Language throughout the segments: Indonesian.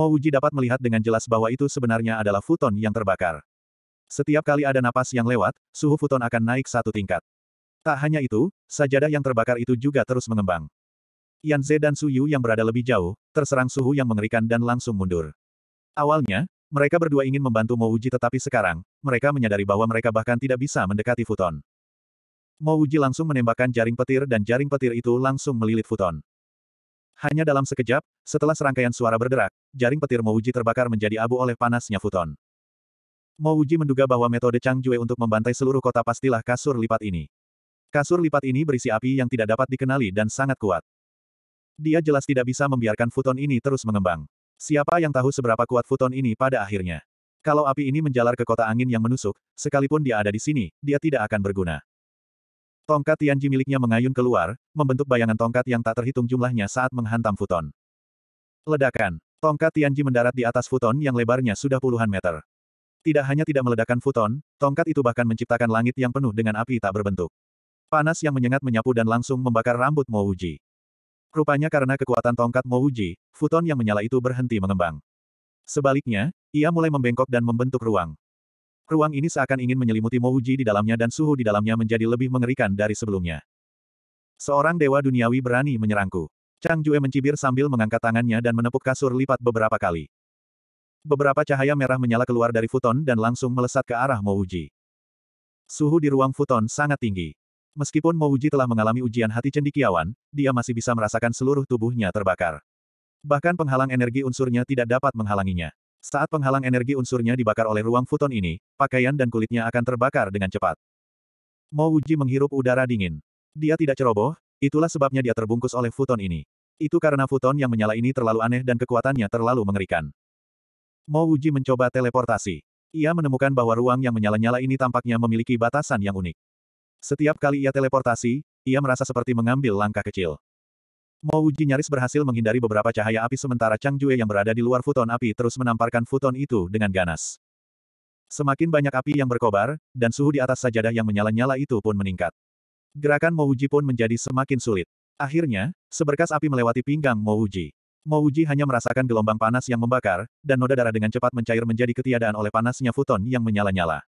Mo Wuji dapat melihat dengan jelas bahwa itu sebenarnya adalah futon yang terbakar. Setiap kali ada napas yang lewat, suhu futon akan naik satu tingkat. Tak hanya itu, sajadah yang terbakar itu juga terus mengembang. Yan Ze dan Su Yu yang berada lebih jauh, terserang suhu yang mengerikan dan langsung mundur. Awalnya, mereka berdua ingin membantu Mo Wuji, tetapi sekarang, mereka menyadari bahwa mereka bahkan tidak bisa mendekati futon. Mo Wuji langsung menembakkan jaring petir dan jaring petir itu langsung melilit futon. Hanya dalam sekejap, setelah serangkaian suara bergerak, jaring petir Mouji terbakar menjadi abu oleh panasnya futon. Mouji menduga bahwa metode Chang Jue untuk membantai seluruh kota pastilah kasur lipat ini. Kasur lipat ini berisi api yang tidak dapat dikenali dan sangat kuat. Dia jelas tidak bisa membiarkan futon ini terus mengembang. Siapa yang tahu seberapa kuat futon ini pada akhirnya? Kalau api ini menjalar ke kota angin yang menusuk, sekalipun dia ada di sini, dia tidak akan berguna. Tongkat Tianji miliknya mengayun keluar, membentuk bayangan tongkat yang tak terhitung jumlahnya saat menghantam futon. Ledakan. Tongkat Tianji mendarat di atas futon yang lebarnya sudah puluhan meter. Tidak hanya tidak meledakkan futon, tongkat itu bahkan menciptakan langit yang penuh dengan api tak berbentuk. Panas yang menyengat menyapu dan langsung membakar rambut Mouji. Rupanya karena kekuatan tongkat Mouji, futon yang menyala itu berhenti mengembang. Sebaliknya, ia mulai membengkok dan membentuk ruang. Ruang ini seakan ingin menyelimuti Mouji di dalamnya dan suhu di dalamnya menjadi lebih mengerikan dari sebelumnya. Seorang dewa duniawi berani menyerangku. Chang Jue mencibir sambil mengangkat tangannya dan menepuk kasur lipat beberapa kali. Beberapa cahaya merah menyala keluar dari futon dan langsung melesat ke arah Mouji. Suhu di ruang futon sangat tinggi. Meskipun Mouji telah mengalami ujian hati cendikiawan, dia masih bisa merasakan seluruh tubuhnya terbakar. Bahkan penghalang energi unsurnya tidak dapat menghalanginya. Saat penghalang energi unsurnya dibakar oleh ruang futon ini, pakaian dan kulitnya akan terbakar dengan cepat. Mo Wuji menghirup udara dingin. Dia tidak ceroboh, itulah sebabnya dia terbungkus oleh futon ini. Itu karena futon yang menyala ini terlalu aneh dan kekuatannya terlalu mengerikan. Mo Wuji mencoba teleportasi. Ia menemukan bahwa ruang yang menyala-nyala ini tampaknya memiliki batasan yang unik. Setiap kali ia teleportasi, ia merasa seperti mengambil langkah kecil. Mo Uji nyaris berhasil menghindari beberapa cahaya api sementara Chang Jue yang berada di luar futon api terus menamparkan futon itu dengan ganas. Semakin banyak api yang berkobar, dan suhu di atas sajadah yang menyala-nyala itu pun meningkat. Gerakan Mo Uji pun menjadi semakin sulit. Akhirnya, seberkas api melewati pinggang Mo Uji. Mo Uji hanya merasakan gelombang panas yang membakar, dan noda darah dengan cepat mencair menjadi ketiadaan oleh panasnya futon yang menyala-nyala.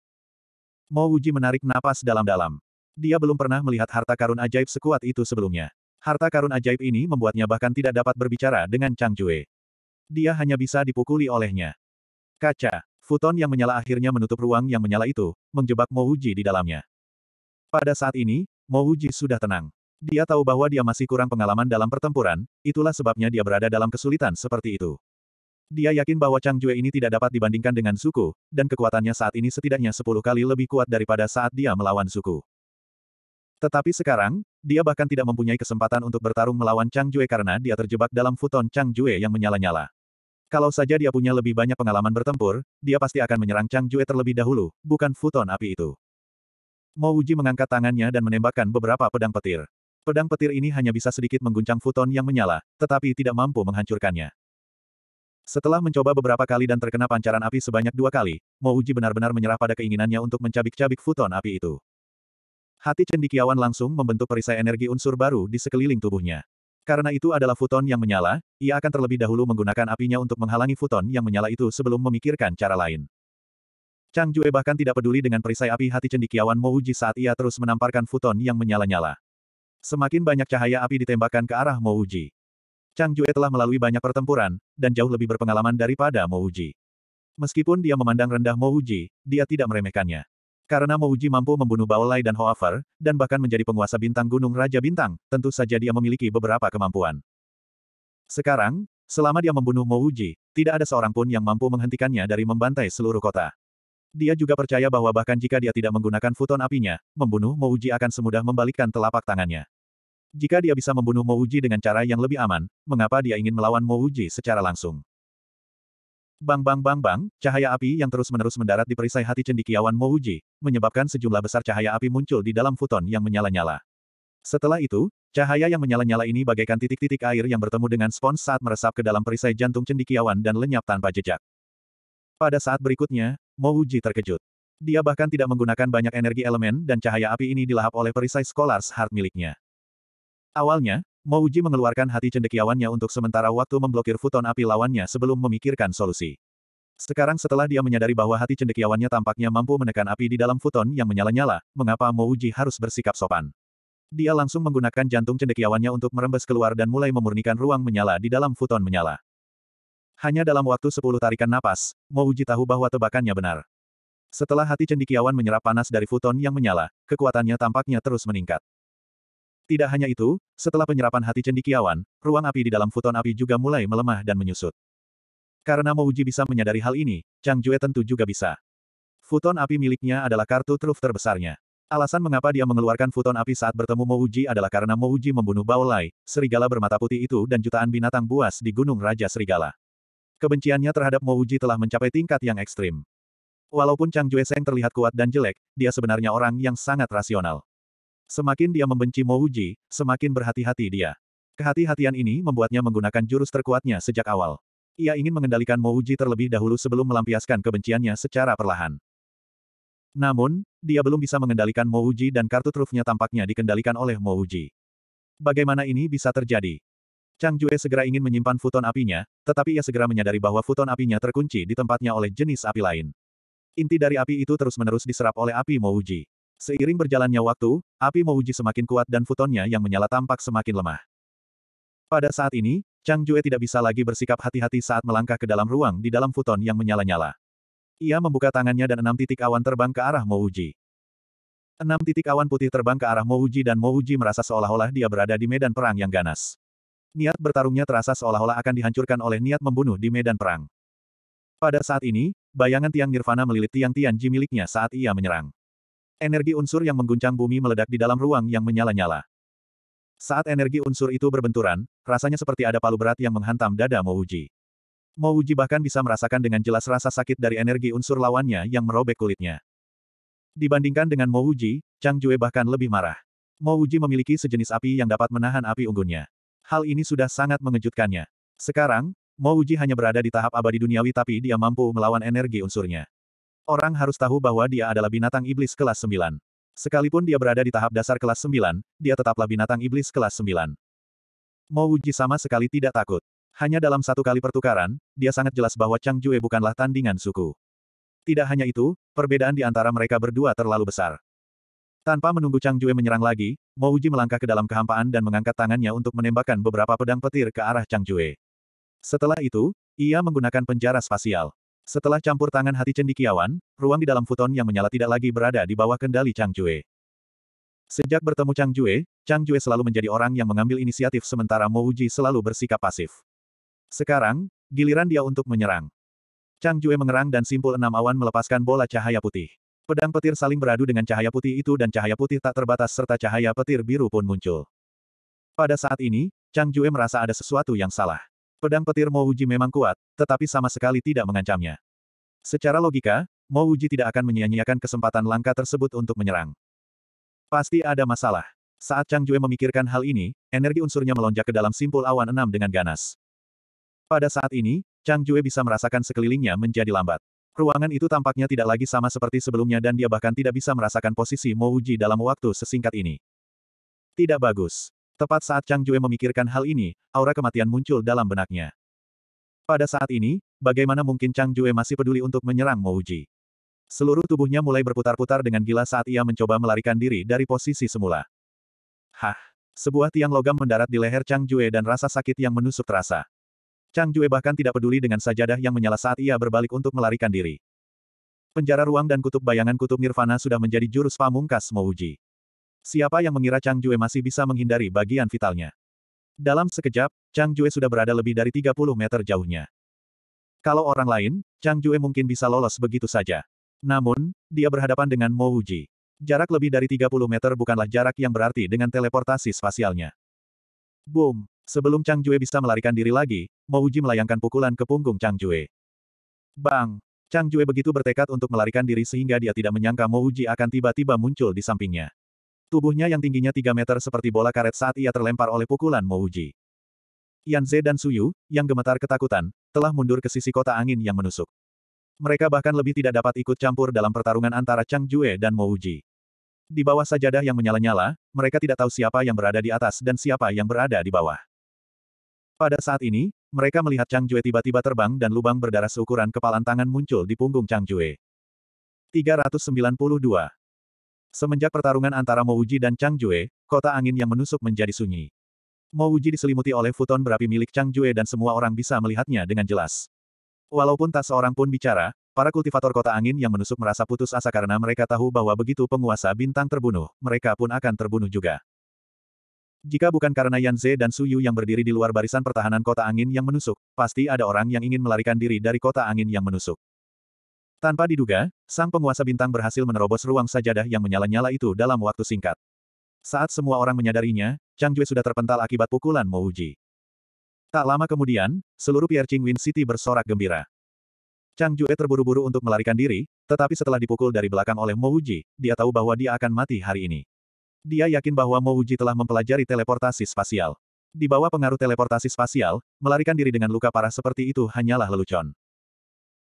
Mo Uji menarik napas dalam-dalam. Dia belum pernah melihat harta karun ajaib sekuat itu sebelumnya. Harta karun ajaib ini membuatnya bahkan tidak dapat berbicara dengan Chang Jue. Dia hanya bisa dipukuli olehnya. Kaca, futon yang menyala akhirnya menutup ruang yang menyala itu, menjebak Mo Wuji di dalamnya. Pada saat ini, Mo Wuji sudah tenang. Dia tahu bahwa dia masih kurang pengalaman dalam pertempuran, itulah sebabnya dia berada dalam kesulitan seperti itu. Dia yakin bahwa Chang Jue ini tidak dapat dibandingkan dengan Suku, dan kekuatannya saat ini setidaknya 10 kali lebih kuat daripada saat dia melawan Suku. Tetapi sekarang, dia bahkan tidak mempunyai kesempatan untuk bertarung melawan Chang Jue karena dia terjebak dalam futon Chang Jue yang menyala-nyala. Kalau saja dia punya lebih banyak pengalaman bertempur, dia pasti akan menyerang Chang Jue terlebih dahulu, bukan futon api itu. Mo Wuji mengangkat tangannya dan menembakkan beberapa pedang petir. Pedang petir ini hanya bisa sedikit mengguncang futon yang menyala, tetapi tidak mampu menghancurkannya. Setelah mencoba beberapa kali dan terkena pancaran api sebanyak dua kali, Mo Uji benar-benar menyerah pada keinginannya untuk mencabik-cabik futon api itu. Hati cendikiawan langsung membentuk perisai energi unsur baru di sekeliling tubuhnya. Karena itu adalah futon yang menyala, ia akan terlebih dahulu menggunakan apinya untuk menghalangi futon yang menyala itu sebelum memikirkan cara lain. Chang Jue bahkan tidak peduli dengan perisai api hati cendikiawan Uji saat ia terus menamparkan futon yang menyala-nyala. Semakin banyak cahaya api ditembakkan ke arah Uji, Chang Jue telah melalui banyak pertempuran, dan jauh lebih berpengalaman daripada Uji. Meskipun dia memandang rendah Uji, dia tidak meremehkannya. Karena Mouji mampu membunuh Baolai dan Hoafer, dan bahkan menjadi penguasa bintang gunung Raja Bintang, tentu saja dia memiliki beberapa kemampuan. Sekarang, selama dia membunuh Mouji, tidak ada seorang pun yang mampu menghentikannya dari membantai seluruh kota. Dia juga percaya bahwa bahkan jika dia tidak menggunakan futon apinya, membunuh Mouji akan semudah membalikkan telapak tangannya. Jika dia bisa membunuh Mouji dengan cara yang lebih aman, mengapa dia ingin melawan Mouji secara langsung? Bang bang bang bang, cahaya api yang terus-menerus mendarat di perisai hati cendikiawan Mouji, menyebabkan sejumlah besar cahaya api muncul di dalam futon yang menyala-nyala. Setelah itu, cahaya yang menyala-nyala ini bagaikan titik-titik air yang bertemu dengan spons saat meresap ke dalam perisai jantung cendikiawan dan lenyap tanpa jejak. Pada saat berikutnya, Mouji terkejut. Dia bahkan tidak menggunakan banyak energi elemen dan cahaya api ini dilahap oleh perisai Scholars Heart miliknya. Awalnya, Mouji mengeluarkan hati cendekiawannya untuk sementara waktu memblokir futon api lawannya sebelum memikirkan solusi. Sekarang setelah dia menyadari bahwa hati cendekiawannya tampaknya mampu menekan api di dalam futon yang menyala-nyala, mengapa Mouji harus bersikap sopan? Dia langsung menggunakan jantung cendekiawannya untuk merembes keluar dan mulai memurnikan ruang menyala di dalam futon menyala. Hanya dalam waktu 10 tarikan napas, Mouji tahu bahwa tebakannya benar. Setelah hati cendekiawan menyerap panas dari futon yang menyala, kekuatannya tampaknya terus meningkat. Tidak hanya itu, setelah penyerapan hati cendikiawan, ruang api di dalam futon api juga mulai melemah dan menyusut. Karena Mouji bisa menyadari hal ini, Chang Jue tentu juga bisa. Futon api miliknya adalah kartu truf terbesarnya. Alasan mengapa dia mengeluarkan futon api saat bertemu Mouji adalah karena Mouji membunuh Lai, serigala bermata putih itu dan jutaan binatang buas di Gunung Raja Serigala. Kebenciannya terhadap Mouji telah mencapai tingkat yang ekstrim. Walaupun Chang Jue Seng terlihat kuat dan jelek, dia sebenarnya orang yang sangat rasional. Semakin dia membenci Mouji, semakin berhati-hati dia. Kehati-hatian ini membuatnya menggunakan jurus terkuatnya sejak awal. Ia ingin mengendalikan Mouji terlebih dahulu sebelum melampiaskan kebenciannya secara perlahan. Namun, dia belum bisa mengendalikan Mouji dan kartu trufnya tampaknya dikendalikan oleh Mouji. Bagaimana ini bisa terjadi? Chang Jue segera ingin menyimpan futon apinya, tetapi ia segera menyadari bahwa futon apinya terkunci di tempatnya oleh jenis api lain. Inti dari api itu terus-menerus diserap oleh api Mouji. Seiring berjalannya waktu, api Mouji semakin kuat dan futonnya yang menyala tampak semakin lemah. Pada saat ini, Chang Jue tidak bisa lagi bersikap hati-hati saat melangkah ke dalam ruang di dalam futon yang menyala-nyala. Ia membuka tangannya dan enam titik awan terbang ke arah Mouji. Enam titik awan putih terbang ke arah Mouji dan Mouji merasa seolah-olah dia berada di medan perang yang ganas. Niat bertarungnya terasa seolah-olah akan dihancurkan oleh niat membunuh di medan perang. Pada saat ini, bayangan tiang nirvana melilit tiang Tianji ji miliknya saat ia menyerang. Energi unsur yang mengguncang bumi meledak di dalam ruang yang menyala-nyala. Saat energi unsur itu berbenturan, rasanya seperti ada palu berat yang menghantam dada Mouji. Mouji bahkan bisa merasakan dengan jelas rasa sakit dari energi unsur lawannya yang merobek kulitnya. Dibandingkan dengan Mouji, Chang Jue bahkan lebih marah. Mouji memiliki sejenis api yang dapat menahan api unggunnya. Hal ini sudah sangat mengejutkannya. Sekarang, Mouji hanya berada di tahap abadi duniawi tapi dia mampu melawan energi unsurnya. Orang harus tahu bahwa dia adalah binatang iblis kelas 9. Sekalipun dia berada di tahap dasar kelas 9, dia tetaplah binatang iblis kelas 9. Mo Wuji sama sekali tidak takut. Hanya dalam satu kali pertukaran, dia sangat jelas bahwa Chang Jue bukanlah tandingan suku. Tidak hanya itu, perbedaan di antara mereka berdua terlalu besar. Tanpa menunggu Chang Jue menyerang lagi, Mo Wuji melangkah ke dalam kehampaan dan mengangkat tangannya untuk menembakkan beberapa pedang petir ke arah Chang Jue. Setelah itu, ia menggunakan penjara spasial. Setelah campur tangan hati cendikiawan, ruang di dalam futon yang menyala tidak lagi berada di bawah kendali Chang Jue. Sejak bertemu Chang Jue, Chang Jue selalu menjadi orang yang mengambil inisiatif sementara Mo Uji selalu bersikap pasif. Sekarang, giliran dia untuk menyerang. Chang Jue mengerang dan simpul enam awan melepaskan bola cahaya putih. Pedang petir saling beradu dengan cahaya putih itu dan cahaya putih tak terbatas serta cahaya petir biru pun muncul. Pada saat ini, Chang Jue merasa ada sesuatu yang salah. Pedang petir Mo Uji memang kuat, tetapi sama sekali tidak mengancamnya. Secara logika, Mo Uji tidak akan menyia-nyiakan kesempatan langka tersebut untuk menyerang. Pasti ada masalah. Saat Chang Jue memikirkan hal ini, energi unsurnya melonjak ke dalam simpul awan enam dengan ganas. Pada saat ini, Chang Jue bisa merasakan sekelilingnya menjadi lambat. Ruangan itu tampaknya tidak lagi sama seperti sebelumnya dan dia bahkan tidak bisa merasakan posisi Mo Uji dalam waktu sesingkat ini. Tidak bagus. Tepat saat Chang Jue memikirkan hal ini, aura kematian muncul dalam benaknya. Pada saat ini, bagaimana mungkin Chang Jue masih peduli untuk menyerang Mouji? Seluruh tubuhnya mulai berputar-putar dengan gila saat ia mencoba melarikan diri dari posisi semula. Hah! Sebuah tiang logam mendarat di leher Chang Jue dan rasa sakit yang menusuk terasa. Chang Jue bahkan tidak peduli dengan sajadah yang menyala saat ia berbalik untuk melarikan diri. Penjara ruang dan kutub bayangan kutub nirvana sudah menjadi jurus pamungkas Mouji. Siapa yang mengira Chang Jue masih bisa menghindari bagian vitalnya? Dalam sekejap, Chang Jue sudah berada lebih dari 30 meter jauhnya. Kalau orang lain, Chang Jue mungkin bisa lolos begitu saja. Namun, dia berhadapan dengan Mo Wuji. Jarak lebih dari 30 meter bukanlah jarak yang berarti dengan teleportasi spasialnya. Boom! Sebelum Chang Jue bisa melarikan diri lagi, Mo Wuji melayangkan pukulan ke punggung Chang Jue. Bang! Chang Jue begitu bertekad untuk melarikan diri sehingga dia tidak menyangka Mo Wuji akan tiba-tiba muncul di sampingnya. Tubuhnya yang tingginya 3 meter seperti bola karet saat ia terlempar oleh pukulan Mouji. Ze dan Suyu, yang gemetar ketakutan, telah mundur ke sisi kota angin yang menusuk. Mereka bahkan lebih tidak dapat ikut campur dalam pertarungan antara Chang Jue dan Mouji. Di bawah sajadah yang menyala-nyala, mereka tidak tahu siapa yang berada di atas dan siapa yang berada di bawah. Pada saat ini, mereka melihat Chang Jue tiba-tiba terbang dan lubang berdarah seukuran kepalan tangan muncul di punggung Chang Jue. 392 Semenjak pertarungan antara Mouji dan Chang Jue, kota angin yang menusuk menjadi sunyi. Mouji diselimuti oleh futon berapi milik Chang Jue dan semua orang bisa melihatnya dengan jelas. Walaupun tak seorang pun bicara, para kultivator kota angin yang menusuk merasa putus asa karena mereka tahu bahwa begitu penguasa bintang terbunuh, mereka pun akan terbunuh juga. Jika bukan karena Yan Ze dan Su Yu yang berdiri di luar barisan pertahanan kota angin yang menusuk, pasti ada orang yang ingin melarikan diri dari kota angin yang menusuk. Tanpa diduga, sang penguasa bintang berhasil menerobos ruang sajadah yang menyala-nyala itu dalam waktu singkat. Saat semua orang menyadarinya, Chang Jue sudah terpental akibat pukulan Mo Uji. Tak lama kemudian, seluruh Piercing Wind City bersorak gembira. Chang Jue terburu-buru untuk melarikan diri, tetapi setelah dipukul dari belakang oleh Mo Uji, dia tahu bahwa dia akan mati hari ini. Dia yakin bahwa Mo Uji telah mempelajari teleportasi spasial. Di bawah pengaruh teleportasi spasial, melarikan diri dengan luka parah seperti itu hanyalah lelucon.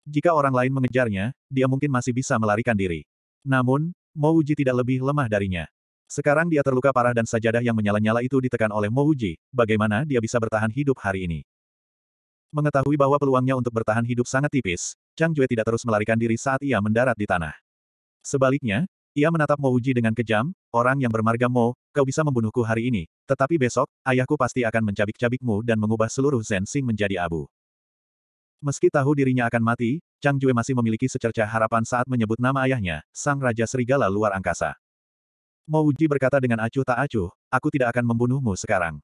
Jika orang lain mengejarnya, dia mungkin masih bisa melarikan diri. Namun, Mo Wuji tidak lebih lemah darinya. Sekarang dia terluka parah dan sajadah yang menyala-nyala itu ditekan oleh Mo Wuji, bagaimana dia bisa bertahan hidup hari ini. Mengetahui bahwa peluangnya untuk bertahan hidup sangat tipis, Chang Jue tidak terus melarikan diri saat ia mendarat di tanah. Sebaliknya, ia menatap Mo Wuji dengan kejam, orang yang bermarga Mo, kau bisa membunuhku hari ini, tetapi besok, ayahku pasti akan mencabik-cabikmu dan mengubah seluruh Zensing menjadi abu. Meski tahu dirinya akan mati, Chang Jue masih memiliki secerca harapan saat menyebut nama ayahnya, Sang Raja Serigala Luar Angkasa. Mouji berkata dengan acuh tak acuh, aku tidak akan membunuhmu sekarang.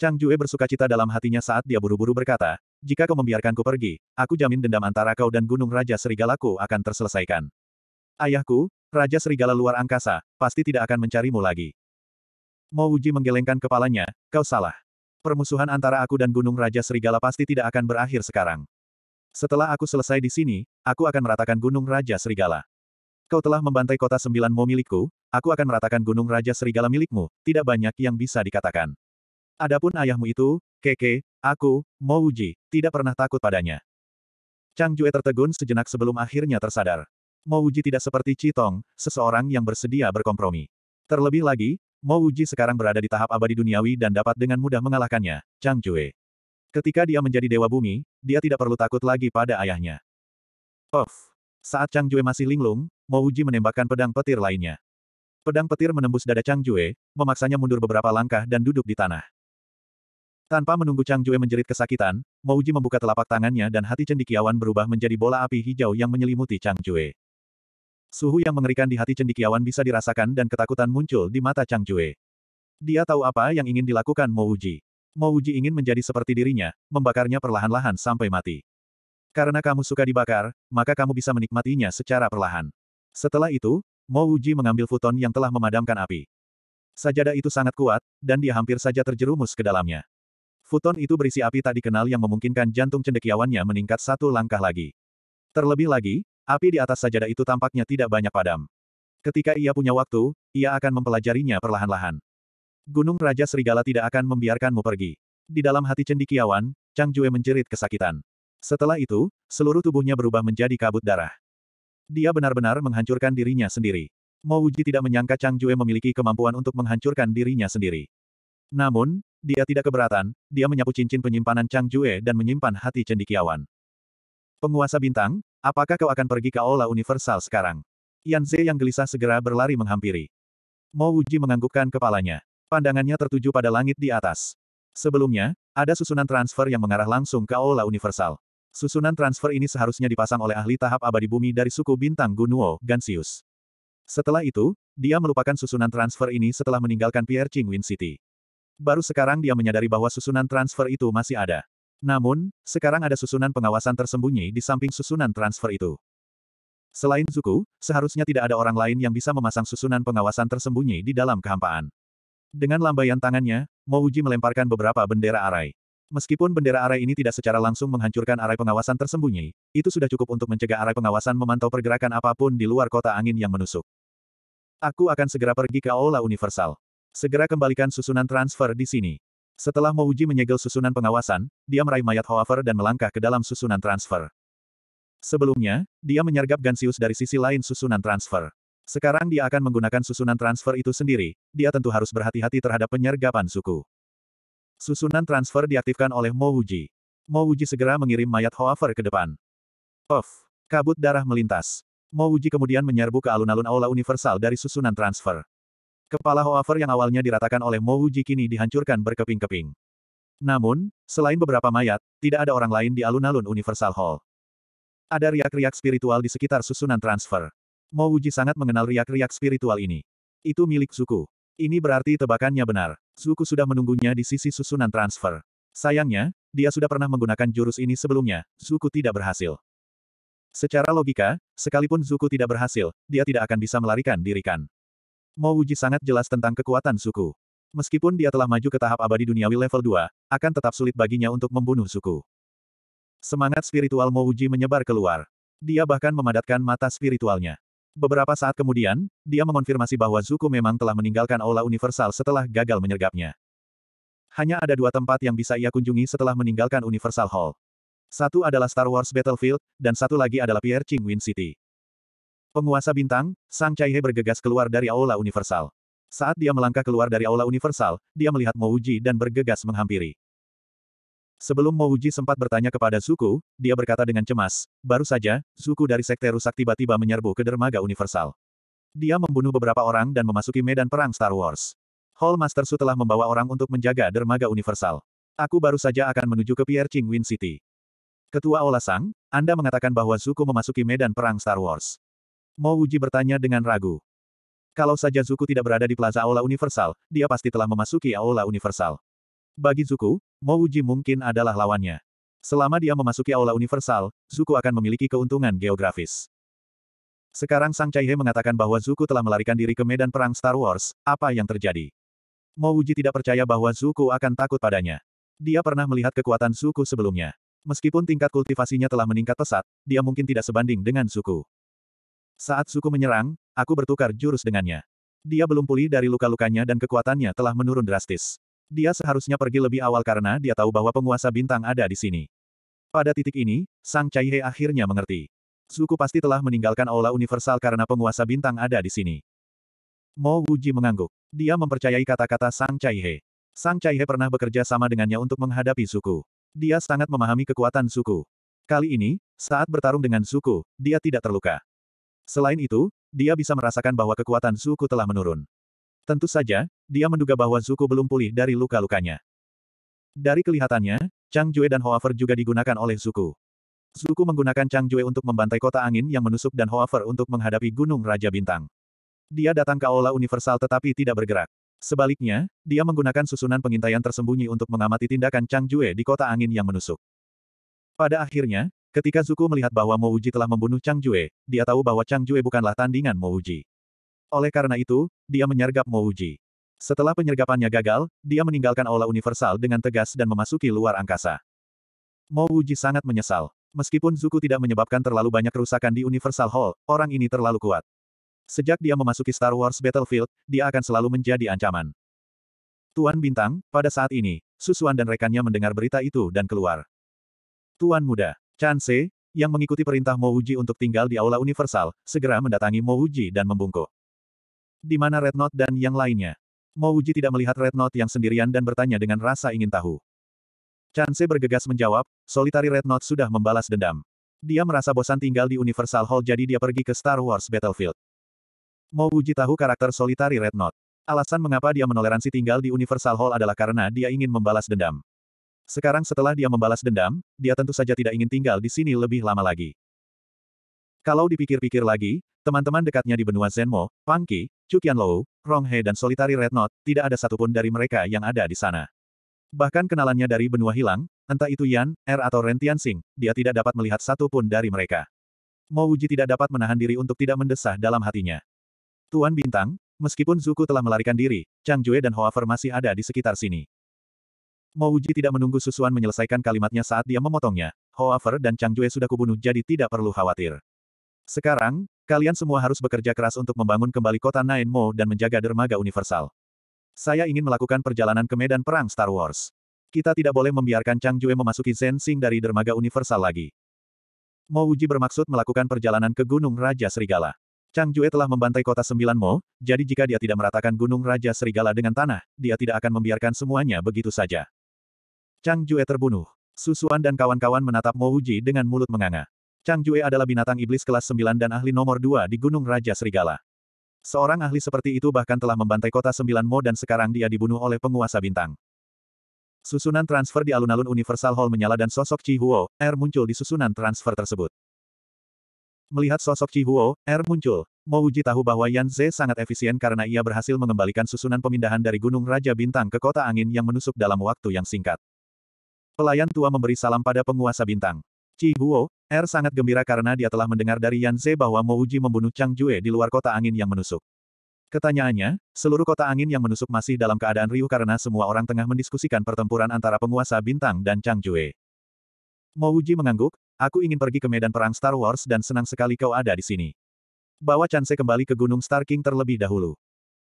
Chang Jue bersuka cita dalam hatinya saat dia buru-buru berkata, jika kau membiarkanku pergi, aku jamin dendam antara kau dan Gunung Raja Serigalaku akan terselesaikan. Ayahku, Raja Serigala luar angkasa, pasti tidak akan mencarimu lagi. Mo Uji menggelengkan kepalanya, kau salah. Permusuhan antara aku dan Gunung Raja Serigala pasti tidak akan berakhir sekarang. Setelah aku selesai di sini, aku akan meratakan Gunung Raja Serigala. Kau telah membantai kota sembilan mo milikku, aku akan meratakan Gunung Raja Serigala milikmu, tidak banyak yang bisa dikatakan. Adapun ayahmu itu, keke, aku, mau uji, tidak pernah takut padanya. Chang Jue tertegun sejenak sebelum akhirnya tersadar. Mau uji tidak seperti Citong, seseorang yang bersedia berkompromi. Terlebih lagi, Mo Wuji sekarang berada di tahap abadi duniawi dan dapat dengan mudah mengalahkannya, Chang Jue. Ketika dia menjadi dewa bumi, dia tidak perlu takut lagi pada ayahnya. Of! Saat Chang Jue masih linglung, Mo Wuji menembakkan pedang petir lainnya. Pedang petir menembus dada Chang Jue, memaksanya mundur beberapa langkah dan duduk di tanah. Tanpa menunggu Chang Jue menjerit kesakitan, Mouji membuka telapak tangannya dan hati cendikiawan berubah menjadi bola api hijau yang menyelimuti Chang Jue. Suhu yang mengerikan di hati cendikiawan bisa dirasakan dan ketakutan muncul di mata Chang Jue. Dia tahu apa yang ingin dilakukan Mo Uji. Mo Uji ingin menjadi seperti dirinya, membakarnya perlahan-lahan sampai mati. Karena kamu suka dibakar, maka kamu bisa menikmatinya secara perlahan. Setelah itu, Mo Uji mengambil futon yang telah memadamkan api. Sajadah itu sangat kuat, dan dia hampir saja terjerumus ke dalamnya. Futon itu berisi api tak dikenal yang memungkinkan jantung cendekiawannya meningkat satu langkah lagi. Terlebih lagi, Api di atas sajadah itu tampaknya tidak banyak padam. Ketika ia punya waktu, ia akan mempelajarinya perlahan-lahan. Gunung Raja Serigala tidak akan membiarkanmu pergi. Di dalam hati cendikiawan, Chang Jue menjerit kesakitan. Setelah itu, seluruh tubuhnya berubah menjadi kabut darah. Dia benar-benar menghancurkan dirinya sendiri. Mo Wuji tidak menyangka Chang Jue memiliki kemampuan untuk menghancurkan dirinya sendiri. Namun, dia tidak keberatan, dia menyapu cincin penyimpanan Chang Jue dan menyimpan hati cendikiawan. Penguasa bintang, apakah kau akan pergi ke Aula Universal sekarang? Yan Ze yang gelisah segera berlari menghampiri. Mo Wuji menganggukkan kepalanya. Pandangannya tertuju pada langit di atas. Sebelumnya, ada susunan transfer yang mengarah langsung ke Aula Universal. Susunan transfer ini seharusnya dipasang oleh ahli tahap abadi bumi dari suku bintang Gunuo, Gansius. Setelah itu, dia melupakan susunan transfer ini setelah meninggalkan Pierre Qingwin City. Baru sekarang dia menyadari bahwa susunan transfer itu masih ada. Namun, sekarang ada susunan pengawasan tersembunyi di samping susunan transfer itu. Selain Zuku, seharusnya tidak ada orang lain yang bisa memasang susunan pengawasan tersembunyi di dalam kehampaan. Dengan lambaian tangannya, Mouji melemparkan beberapa bendera arai. Meskipun bendera arai ini tidak secara langsung menghancurkan arai pengawasan tersembunyi, itu sudah cukup untuk mencegah arai pengawasan memantau pergerakan apapun di luar kota angin yang menusuk. Aku akan segera pergi ke Aula Universal. Segera kembalikan susunan transfer di sini. Setelah Mouji menyegel susunan pengawasan, dia meraih mayat Hoover dan melangkah ke dalam susunan transfer. Sebelumnya, dia menyergap Gansius dari sisi lain susunan transfer. Sekarang dia akan menggunakan susunan transfer itu sendiri, dia tentu harus berhati-hati terhadap penyergapan suku. Susunan transfer diaktifkan oleh Mouji. Mouji segera mengirim mayat Hoover ke depan. Off. Kabut darah melintas. Mouji kemudian menyerbu ke alun-alun aula universal dari susunan transfer. Kepala Hoover yang awalnya diratakan oleh Mo Wuji kini dihancurkan berkeping-keping. Namun, selain beberapa mayat, tidak ada orang lain di alun-alun Universal Hall. Ada riak-riak spiritual di sekitar susunan transfer. Mo Wuji sangat mengenal riak-riak spiritual ini. Itu milik Zuku. Ini berarti tebakannya benar. Zuku sudah menunggunya di sisi susunan transfer. Sayangnya, dia sudah pernah menggunakan jurus ini sebelumnya, Zuku tidak berhasil. Secara logika, sekalipun Zuku tidak berhasil, dia tidak akan bisa melarikan diri Kan. Mo Wuji sangat jelas tentang kekuatan suku. Meskipun dia telah maju ke tahap abadi duniawi level 2, akan tetap sulit baginya untuk membunuh suku. Semangat spiritual Mo Wuji menyebar keluar. Dia bahkan memadatkan mata spiritualnya. Beberapa saat kemudian, dia mengonfirmasi bahwa Zuko memang telah meninggalkan Aula Universal setelah gagal menyergapnya. Hanya ada dua tempat yang bisa ia kunjungi setelah meninggalkan Universal Hall. Satu adalah Star Wars Battlefield, dan satu lagi adalah Pierre Wind City. Penguasa bintang, Sang Chaihe bergegas keluar dari Aula Universal. Saat dia melangkah keluar dari Aula Universal, dia melihat Mouji dan bergegas menghampiri. Sebelum Mouji sempat bertanya kepada Suku, dia berkata dengan cemas, baru saja, Suku dari Sekte Rusak tiba-tiba menyerbu ke Dermaga Universal. Dia membunuh beberapa orang dan memasuki medan perang Star Wars. Hall Master Su telah membawa orang untuk menjaga Dermaga Universal. Aku baru saja akan menuju ke Pierre Ching City. Ketua Ola Sang, Anda mengatakan bahwa Suku memasuki medan perang Star Wars. Mo Wuji bertanya dengan ragu. Kalau saja Zuku tidak berada di Plaza Aula Universal, dia pasti telah memasuki Aula Universal. Bagi Zuku, Mo Wuji mungkin adalah lawannya. Selama dia memasuki Aula Universal, Zuku akan memiliki keuntungan geografis. Sekarang Sang Chaihe mengatakan bahwa Zuku telah melarikan diri ke medan perang Star Wars, apa yang terjadi? Mo Wuji tidak percaya bahwa Zuku akan takut padanya. Dia pernah melihat kekuatan Zuku sebelumnya. Meskipun tingkat kultivasinya telah meningkat pesat, dia mungkin tidak sebanding dengan Zuku. Saat suku menyerang, aku bertukar jurus dengannya. Dia belum pulih dari luka-lukanya dan kekuatannya telah menurun drastis. Dia seharusnya pergi lebih awal karena dia tahu bahwa penguasa bintang ada di sini. Pada titik ini, Sang Caihe akhirnya mengerti. Suku pasti telah meninggalkan aula universal karena penguasa bintang ada di sini. Mo Wuji mengangguk. Dia mempercayai kata-kata Sang Caihe. Sang Caihe pernah bekerja sama dengannya untuk menghadapi suku. Dia sangat memahami kekuatan suku. Kali ini, saat bertarung dengan suku, dia tidak terluka. Selain itu, dia bisa merasakan bahwa kekuatan suku telah menurun. Tentu saja, dia menduga bahwa suku belum pulih dari luka-lukanya. Dari kelihatannya, Chang Jue dan Hoafer juga digunakan oleh suku. Suku menggunakan Chang Jue untuk membantai kota angin yang menusuk dan Hoafer untuk menghadapi Gunung Raja Bintang. Dia datang ke Aula Universal tetapi tidak bergerak. Sebaliknya, dia menggunakan susunan pengintaian tersembunyi untuk mengamati tindakan Chang Jue di kota angin yang menusuk. Pada akhirnya, Ketika Zuko melihat bahwa Uji telah membunuh Chang Jue, dia tahu bahwa Chang Jue bukanlah tandingan Uji. Oleh karena itu, dia menyergap Uji. Setelah penyergapannya gagal, dia meninggalkan aula universal dengan tegas dan memasuki luar angkasa. Uji sangat menyesal. Meskipun Zuko tidak menyebabkan terlalu banyak kerusakan di Universal Hall, orang ini terlalu kuat. Sejak dia memasuki Star Wars Battlefield, dia akan selalu menjadi ancaman. Tuan Bintang, pada saat ini, Susuan dan rekannya mendengar berita itu dan keluar. Tuan Muda, Chan Se, yang mengikuti perintah Mo Uji untuk tinggal di Aula Universal, segera mendatangi Mo Uji dan membungkuk. Di mana Red Note dan yang lainnya? Mo Uji tidak melihat Red Note yang sendirian dan bertanya dengan rasa ingin tahu. Chan Se bergegas menjawab, solitari Red Note sudah membalas dendam. Dia merasa bosan tinggal di Universal Hall jadi dia pergi ke Star Wars Battlefield. Mo Uji tahu karakter solitari Red Note. Alasan mengapa dia menoleransi tinggal di Universal Hall adalah karena dia ingin membalas dendam. Sekarang setelah dia membalas dendam, dia tentu saja tidak ingin tinggal di sini lebih lama lagi. Kalau dipikir-pikir lagi, teman-teman dekatnya di benua Zenmo, Pangki, Cukianlou, Ronghe dan Solitari Red Knot, tidak ada satupun dari mereka yang ada di sana. Bahkan kenalannya dari benua hilang, entah itu Yan, Er atau Ren Tianxing, dia tidak dapat melihat satupun dari mereka. Mo Wuji tidak dapat menahan diri untuk tidak mendesah dalam hatinya. Tuan Bintang, meskipun Zuku telah melarikan diri, Chang Jue dan Hoafer masih ada di sekitar sini. Mo Uji tidak menunggu Susuan menyelesaikan kalimatnya saat dia memotongnya. Hoover dan Chang Jue sudah kubunuh jadi tidak perlu khawatir. Sekarang, kalian semua harus bekerja keras untuk membangun kembali kota Nain Mo dan menjaga dermaga universal. Saya ingin melakukan perjalanan ke medan perang Star Wars. Kita tidak boleh membiarkan Chang Jue memasuki Zen dari dermaga universal lagi. Mo Uji bermaksud melakukan perjalanan ke Gunung Raja Serigala. Chang Jue telah membantai kota sembilan Mo, jadi jika dia tidak meratakan Gunung Raja Serigala dengan tanah, dia tidak akan membiarkan semuanya begitu saja. Chang Jue terbunuh. Susuan dan kawan-kawan menatap Mo Uji dengan mulut menganga. Chang Jue adalah binatang iblis kelas 9 dan ahli nomor 2 di Gunung Raja Serigala. Seorang ahli seperti itu bahkan telah membantai kota sembilan Mo dan sekarang dia dibunuh oleh penguasa bintang. Susunan transfer di alun-alun Universal Hall menyala dan sosok Chi Huo, R er, muncul di susunan transfer tersebut. Melihat sosok Chi Huo, R er, muncul. Mo Uji tahu bahwa Yan Ze sangat efisien karena ia berhasil mengembalikan susunan pemindahan dari Gunung Raja Bintang ke kota angin yang menusuk dalam waktu yang singkat. Pelayan tua memberi salam pada penguasa bintang. Ci Huo, Er sangat gembira karena dia telah mendengar dari Yan Ze bahwa Mo Uji membunuh Chang Jue di luar kota angin yang menusuk. Ketanyaannya, seluruh kota angin yang menusuk masih dalam keadaan riuh karena semua orang tengah mendiskusikan pertempuran antara penguasa bintang dan Chang Jue. Mo Uji mengangguk, aku ingin pergi ke medan perang Star Wars dan senang sekali kau ada di sini. Bawa Chan Chance kembali ke Gunung Star King terlebih dahulu.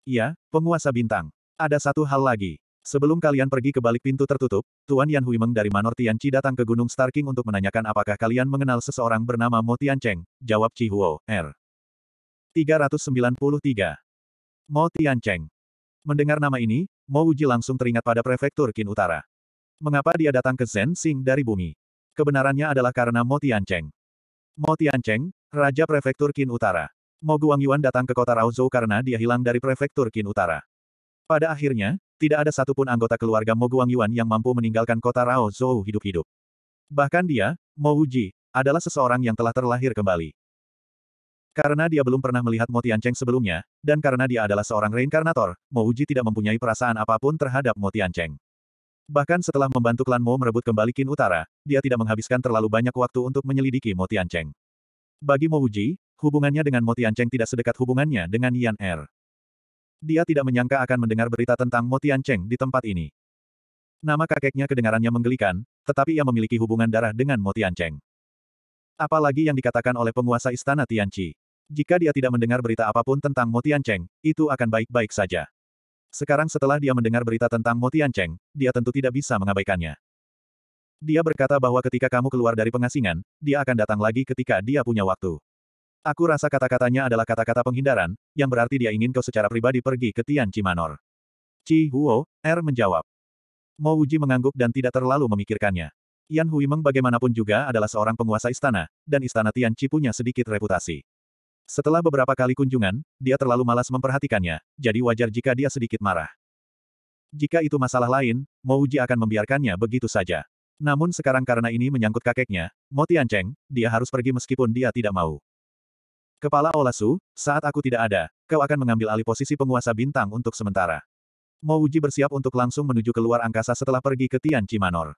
Iya, penguasa bintang. Ada satu hal lagi. Sebelum kalian pergi ke balik pintu tertutup, Tuan Yan Huimeng dari Manor Tianqi datang ke Gunung Star King untuk menanyakan apakah kalian mengenal seseorang bernama Mo Cheng. jawab Chi Huo, R. Er. 393. Mo Tiancheng. Mendengar nama ini, Mo Uji langsung teringat pada prefektur Qin Utara. Mengapa dia datang ke Zhen Xing dari bumi? Kebenarannya adalah karena Mo Cheng. Mo Cheng, Raja Prefektur Qin Utara. Mo Guangyuan datang ke kota Raozhou karena dia hilang dari Prefektur Qin Utara. Pada akhirnya, tidak ada satupun anggota keluarga Mo Yuan yang mampu meninggalkan kota Rao Zhou hidup-hidup. Bahkan dia, Mo Wuji, adalah seseorang yang telah terlahir kembali. Karena dia belum pernah melihat Mo Tiancheng sebelumnya, dan karena dia adalah seorang reinkarnator, Mo Wuji tidak mempunyai perasaan apapun terhadap Mo Tiancheng. Bahkan setelah membantu klan Mo merebut kembali Qin Utara, dia tidak menghabiskan terlalu banyak waktu untuk menyelidiki Mo Tiancheng. Bagi Mo Wuji, hubungannya dengan Mo Tiancheng tidak sedekat hubungannya dengan Yan Er. Dia tidak menyangka akan mendengar berita tentang Mo Cheng di tempat ini. Nama kakeknya kedengarannya menggelikan, tetapi ia memiliki hubungan darah dengan Mo Cheng. Apalagi yang dikatakan oleh penguasa istana Chi. Jika dia tidak mendengar berita apapun tentang Mo Cheng, itu akan baik-baik saja. Sekarang setelah dia mendengar berita tentang Mo Cheng, dia tentu tidak bisa mengabaikannya. Dia berkata bahwa ketika kamu keluar dari pengasingan, dia akan datang lagi ketika dia punya waktu. Aku rasa kata-katanya adalah kata-kata penghindaran, yang berarti dia ingin kau secara pribadi pergi ke Tian Cimanor. Chi Huo, Er menjawab. Mo Wuji mengangguk dan tidak terlalu memikirkannya. Yan Huimeng bagaimanapun juga adalah seorang penguasa istana, dan istana Tian Chi punya sedikit reputasi. Setelah beberapa kali kunjungan, dia terlalu malas memperhatikannya, jadi wajar jika dia sedikit marah. Jika itu masalah lain, Mo Wuji akan membiarkannya begitu saja. Namun sekarang karena ini menyangkut kakeknya, Mo Tiancheng, dia harus pergi meskipun dia tidak mau. Kepala Olasu, saat aku tidak ada, kau akan mengambil alih posisi penguasa bintang untuk sementara. Uji bersiap untuk langsung menuju ke luar angkasa setelah pergi ke Tian Cimanor.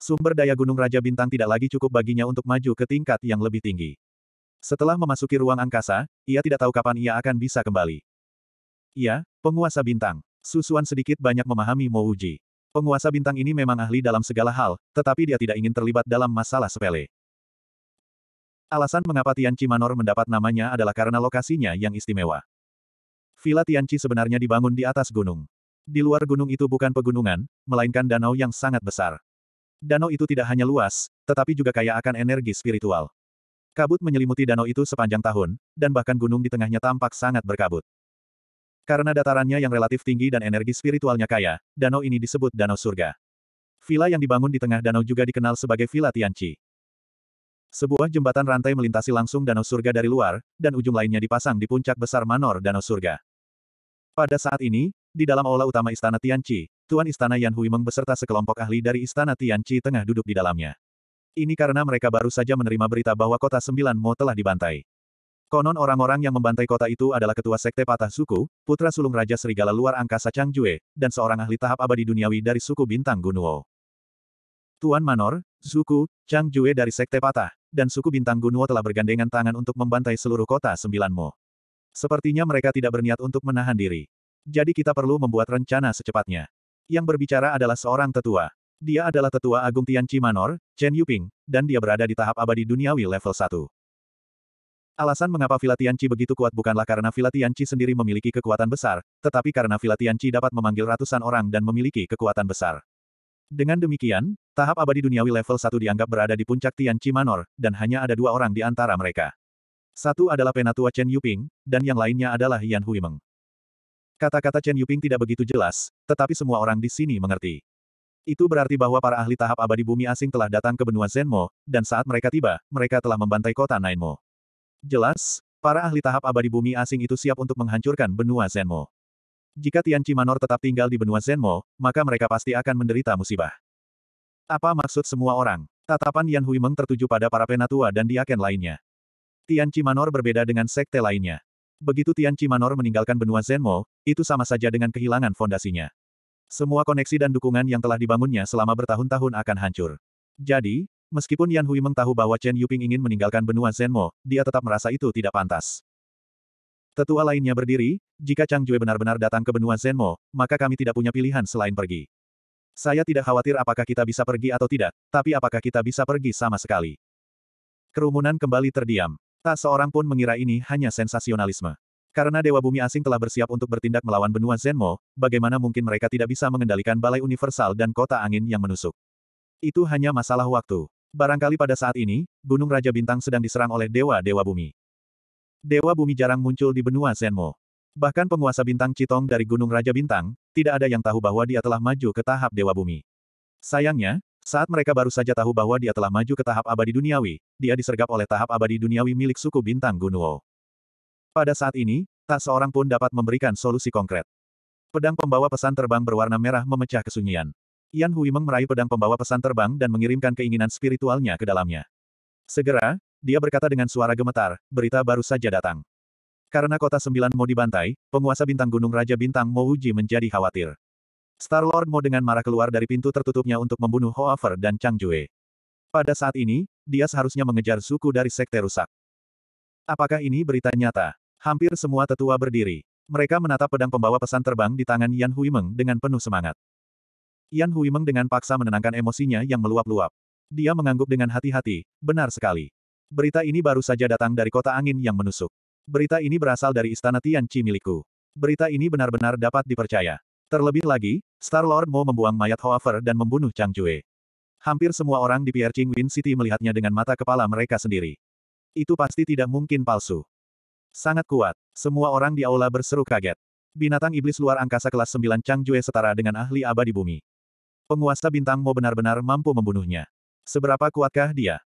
Sumber daya Gunung Raja Bintang tidak lagi cukup baginya untuk maju ke tingkat yang lebih tinggi. Setelah memasuki ruang angkasa, ia tidak tahu kapan ia akan bisa kembali. Ia, penguasa bintang. Susuan sedikit banyak memahami Mo Uji. Penguasa bintang ini memang ahli dalam segala hal, tetapi dia tidak ingin terlibat dalam masalah sepele. Alasan mengapa Tianchi Manor mendapat namanya adalah karena lokasinya yang istimewa. Villa Tianci sebenarnya dibangun di atas gunung. Di luar gunung itu bukan pegunungan, melainkan danau yang sangat besar. Danau itu tidak hanya luas, tetapi juga kaya akan energi spiritual. Kabut menyelimuti danau itu sepanjang tahun, dan bahkan gunung di tengahnya tampak sangat berkabut. Karena datarannya yang relatif tinggi dan energi spiritualnya kaya, danau ini disebut Danau Surga. Villa yang dibangun di tengah danau juga dikenal sebagai Villa Tianci. Sebuah jembatan rantai melintasi langsung danau surga dari luar, dan ujung lainnya dipasang di puncak besar manor danau surga. Pada saat ini, di dalam aula utama Istana Tianci, Tuan Istana Yan Meng beserta sekelompok ahli dari Istana Tianci tengah duduk di dalamnya. Ini karena mereka baru saja menerima berita bahwa kota Sembilan Mo telah dibantai. Konon orang-orang yang membantai kota itu adalah ketua sekte patah suku, putra sulung Raja Serigala luar angkasa Chang Jue, dan seorang ahli tahap abadi duniawi dari suku Bintang Gunuo. Tuan Manor, suku, Chang Jue dari sekte patah, dan suku bintang Gunuo telah bergandengan tangan untuk membantai seluruh kota sembilan sembilanmu. Sepertinya mereka tidak berniat untuk menahan diri. Jadi kita perlu membuat rencana secepatnya. Yang berbicara adalah seorang tetua. Dia adalah tetua agung Tian Cimanor, Chen Yuping, dan dia berada di tahap abadi duniawi level 1. Alasan mengapa Vila Tianci begitu kuat bukanlah karena Vila Tianci sendiri memiliki kekuatan besar, tetapi karena Vila Tianci dapat memanggil ratusan orang dan memiliki kekuatan besar. Dengan demikian, tahap abadi duniawi level 1 dianggap berada di puncak Tian Chi Manor, dan hanya ada dua orang di antara mereka. Satu adalah penatua Chen Yuping, dan yang lainnya adalah Yan Huimeng. Kata-kata Chen Yuping tidak begitu jelas, tetapi semua orang di sini mengerti. Itu berarti bahwa para ahli tahap abadi bumi asing telah datang ke benua Zenmo, dan saat mereka tiba, mereka telah membantai kota Nainmo. Jelas, para ahli tahap abadi bumi asing itu siap untuk menghancurkan benua Zenmo. Jika Tian Cimanor tetap tinggal di benua Zenmo, maka mereka pasti akan menderita musibah. Apa maksud semua orang? Tatapan Yan Hui Meng tertuju pada para penatua dan diaken lainnya. Tian Cimanor berbeda dengan sekte lainnya. Begitu Tian Cimanor meninggalkan benua Zenmo, itu sama saja dengan kehilangan fondasinya. Semua koneksi dan dukungan yang telah dibangunnya selama bertahun-tahun akan hancur. Jadi, meskipun Yan Hui Meng tahu bahwa Chen Yuping ingin meninggalkan benua Zenmo, dia tetap merasa itu tidak pantas. Tetua lainnya berdiri, jika Chang Jue benar-benar datang ke benua Zenmo, maka kami tidak punya pilihan selain pergi. Saya tidak khawatir apakah kita bisa pergi atau tidak, tapi apakah kita bisa pergi sama sekali. Kerumunan kembali terdiam. Tak seorang pun mengira ini hanya sensasionalisme. Karena Dewa Bumi Asing telah bersiap untuk bertindak melawan benua Zenmo, bagaimana mungkin mereka tidak bisa mengendalikan Balai Universal dan Kota Angin yang menusuk. Itu hanya masalah waktu. Barangkali pada saat ini, Gunung Raja Bintang sedang diserang oleh Dewa-Dewa Bumi. Dewa bumi jarang muncul di benua Senmo. Bahkan penguasa bintang Citong dari Gunung Raja Bintang, tidak ada yang tahu bahwa dia telah maju ke tahap Dewa Bumi. Sayangnya, saat mereka baru saja tahu bahwa dia telah maju ke tahap abadi duniawi, dia disergap oleh tahap abadi duniawi milik suku bintang Gunuo. Pada saat ini, tak seorang pun dapat memberikan solusi konkret. Pedang pembawa pesan terbang berwarna merah memecah kesunyian. Yan Hui meraih pedang pembawa pesan terbang dan mengirimkan keinginan spiritualnya ke dalamnya. Segera, dia berkata dengan suara gemetar, berita baru saja datang. Karena kota sembilan mau dibantai, penguasa bintang gunung Raja Bintang Mo Uji menjadi khawatir. Star-Lord Mo dengan marah keluar dari pintu tertutupnya untuk membunuh Hoafer dan Chang Jue. Pada saat ini, dia seharusnya mengejar suku dari sekte rusak. Apakah ini berita nyata? Hampir semua tetua berdiri. Mereka menatap pedang pembawa pesan terbang di tangan Yan Hui Meng dengan penuh semangat. Yan Hui Meng dengan paksa menenangkan emosinya yang meluap-luap. Dia mengangguk dengan hati-hati, benar sekali. Berita ini baru saja datang dari kota angin yang menusuk. Berita ini berasal dari istana Tianqi milikku. Berita ini benar-benar dapat dipercaya. Terlebih lagi, Star-Lord Mo membuang mayat Hoafer dan membunuh Chang Jue. Hampir semua orang di Pierre Qingwin City melihatnya dengan mata kepala mereka sendiri. Itu pasti tidak mungkin palsu. Sangat kuat. Semua orang di aula berseru kaget. Binatang iblis luar angkasa kelas 9 Chang Jue setara dengan ahli abadi bumi. Penguasa bintang Mo benar-benar mampu membunuhnya. Seberapa kuatkah dia?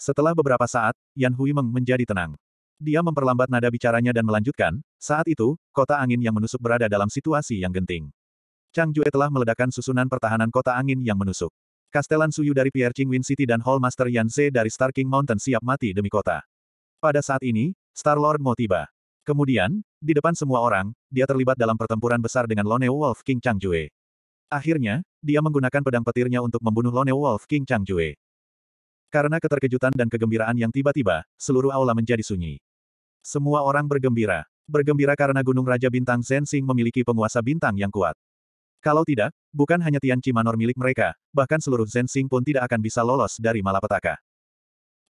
Setelah beberapa saat, Yan Hui Meng menjadi tenang. Dia memperlambat nada bicaranya dan melanjutkan, saat itu, kota angin yang menusuk berada dalam situasi yang genting. Chang Jue telah meledakkan susunan pertahanan kota angin yang menusuk. Kastelan Suyu dari Pierre Qingwin City dan Hall Master Yan Ze dari Star King Mountain siap mati demi kota. Pada saat ini, Star Lord mau tiba. Kemudian, di depan semua orang, dia terlibat dalam pertempuran besar dengan Lone Wolf King Chang Jue. Akhirnya, dia menggunakan pedang petirnya untuk membunuh Lone Wolf King Chang Jue. Karena keterkejutan dan kegembiraan yang tiba-tiba, seluruh aula menjadi sunyi. Semua orang bergembira. Bergembira karena Gunung Raja Bintang Zensing memiliki penguasa bintang yang kuat. Kalau tidak, bukan hanya Tian Cimanor milik mereka, bahkan seluruh Zensing pun tidak akan bisa lolos dari malapetaka.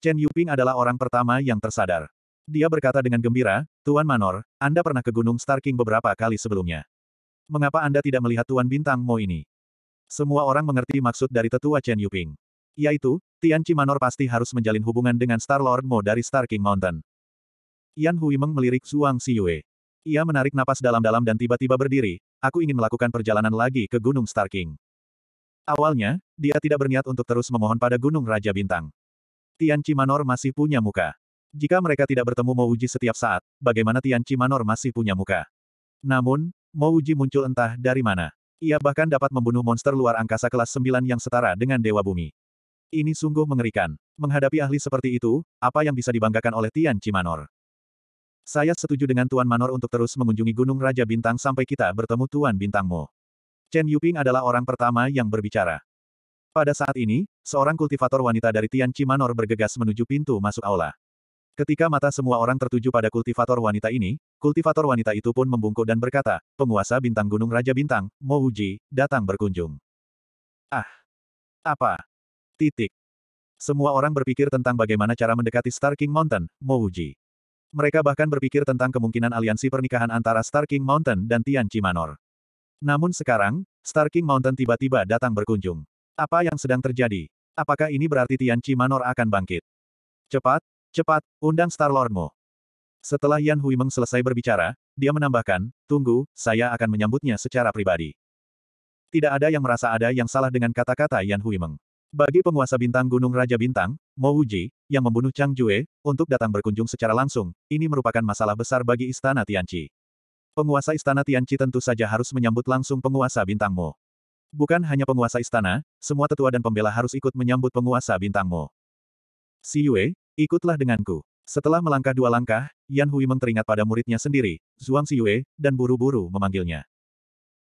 Chen Yuping adalah orang pertama yang tersadar. Dia berkata dengan gembira, Tuan Manor, Anda pernah ke Gunung Starking beberapa kali sebelumnya. Mengapa Anda tidak melihat Tuan Bintang Mo ini? Semua orang mengerti maksud dari tetua Chen Yuping. Yaitu, Tian Cimanor pasti harus menjalin hubungan dengan Star-Lord Mo dari Star King Mountain. Yan Huimeng melirik Zhuang Yue. Ia menarik napas dalam-dalam dan tiba-tiba berdiri, aku ingin melakukan perjalanan lagi ke Gunung Star King. Awalnya, dia tidak berniat untuk terus memohon pada Gunung Raja Bintang. Tian Cimanor masih punya muka. Jika mereka tidak bertemu Mo Uji setiap saat, bagaimana Tian Cimanor masih punya muka? Namun, Mo Uji muncul entah dari mana. Ia bahkan dapat membunuh monster luar angkasa kelas 9 yang setara dengan Dewa Bumi. Ini sungguh mengerikan. Menghadapi ahli seperti itu, apa yang bisa dibanggakan oleh Tian Cimanor? Saya setuju dengan Tuan Manor untuk terus mengunjungi Gunung Raja Bintang sampai kita bertemu Tuan Bintangmu. Chen Yuping adalah orang pertama yang berbicara. Pada saat ini, seorang kultivator wanita dari Tian Cimanor bergegas menuju pintu masuk aula. Ketika mata semua orang tertuju pada kultivator wanita ini, kultivator wanita itu pun membungkuk dan berkata, penguasa bintang Gunung Raja Bintang, Mo Uji, datang berkunjung. Ah! Apa? Titik. Semua orang berpikir tentang bagaimana cara mendekati Star King Mountain, Mouji. Mereka bahkan berpikir tentang kemungkinan aliansi pernikahan antara Star King Mountain dan Tian Cimanor. Namun sekarang, Star King Mountain tiba-tiba datang berkunjung. Apa yang sedang terjadi? Apakah ini berarti Tian Cimanor akan bangkit? Cepat, cepat, undang Star Lordmu. Setelah Yan Hui Meng selesai berbicara, dia menambahkan, tunggu, saya akan menyambutnya secara pribadi. Tidak ada yang merasa ada yang salah dengan kata-kata Yan Hui Meng. Bagi penguasa bintang Gunung Raja Bintang, Mo Wuji yang membunuh Chang Jue, untuk datang berkunjung secara langsung, ini merupakan masalah besar bagi Istana Tianci. Penguasa Istana Tianci tentu saja harus menyambut langsung penguasa bintang Mo. Bukan hanya penguasa istana, semua tetua dan pembela harus ikut menyambut penguasa bintang Mo. Si Yue, ikutlah denganku. Setelah melangkah dua langkah, Yan Hui mengingat pada muridnya sendiri, Zhuang Si Yue, dan buru-buru memanggilnya.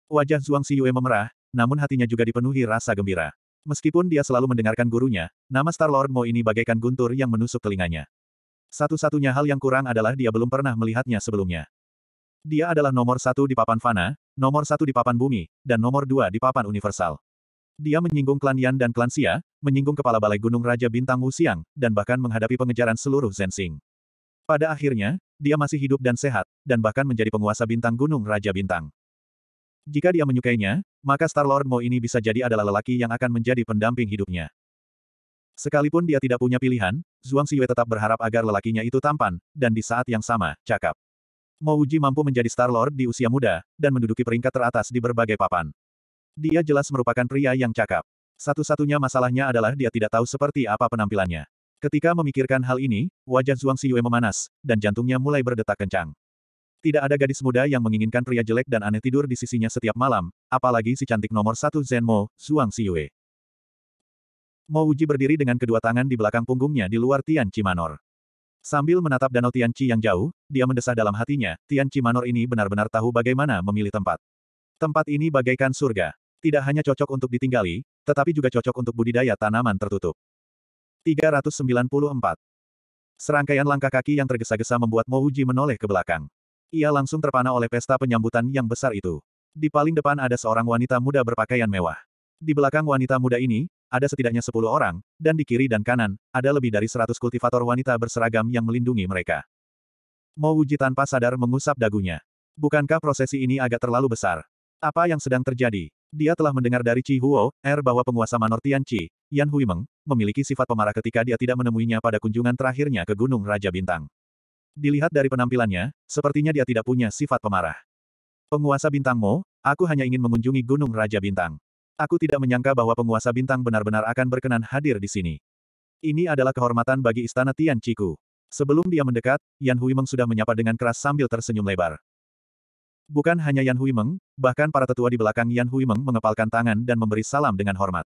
Wajah Zhuang Si Yue memerah, namun hatinya juga dipenuhi rasa gembira. Meskipun dia selalu mendengarkan gurunya, nama Star-Lord Mo ini bagaikan guntur yang menusuk telinganya. Satu-satunya hal yang kurang adalah dia belum pernah melihatnya sebelumnya. Dia adalah nomor satu di papan fana, nomor satu di papan bumi, dan nomor dua di papan universal. Dia menyinggung klan Yan dan klan Xia, menyinggung kepala balai gunung Raja Bintang Wuxiang, dan bahkan menghadapi pengejaran seluruh Zensing. Pada akhirnya, dia masih hidup dan sehat, dan bahkan menjadi penguasa bintang gunung Raja Bintang. Jika dia menyukainya, maka Star-Lord Mo ini bisa jadi adalah lelaki yang akan menjadi pendamping hidupnya. Sekalipun dia tidak punya pilihan, Zhuang Siwei tetap berharap agar lelakinya itu tampan, dan di saat yang sama, cakap. Mo Uji mampu menjadi Star-Lord di usia muda, dan menduduki peringkat teratas di berbagai papan. Dia jelas merupakan pria yang cakap. Satu-satunya masalahnya adalah dia tidak tahu seperti apa penampilannya. Ketika memikirkan hal ini, wajah Zhuang Siyue memanas, dan jantungnya mulai berdetak kencang. Tidak ada gadis muda yang menginginkan pria jelek dan aneh tidur di sisinya setiap malam, apalagi si cantik nomor satu Zenmo, Zhuang Siyue. Mo Wuji berdiri dengan kedua tangan di belakang punggungnya di luar Tian Manor. Sambil menatap danau Tian Chi yang jauh, dia mendesah dalam hatinya, Tian Manor ini benar-benar tahu bagaimana memilih tempat. Tempat ini bagaikan surga. Tidak hanya cocok untuk ditinggali, tetapi juga cocok untuk budidaya tanaman tertutup. 394. Serangkaian langkah kaki yang tergesa-gesa membuat Mo Wuji menoleh ke belakang. Ia langsung terpana oleh pesta penyambutan yang besar itu. Di paling depan ada seorang wanita muda berpakaian mewah. Di belakang wanita muda ini, ada setidaknya sepuluh orang, dan di kiri dan kanan, ada lebih dari seratus kultivator wanita berseragam yang melindungi mereka. Mo Wuji tanpa sadar mengusap dagunya. Bukankah prosesi ini agak terlalu besar? Apa yang sedang terjadi? Dia telah mendengar dari Chi Huo, Er bahwa penguasa Manor Tianqi, Yan Huimeng, memiliki sifat pemarah ketika dia tidak menemuinya pada kunjungan terakhirnya ke Gunung Raja Bintang. Dilihat dari penampilannya, sepertinya dia tidak punya sifat pemarah. Penguasa bintang Mo, aku hanya ingin mengunjungi Gunung Raja Bintang. Aku tidak menyangka bahwa penguasa bintang benar-benar akan berkenan hadir di sini. Ini adalah kehormatan bagi istana Tian Chiku. Sebelum dia mendekat, Yan Hui Meng sudah menyapa dengan keras sambil tersenyum lebar. Bukan hanya Yan Hui Meng, bahkan para tetua di belakang Yan Hui Meng mengepalkan tangan dan memberi salam dengan hormat.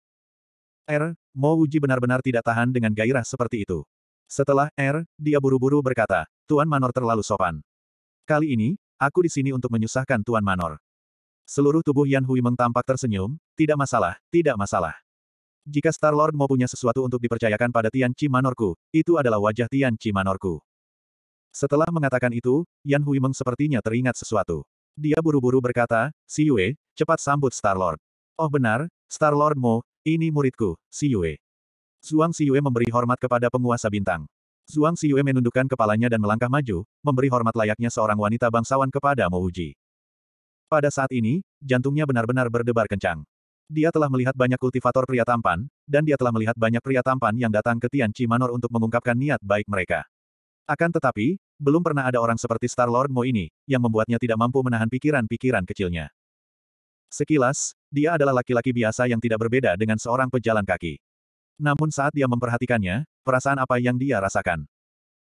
Er, Mo Wuji benar-benar tidak tahan dengan gairah seperti itu. Setelah Er, dia buru-buru berkata, Tuan Manor terlalu sopan. Kali ini, aku di sini untuk menyusahkan Tuan Manor. Seluruh tubuh Yan Hui Meng tampak tersenyum, tidak masalah, tidak masalah. Jika Star-Lord mau punya sesuatu untuk dipercayakan pada Tian Chi Manorku, itu adalah wajah Tian Chi Manorku. Setelah mengatakan itu, Yan Hui Meng sepertinya teringat sesuatu. Dia buru-buru berkata, Si Yue, cepat sambut Star-Lord. Oh benar, Star-Lord Mo, ini muridku, Si Yue. Zhuang Si Yue memberi hormat kepada penguasa bintang. Zhuang Siyue menundukkan kepalanya dan melangkah maju, memberi hormat layaknya seorang wanita bangsawan kepada Mo Uji. Pada saat ini, jantungnya benar-benar berdebar kencang. Dia telah melihat banyak kultivator pria tampan, dan dia telah melihat banyak pria tampan yang datang ke Tian Chi Manor untuk mengungkapkan niat baik mereka. Akan tetapi, belum pernah ada orang seperti Star-Lord Mo ini, yang membuatnya tidak mampu menahan pikiran-pikiran kecilnya. Sekilas, dia adalah laki-laki biasa yang tidak berbeda dengan seorang pejalan kaki. Namun saat dia memperhatikannya, perasaan apa yang dia rasakan.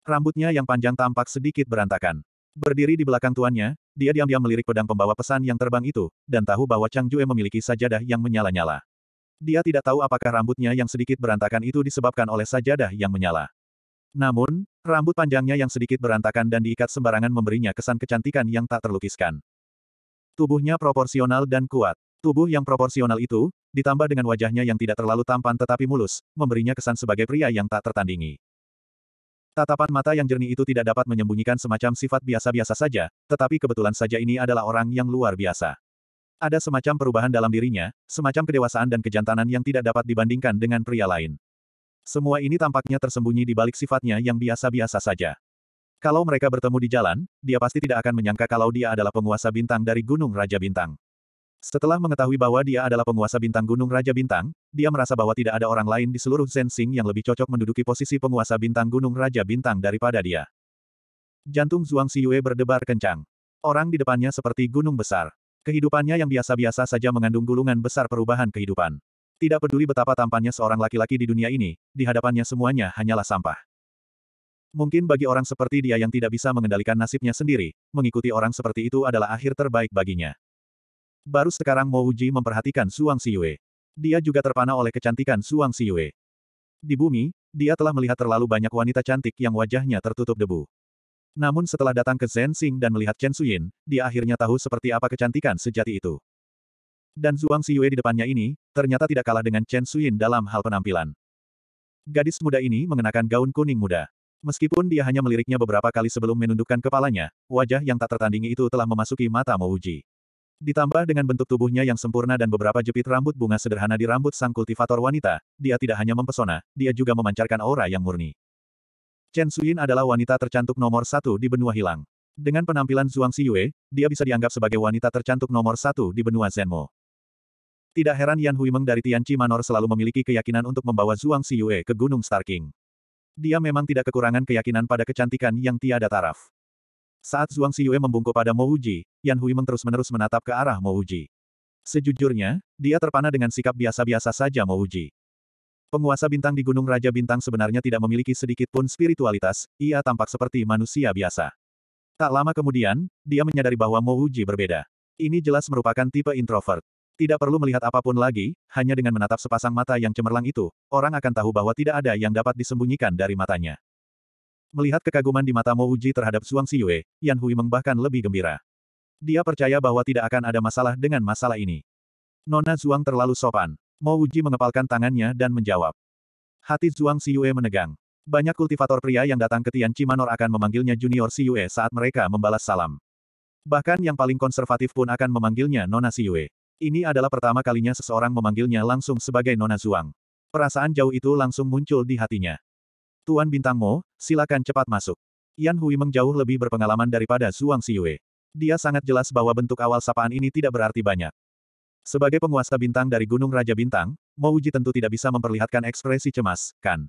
Rambutnya yang panjang tampak sedikit berantakan. Berdiri di belakang tuannya, dia diam-diam melirik pedang pembawa pesan yang terbang itu, dan tahu bahwa Chang Jue memiliki sajadah yang menyala-nyala. Dia tidak tahu apakah rambutnya yang sedikit berantakan itu disebabkan oleh sajadah yang menyala. Namun, rambut panjangnya yang sedikit berantakan dan diikat sembarangan memberinya kesan kecantikan yang tak terlukiskan. Tubuhnya proporsional dan kuat. Tubuh yang proporsional itu, ditambah dengan wajahnya yang tidak terlalu tampan tetapi mulus, memberinya kesan sebagai pria yang tak tertandingi. Tatapan mata yang jernih itu tidak dapat menyembunyikan semacam sifat biasa-biasa saja, tetapi kebetulan saja ini adalah orang yang luar biasa. Ada semacam perubahan dalam dirinya, semacam kedewasaan dan kejantanan yang tidak dapat dibandingkan dengan pria lain. Semua ini tampaknya tersembunyi di balik sifatnya yang biasa-biasa saja. Kalau mereka bertemu di jalan, dia pasti tidak akan menyangka kalau dia adalah penguasa bintang dari Gunung Raja Bintang. Setelah mengetahui bahwa dia adalah penguasa bintang gunung Raja Bintang, dia merasa bahwa tidak ada orang lain di seluruh Zensing yang lebih cocok menduduki posisi penguasa bintang gunung Raja Bintang daripada dia. Jantung Zhuang Siyue berdebar kencang. Orang di depannya seperti gunung besar. Kehidupannya yang biasa-biasa saja mengandung gulungan besar perubahan kehidupan. Tidak peduli betapa tampannya seorang laki-laki di dunia ini, di hadapannya semuanya hanyalah sampah. Mungkin bagi orang seperti dia yang tidak bisa mengendalikan nasibnya sendiri, mengikuti orang seperti itu adalah akhir terbaik baginya. Baru sekarang Mo Uji memperhatikan Suang Siyue. Dia juga terpana oleh kecantikan Suang Siyue. Di bumi, dia telah melihat terlalu banyak wanita cantik yang wajahnya tertutup debu. Namun setelah datang ke Zensing dan melihat Chen Suyin, dia akhirnya tahu seperti apa kecantikan sejati itu. Dan Zhuang Siyue di depannya ini, ternyata tidak kalah dengan Chen Suyin dalam hal penampilan. Gadis muda ini mengenakan gaun kuning muda. Meskipun dia hanya meliriknya beberapa kali sebelum menundukkan kepalanya, wajah yang tak tertandingi itu telah memasuki mata Mouji. Ditambah dengan bentuk tubuhnya yang sempurna dan beberapa jepit rambut bunga sederhana di rambut sang kultivator wanita, dia tidak hanya mempesona, dia juga memancarkan aura yang murni. Chen Suyin adalah wanita tercantik nomor satu di benua hilang. Dengan penampilan Zhuang Siyue, dia bisa dianggap sebagai wanita tercantik nomor satu di benua Zenmo. Tidak heran Yan Huimeng dari Tianqi Manor selalu memiliki keyakinan untuk membawa Zhuang Siyue ke Gunung Star King. Dia memang tidak kekurangan keyakinan pada kecantikan yang tiada taraf. Saat Zhuang Siyue membungkuk pada Mo Wuji, Yan Hui terus-menerus menatap ke arah Mo Wuji. Sejujurnya, dia terpana dengan sikap biasa-biasa saja Mo Wuji. Penguasa bintang di Gunung Raja Bintang sebenarnya tidak memiliki sedikit pun spiritualitas, ia tampak seperti manusia biasa. Tak lama kemudian, dia menyadari bahwa Mo Wuji berbeda. Ini jelas merupakan tipe introvert. Tidak perlu melihat apapun lagi, hanya dengan menatap sepasang mata yang cemerlang itu, orang akan tahu bahwa tidak ada yang dapat disembunyikan dari matanya. Melihat kekaguman di mata Mo Uji terhadap Zhuang Siyue, Yan Hui membahkan lebih gembira. Dia percaya bahwa tidak akan ada masalah dengan masalah ini. Nona Zhuang terlalu sopan. Mo Uji mengepalkan tangannya dan menjawab. Hati Zhuang Siyue menegang. Banyak kultivator pria yang datang ke Tian Cimanor akan memanggilnya Junior Siyue saat mereka membalas salam. Bahkan yang paling konservatif pun akan memanggilnya Nona Siyue. Ini adalah pertama kalinya seseorang memanggilnya langsung sebagai Nona Zhuang. Perasaan jauh itu langsung muncul di hatinya. Tuan Bintang Mo, silakan cepat masuk. Yan Hui Meng jauh lebih berpengalaman daripada Zhuang Yue. Dia sangat jelas bahwa bentuk awal sapaan ini tidak berarti banyak. Sebagai penguasa bintang dari Gunung Raja Bintang, Mo Uji tentu tidak bisa memperlihatkan ekspresi cemas, kan?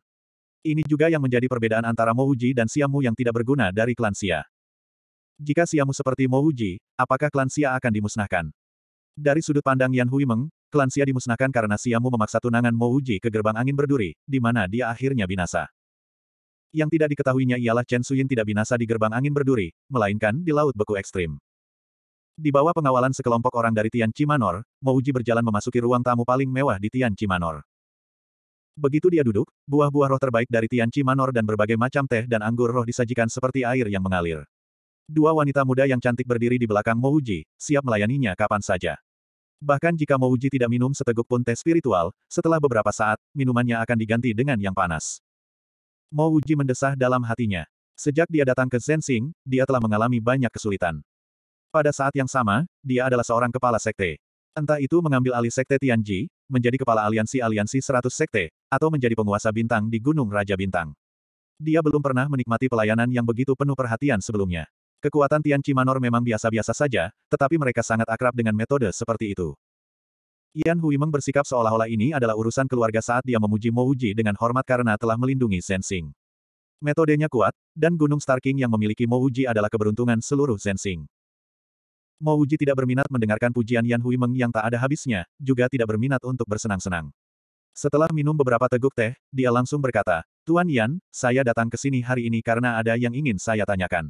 Ini juga yang menjadi perbedaan antara Mo Uji dan Siamu yang tidak berguna dari klan Xia. Jika Siamu seperti Mo Uji, apakah klan Xia akan dimusnahkan? Dari sudut pandang Yan Hui Meng, klan Xia dimusnahkan karena Siamu memaksa tunangan Mo Uji ke gerbang angin berduri, di mana dia akhirnya binasa. Yang tidak diketahuinya ialah Chen Suyin tidak binasa di gerbang angin berduri, melainkan di laut beku ekstrim. Di bawah pengawalan sekelompok orang dari Tian Cimanor, Mouji berjalan memasuki ruang tamu paling mewah di Tian Cimanor. Begitu dia duduk, buah-buah roh terbaik dari Tian Cimanor dan berbagai macam teh dan anggur roh disajikan seperti air yang mengalir. Dua wanita muda yang cantik berdiri di belakang Mouji, siap melayaninya kapan saja. Bahkan jika Mouji tidak minum seteguk pun teh spiritual, setelah beberapa saat, minumannya akan diganti dengan yang panas. Mo Uji mendesah dalam hatinya. Sejak dia datang ke Zensing, dia telah mengalami banyak kesulitan. Pada saat yang sama, dia adalah seorang kepala sekte. Entah itu mengambil alih sekte Tianji, menjadi kepala aliansi-aliansi 100 sekte, atau menjadi penguasa bintang di Gunung Raja Bintang. Dia belum pernah menikmati pelayanan yang begitu penuh perhatian sebelumnya. Kekuatan Chi Manor memang biasa-biasa saja, tetapi mereka sangat akrab dengan metode seperti itu. Yan Hui Meng bersikap seolah-olah ini adalah urusan keluarga saat dia memuji Mo Uji dengan hormat karena telah melindungi Sensing. Metodenya kuat, dan Gunung Starking yang memiliki Mo Uji adalah keberuntungan seluruh Sensing. Mo Uji tidak berminat mendengarkan pujian Yan Hui Meng yang tak ada habisnya, juga tidak berminat untuk bersenang-senang. Setelah minum beberapa teguk teh, dia langsung berkata, Tuan Yan, saya datang ke sini hari ini karena ada yang ingin saya tanyakan.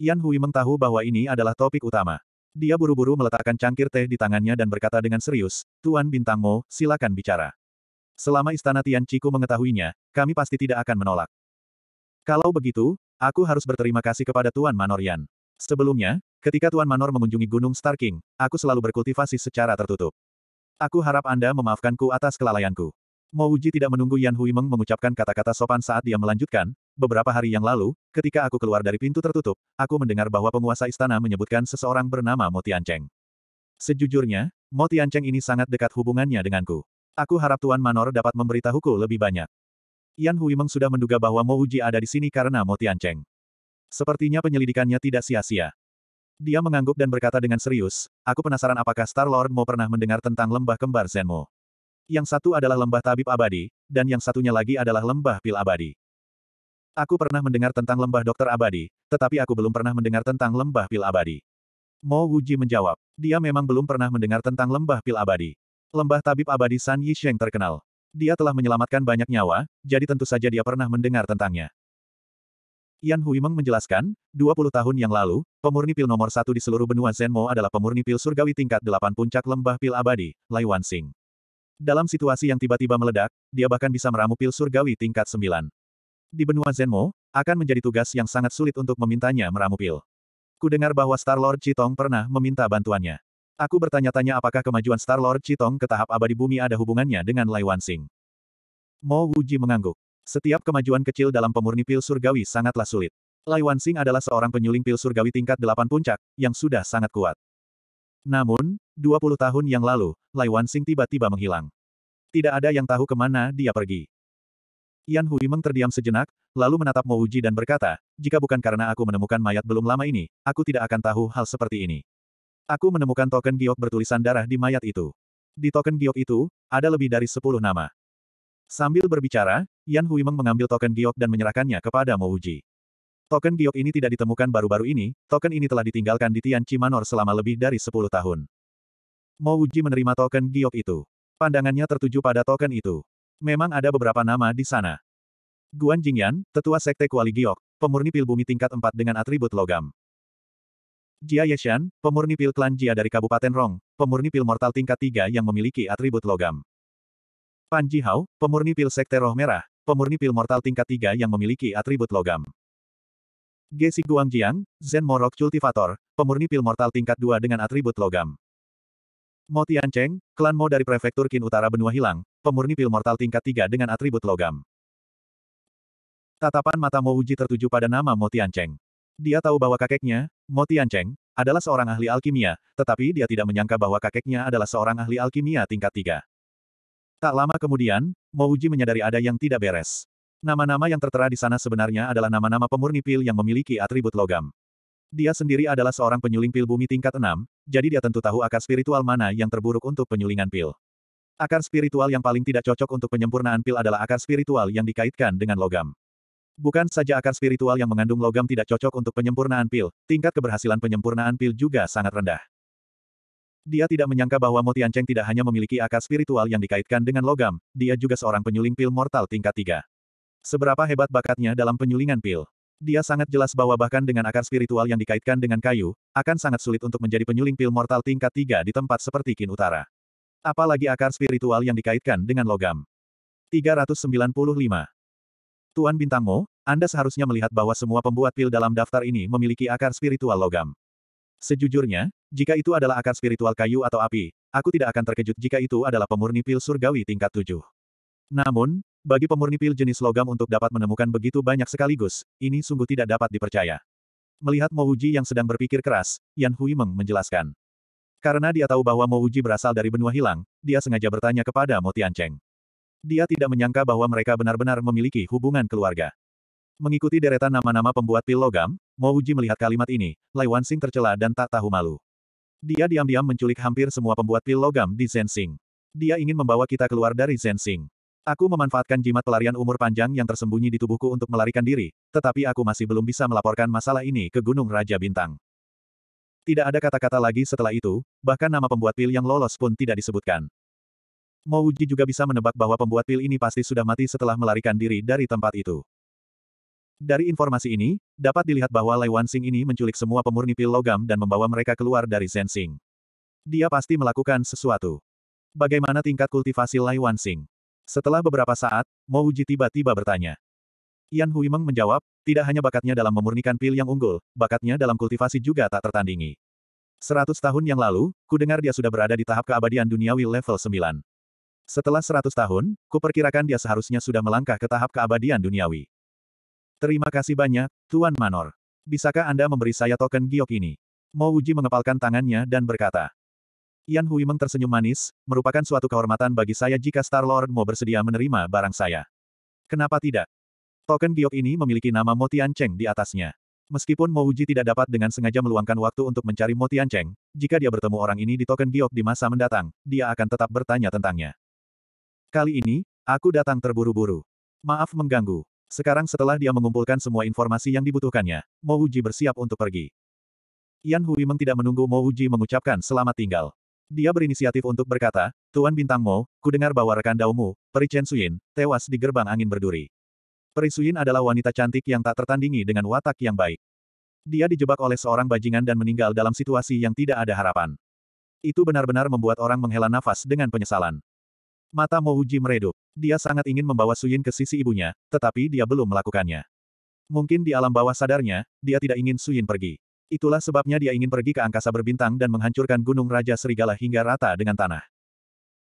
Yan Hui Meng tahu bahwa ini adalah topik utama. Dia buru-buru meletakkan cangkir teh di tangannya dan berkata dengan serius, Tuan Bintang Mo, silakan bicara. Selama istana Tian Chiku mengetahuinya, kami pasti tidak akan menolak. Kalau begitu, aku harus berterima kasih kepada Tuan Manorian. Sebelumnya, ketika Tuan Manor mengunjungi Gunung Star King, aku selalu berkultivasi secara tertutup. Aku harap Anda memaafkanku atas kelalaianku. Mo tidak menunggu Yan Hui Meng mengucapkan kata-kata sopan saat dia melanjutkan, beberapa hari yang lalu, ketika aku keluar dari pintu tertutup, aku mendengar bahwa penguasa istana menyebutkan seseorang bernama Mo Tiancheng. Sejujurnya, Mo Tiancheng ini sangat dekat hubungannya denganku. Aku harap Tuan Manor dapat memberitahuku lebih banyak. Yan Huimeng sudah menduga bahwa Mo Uji ada di sini karena Mo Tiancheng. Sepertinya penyelidikannya tidak sia-sia. Dia mengangguk dan berkata dengan serius, aku penasaran apakah Star-Lord Mo pernah mendengar tentang lembah kembar Mo. Yang satu adalah lembah tabib abadi, dan yang satunya lagi adalah lembah pil abadi. Aku pernah mendengar tentang lembah dokter abadi, tetapi aku belum pernah mendengar tentang lembah pil abadi. Mo Wuji menjawab, dia memang belum pernah mendengar tentang lembah pil abadi. Lembah tabib abadi San Yisheng terkenal. Dia telah menyelamatkan banyak nyawa, jadi tentu saja dia pernah mendengar tentangnya. Yan Hui Huimeng menjelaskan, 20 tahun yang lalu, pemurni pil nomor satu di seluruh benua Zenmo adalah pemurni pil surgawi tingkat 8 puncak lembah pil abadi, Lai Wansing. Dalam situasi yang tiba-tiba meledak, dia bahkan bisa meramu pil surgawi tingkat 9. Di benua Zenmo, akan menjadi tugas yang sangat sulit untuk memintanya meramu pil. Ku dengar bahwa Star-Lord Chitong pernah meminta bantuannya. Aku bertanya-tanya apakah kemajuan Star-Lord Chitong ke tahap abadi bumi ada hubungannya dengan Lai Wansing. Mo Wuji mengangguk. Setiap kemajuan kecil dalam pemurni pil surgawi sangatlah sulit. Lai Wansing adalah seorang penyuling pil surgawi tingkat 8 puncak, yang sudah sangat kuat. Namun, 20 tahun yang lalu, Lai Wansing tiba-tiba menghilang. Tidak ada yang tahu kemana dia pergi. Yan Hui Meng terdiam sejenak, lalu menatap Mo Uji dan berkata, jika bukan karena aku menemukan mayat belum lama ini, aku tidak akan tahu hal seperti ini. Aku menemukan token giok bertulisan darah di mayat itu. Di token giok itu, ada lebih dari sepuluh nama. Sambil berbicara, Yan Hui Meng mengambil token giok dan menyerahkannya kepada Mo Uji. Token giok ini tidak ditemukan baru-baru ini, token ini telah ditinggalkan di Tian Cimanor selama lebih dari sepuluh tahun. Mo Uji menerima token giok itu. Pandangannya tertuju pada token itu. Memang ada beberapa nama di sana. Guan Jingyan, tetua sekte Kuali Giok, pemurni pil bumi tingkat 4 dengan atribut logam. Jia Yeshan, pemurni pil klan Jia dari Kabupaten Rong, pemurni pil mortal tingkat 3 yang memiliki atribut logam. Pan Jihao, pemurni pil sekte roh merah, pemurni pil mortal tingkat 3 yang memiliki atribut logam. Gesi Guangjiang, Zen Morok Cultivator, pemurni pil mortal tingkat 2 dengan atribut logam. Mo Cheng, klan Mo dari Prefektur Qin Utara Benua Hilang, pemurni pil mortal tingkat 3 dengan atribut logam. Tatapan mata Mo Uji tertuju pada nama Mo Tiancheng. Dia tahu bahwa kakeknya, Mo Tiancheng, adalah seorang ahli alkimia, tetapi dia tidak menyangka bahwa kakeknya adalah seorang ahli alkimia tingkat 3. Tak lama kemudian, Mo Uji menyadari ada yang tidak beres. Nama-nama yang tertera di sana sebenarnya adalah nama-nama pemurni pil yang memiliki atribut logam. Dia sendiri adalah seorang penyuling pil bumi tingkat 6, jadi dia tentu tahu akar spiritual mana yang terburuk untuk penyulingan pil. Akar spiritual yang paling tidak cocok untuk penyempurnaan pil adalah akar spiritual yang dikaitkan dengan logam. Bukan saja akar spiritual yang mengandung logam tidak cocok untuk penyempurnaan pil, tingkat keberhasilan penyempurnaan pil juga sangat rendah. Dia tidak menyangka bahwa Mo Cheng tidak hanya memiliki akar spiritual yang dikaitkan dengan logam, dia juga seorang penyuling pil mortal tingkat 3. Seberapa hebat bakatnya dalam penyulingan pil. Dia sangat jelas bahwa bahkan dengan akar spiritual yang dikaitkan dengan kayu, akan sangat sulit untuk menjadi penyuling pil mortal tingkat 3 di tempat seperti Kin Utara. Apalagi akar spiritual yang dikaitkan dengan logam. 395. Tuan Bintang Anda seharusnya melihat bahwa semua pembuat pil dalam daftar ini memiliki akar spiritual logam. Sejujurnya, jika itu adalah akar spiritual kayu atau api, aku tidak akan terkejut jika itu adalah pemurni pil surgawi tingkat 7. Namun, bagi pemurni pil jenis logam untuk dapat menemukan begitu banyak sekaligus, ini sungguh tidak dapat dipercaya. Melihat Mo yang sedang berpikir keras, Yan Hui Meng menjelaskan. Karena dia tahu bahwa Mo Uji berasal dari benua hilang, dia sengaja bertanya kepada Mo Tiancheng. Dia tidak menyangka bahwa mereka benar-benar memiliki hubungan keluarga. Mengikuti deretan nama-nama pembuat pil logam, Mo Uji melihat kalimat ini, Lai Wansing tercela dan tak tahu malu. Dia diam-diam menculik hampir semua pembuat pil logam di Zensing. Dia ingin membawa kita keluar dari Zensing. Aku memanfaatkan jimat pelarian umur panjang yang tersembunyi di tubuhku untuk melarikan diri, tetapi aku masih belum bisa melaporkan masalah ini ke Gunung Raja Bintang. Tidak ada kata-kata lagi setelah itu, bahkan nama pembuat pil yang lolos pun tidak disebutkan. Mouji juga bisa menebak bahwa pembuat pil ini pasti sudah mati setelah melarikan diri dari tempat itu. Dari informasi ini, dapat dilihat bahwa Lei Wansing ini menculik semua pemurni pil logam dan membawa mereka keluar dari Zensing. Dia pasti melakukan sesuatu. Bagaimana tingkat kultivasi Lei Wansing? Setelah beberapa saat, Mouji tiba-tiba bertanya. Yan Huimeng menjawab, tidak hanya bakatnya dalam memurnikan pil yang unggul, bakatnya dalam kultivasi juga tak tertandingi. Seratus tahun yang lalu, ku dengar dia sudah berada di tahap keabadian duniawi level 9. Setelah seratus tahun, ku perkirakan dia seharusnya sudah melangkah ke tahap keabadian duniawi. Terima kasih banyak, Tuan Manor. Bisakah Anda memberi saya token giok ini? Mo Wuji mengepalkan tangannya dan berkata. Yan Huimeng tersenyum manis, merupakan suatu kehormatan bagi saya jika Star-Lord mau bersedia menerima barang saya. Kenapa tidak? Token giok ini memiliki nama Motian Cheng di atasnya. Meskipun Mo tidak dapat dengan sengaja meluangkan waktu untuk mencari Motian Cheng, jika dia bertemu orang ini di token giok di masa mendatang, dia akan tetap bertanya tentangnya. Kali ini, aku datang terburu-buru. Maaf mengganggu. Sekarang setelah dia mengumpulkan semua informasi yang dibutuhkannya, Mo bersiap untuk pergi. Yan Hui Meng tidak menunggu Mo mengucapkan selamat tinggal. Dia berinisiatif untuk berkata, Tuan Bintang Mo, ku dengar bahwa rekan Daumu, Peri Chen Suyin, tewas di gerbang angin berduri. Perisuin adalah wanita cantik yang tak tertandingi dengan watak yang baik. Dia dijebak oleh seorang bajingan dan meninggal dalam situasi yang tidak ada harapan. Itu benar-benar membuat orang menghela nafas dengan penyesalan. Mata Mo Mouji meredup. Dia sangat ingin membawa Suyin ke sisi ibunya, tetapi dia belum melakukannya. Mungkin di alam bawah sadarnya, dia tidak ingin Suyin pergi. Itulah sebabnya dia ingin pergi ke angkasa berbintang dan menghancurkan Gunung Raja Serigala hingga rata dengan tanah.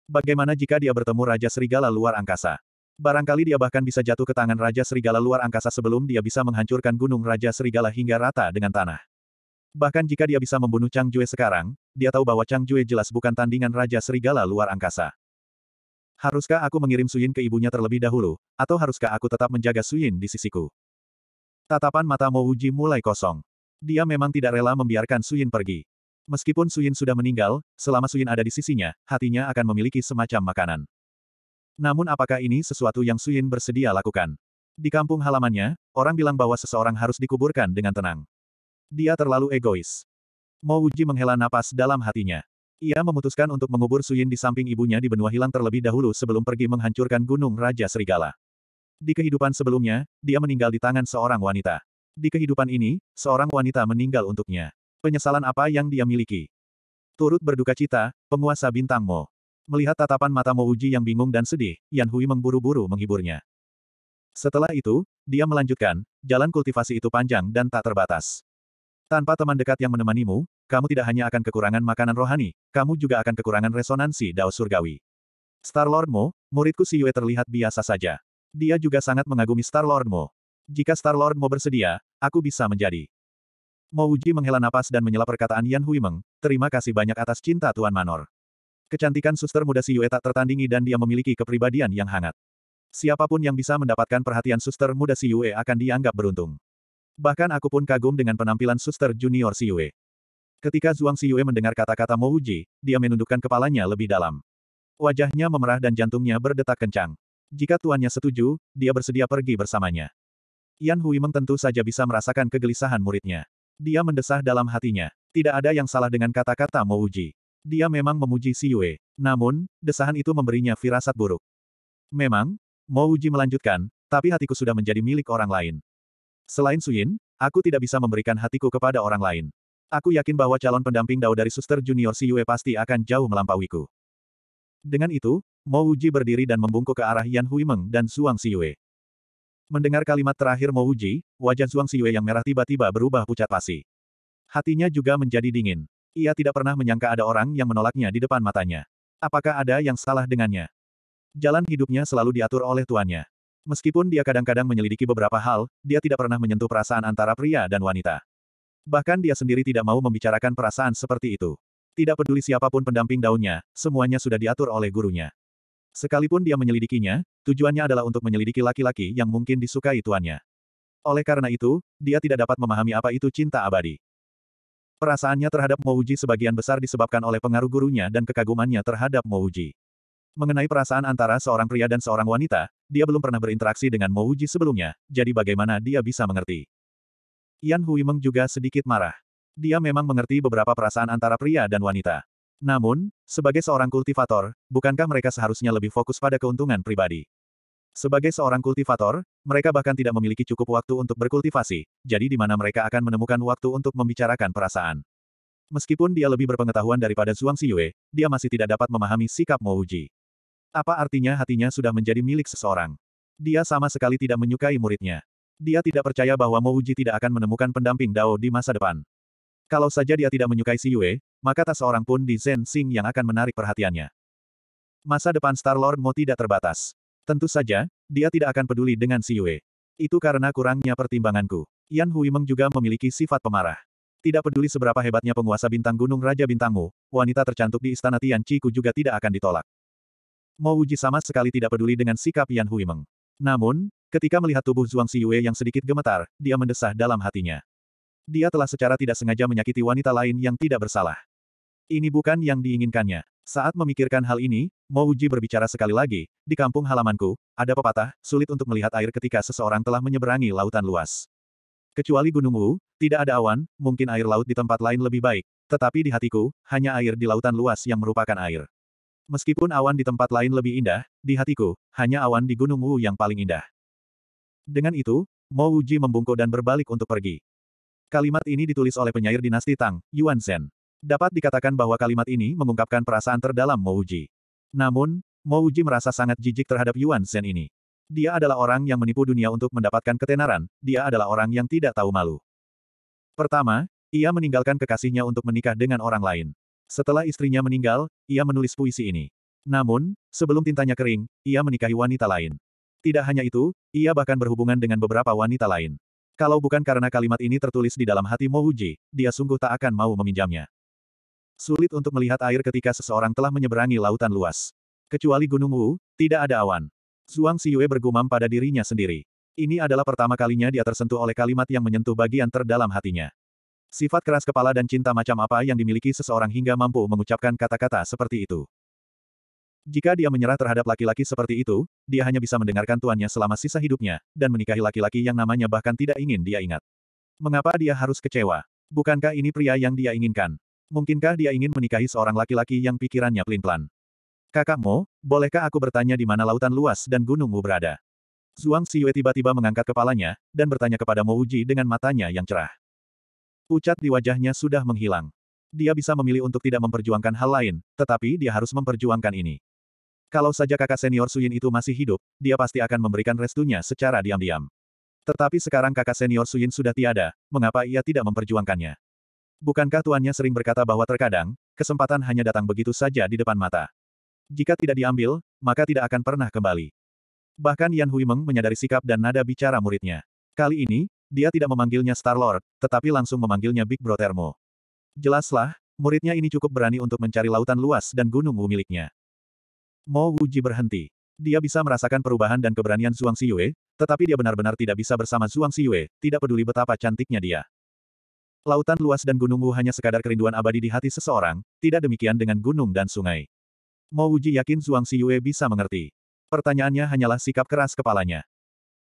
Bagaimana jika dia bertemu Raja Serigala luar angkasa? Barangkali dia bahkan bisa jatuh ke tangan Raja Serigala luar angkasa sebelum dia bisa menghancurkan gunung Raja Serigala hingga rata dengan tanah. Bahkan jika dia bisa membunuh Chang Jue sekarang, dia tahu bahwa Chang Jue jelas bukan tandingan Raja Serigala luar angkasa. Haruskah aku mengirim Suyin ke ibunya terlebih dahulu, atau haruskah aku tetap menjaga Suyin di sisiku? Tatapan mata Mo Uji mulai kosong. Dia memang tidak rela membiarkan Suyin pergi. Meskipun Suyin sudah meninggal, selama Suyin ada di sisinya, hatinya akan memiliki semacam makanan. Namun apakah ini sesuatu yang Suyin bersedia lakukan? Di kampung halamannya, orang bilang bahwa seseorang harus dikuburkan dengan tenang. Dia terlalu egois. Mo Wuji menghela napas dalam hatinya. Ia memutuskan untuk mengubur Suyin di samping ibunya di benua hilang terlebih dahulu sebelum pergi menghancurkan gunung Raja Serigala. Di kehidupan sebelumnya, dia meninggal di tangan seorang wanita. Di kehidupan ini, seorang wanita meninggal untuknya. Penyesalan apa yang dia miliki? Turut berduka cita, penguasa bintang Mo. Melihat tatapan mata Mouji yang bingung dan sedih, Yan Hui memburu-buru menghiburnya. Setelah itu, dia melanjutkan, jalan kultivasi itu panjang dan tak terbatas. Tanpa teman dekat yang menemanimu, kamu tidak hanya akan kekurangan makanan rohani, kamu juga akan kekurangan resonansi dao surgawi. Star Lordmu, muridku si Yue terlihat biasa saja. Dia juga sangat mengagumi Star Lordmu. Jika Star Lordmu bersedia, aku bisa menjadi. Mouji menghela napas dan menyela perkataan Yan Hui meng, terima kasih banyak atas cinta Tuan Manor. Kecantikan suster muda si Yue tak tertandingi dan dia memiliki kepribadian yang hangat. Siapapun yang bisa mendapatkan perhatian suster muda si Yue akan dianggap beruntung. Bahkan aku pun kagum dengan penampilan suster junior si Yue. Ketika Zhuang si Yue mendengar kata-kata Mo Wuji, dia menundukkan kepalanya lebih dalam. Wajahnya memerah dan jantungnya berdetak kencang. Jika tuannya setuju, dia bersedia pergi bersamanya. Yan Meng tentu saja bisa merasakan kegelisahan muridnya. Dia mendesah dalam hatinya. Tidak ada yang salah dengan kata-kata Mo Wuji. Dia memang memuji Si Yue. Namun, desahan itu memberinya firasat buruk. Memang, Mo Uji melanjutkan, tapi hatiku sudah menjadi milik orang lain. Selain Suyin, aku tidak bisa memberikan hatiku kepada orang lain. Aku yakin bahwa calon pendamping Dao dari suster junior Si Yue pasti akan jauh melampauiku. Dengan itu, Mo Uji berdiri dan membungkuk ke arah Yan Hui Meng dan Suang Si Yue. Mendengar kalimat terakhir Mo Uji, wajah Si Yue yang merah tiba-tiba berubah pucat pasi. Hatinya juga menjadi dingin. Ia tidak pernah menyangka ada orang yang menolaknya di depan matanya. Apakah ada yang salah dengannya? Jalan hidupnya selalu diatur oleh tuannya. Meskipun dia kadang-kadang menyelidiki beberapa hal, dia tidak pernah menyentuh perasaan antara pria dan wanita. Bahkan dia sendiri tidak mau membicarakan perasaan seperti itu. Tidak peduli siapapun pendamping daunnya, semuanya sudah diatur oleh gurunya. Sekalipun dia menyelidikinya, tujuannya adalah untuk menyelidiki laki-laki yang mungkin disukai tuannya. Oleh karena itu, dia tidak dapat memahami apa itu cinta abadi. Perasaannya terhadap Mouji sebagian besar disebabkan oleh pengaruh gurunya dan kekagumannya terhadap Mouji. Mengenai perasaan antara seorang pria dan seorang wanita, dia belum pernah berinteraksi dengan Mouji sebelumnya, jadi bagaimana dia bisa mengerti. Yan Huimeng juga sedikit marah. Dia memang mengerti beberapa perasaan antara pria dan wanita. Namun, sebagai seorang kultivator, bukankah mereka seharusnya lebih fokus pada keuntungan pribadi? Sebagai seorang kultivator, mereka bahkan tidak memiliki cukup waktu untuk berkultivasi, jadi di mana mereka akan menemukan waktu untuk membicarakan perasaan. Meskipun dia lebih berpengetahuan daripada Zhuang Siyue, dia masih tidak dapat memahami sikap Mo Uji. Apa artinya hatinya sudah menjadi milik seseorang? Dia sama sekali tidak menyukai muridnya. Dia tidak percaya bahwa Mo Uji tidak akan menemukan pendamping Dao di masa depan. Kalau saja dia tidak menyukai Si Yue, maka tak seorang pun di Zen Xing yang akan menarik perhatiannya. Masa depan Star Lord Mo tidak terbatas. Tentu saja, dia tidak akan peduli dengan Si Yue. Itu karena kurangnya pertimbanganku. Yan Huimeng juga memiliki sifat pemarah. Tidak peduli seberapa hebatnya penguasa bintang gunung Raja Bintangmu, wanita tercantik di istana Tian Chiku juga tidak akan ditolak. Mo Wuji sama sekali tidak peduli dengan sikap Yan Huimeng. Namun, ketika melihat tubuh Zhuang Si Yue yang sedikit gemetar, dia mendesah dalam hatinya. Dia telah secara tidak sengaja menyakiti wanita lain yang tidak bersalah. Ini bukan yang diinginkannya. Saat memikirkan hal ini, Mouji berbicara sekali lagi, di kampung halamanku, ada pepatah, sulit untuk melihat air ketika seseorang telah menyeberangi lautan luas. Kecuali Gunung Wu, tidak ada awan, mungkin air laut di tempat lain lebih baik, tetapi di hatiku, hanya air di lautan luas yang merupakan air. Meskipun awan di tempat lain lebih indah, di hatiku, hanya awan di Gunung Wu yang paling indah. Dengan itu, Mo membungkuk dan berbalik untuk pergi. Kalimat ini ditulis oleh penyair dinasti Tang, Yuan Zhen. Dapat dikatakan bahwa kalimat ini mengungkapkan perasaan terdalam Mouji. Namun, Mouji merasa sangat jijik terhadap Yuan Zhen ini. Dia adalah orang yang menipu dunia untuk mendapatkan ketenaran, dia adalah orang yang tidak tahu malu. Pertama, ia meninggalkan kekasihnya untuk menikah dengan orang lain. Setelah istrinya meninggal, ia menulis puisi ini. Namun, sebelum tintanya kering, ia menikahi wanita lain. Tidak hanya itu, ia bahkan berhubungan dengan beberapa wanita lain. Kalau bukan karena kalimat ini tertulis di dalam hati Mouji, dia sungguh tak akan mau meminjamnya. Sulit untuk melihat air ketika seseorang telah menyeberangi lautan luas. Kecuali Gunung Wu, tidak ada awan. Zhuang Siyue bergumam pada dirinya sendiri. Ini adalah pertama kalinya dia tersentuh oleh kalimat yang menyentuh bagian terdalam hatinya. Sifat keras kepala dan cinta macam apa yang dimiliki seseorang hingga mampu mengucapkan kata-kata seperti itu. Jika dia menyerah terhadap laki-laki seperti itu, dia hanya bisa mendengarkan tuannya selama sisa hidupnya, dan menikahi laki-laki yang namanya bahkan tidak ingin dia ingat. Mengapa dia harus kecewa? Bukankah ini pria yang dia inginkan? Mungkinkah dia ingin menikahi seorang laki-laki yang pikirannya pelin-pelan? Kakak Mo, bolehkah aku bertanya di mana lautan luas dan gunungmu berada? Zhuang Siwe tiba-tiba mengangkat kepalanya, dan bertanya kepada Mo Uji dengan matanya yang cerah. Pucat di wajahnya sudah menghilang. Dia bisa memilih untuk tidak memperjuangkan hal lain, tetapi dia harus memperjuangkan ini. Kalau saja kakak senior Suyin itu masih hidup, dia pasti akan memberikan restunya secara diam-diam. Tetapi sekarang kakak senior Suyin sudah tiada, mengapa ia tidak memperjuangkannya? Bukankah tuannya sering berkata bahwa terkadang, kesempatan hanya datang begitu saja di depan mata. Jika tidak diambil, maka tidak akan pernah kembali. Bahkan Yan Hui Meng menyadari sikap dan nada bicara muridnya. Kali ini, dia tidak memanggilnya Star-Lord, tetapi langsung memanggilnya Big Brother Mo. Jelaslah, muridnya ini cukup berani untuk mencari lautan luas dan gunung Wu miliknya. Mo Wuji berhenti. Dia bisa merasakan perubahan dan keberanian Zhuang Siyue, tetapi dia benar-benar tidak bisa bersama Zhuang Siyue. tidak peduli betapa cantiknya dia. Lautan luas dan Gunung Wu hanya sekadar kerinduan abadi di hati seseorang, tidak demikian dengan gunung dan sungai. Mo Wuji yakin Zhuang Siyue bisa mengerti. Pertanyaannya hanyalah sikap keras kepalanya.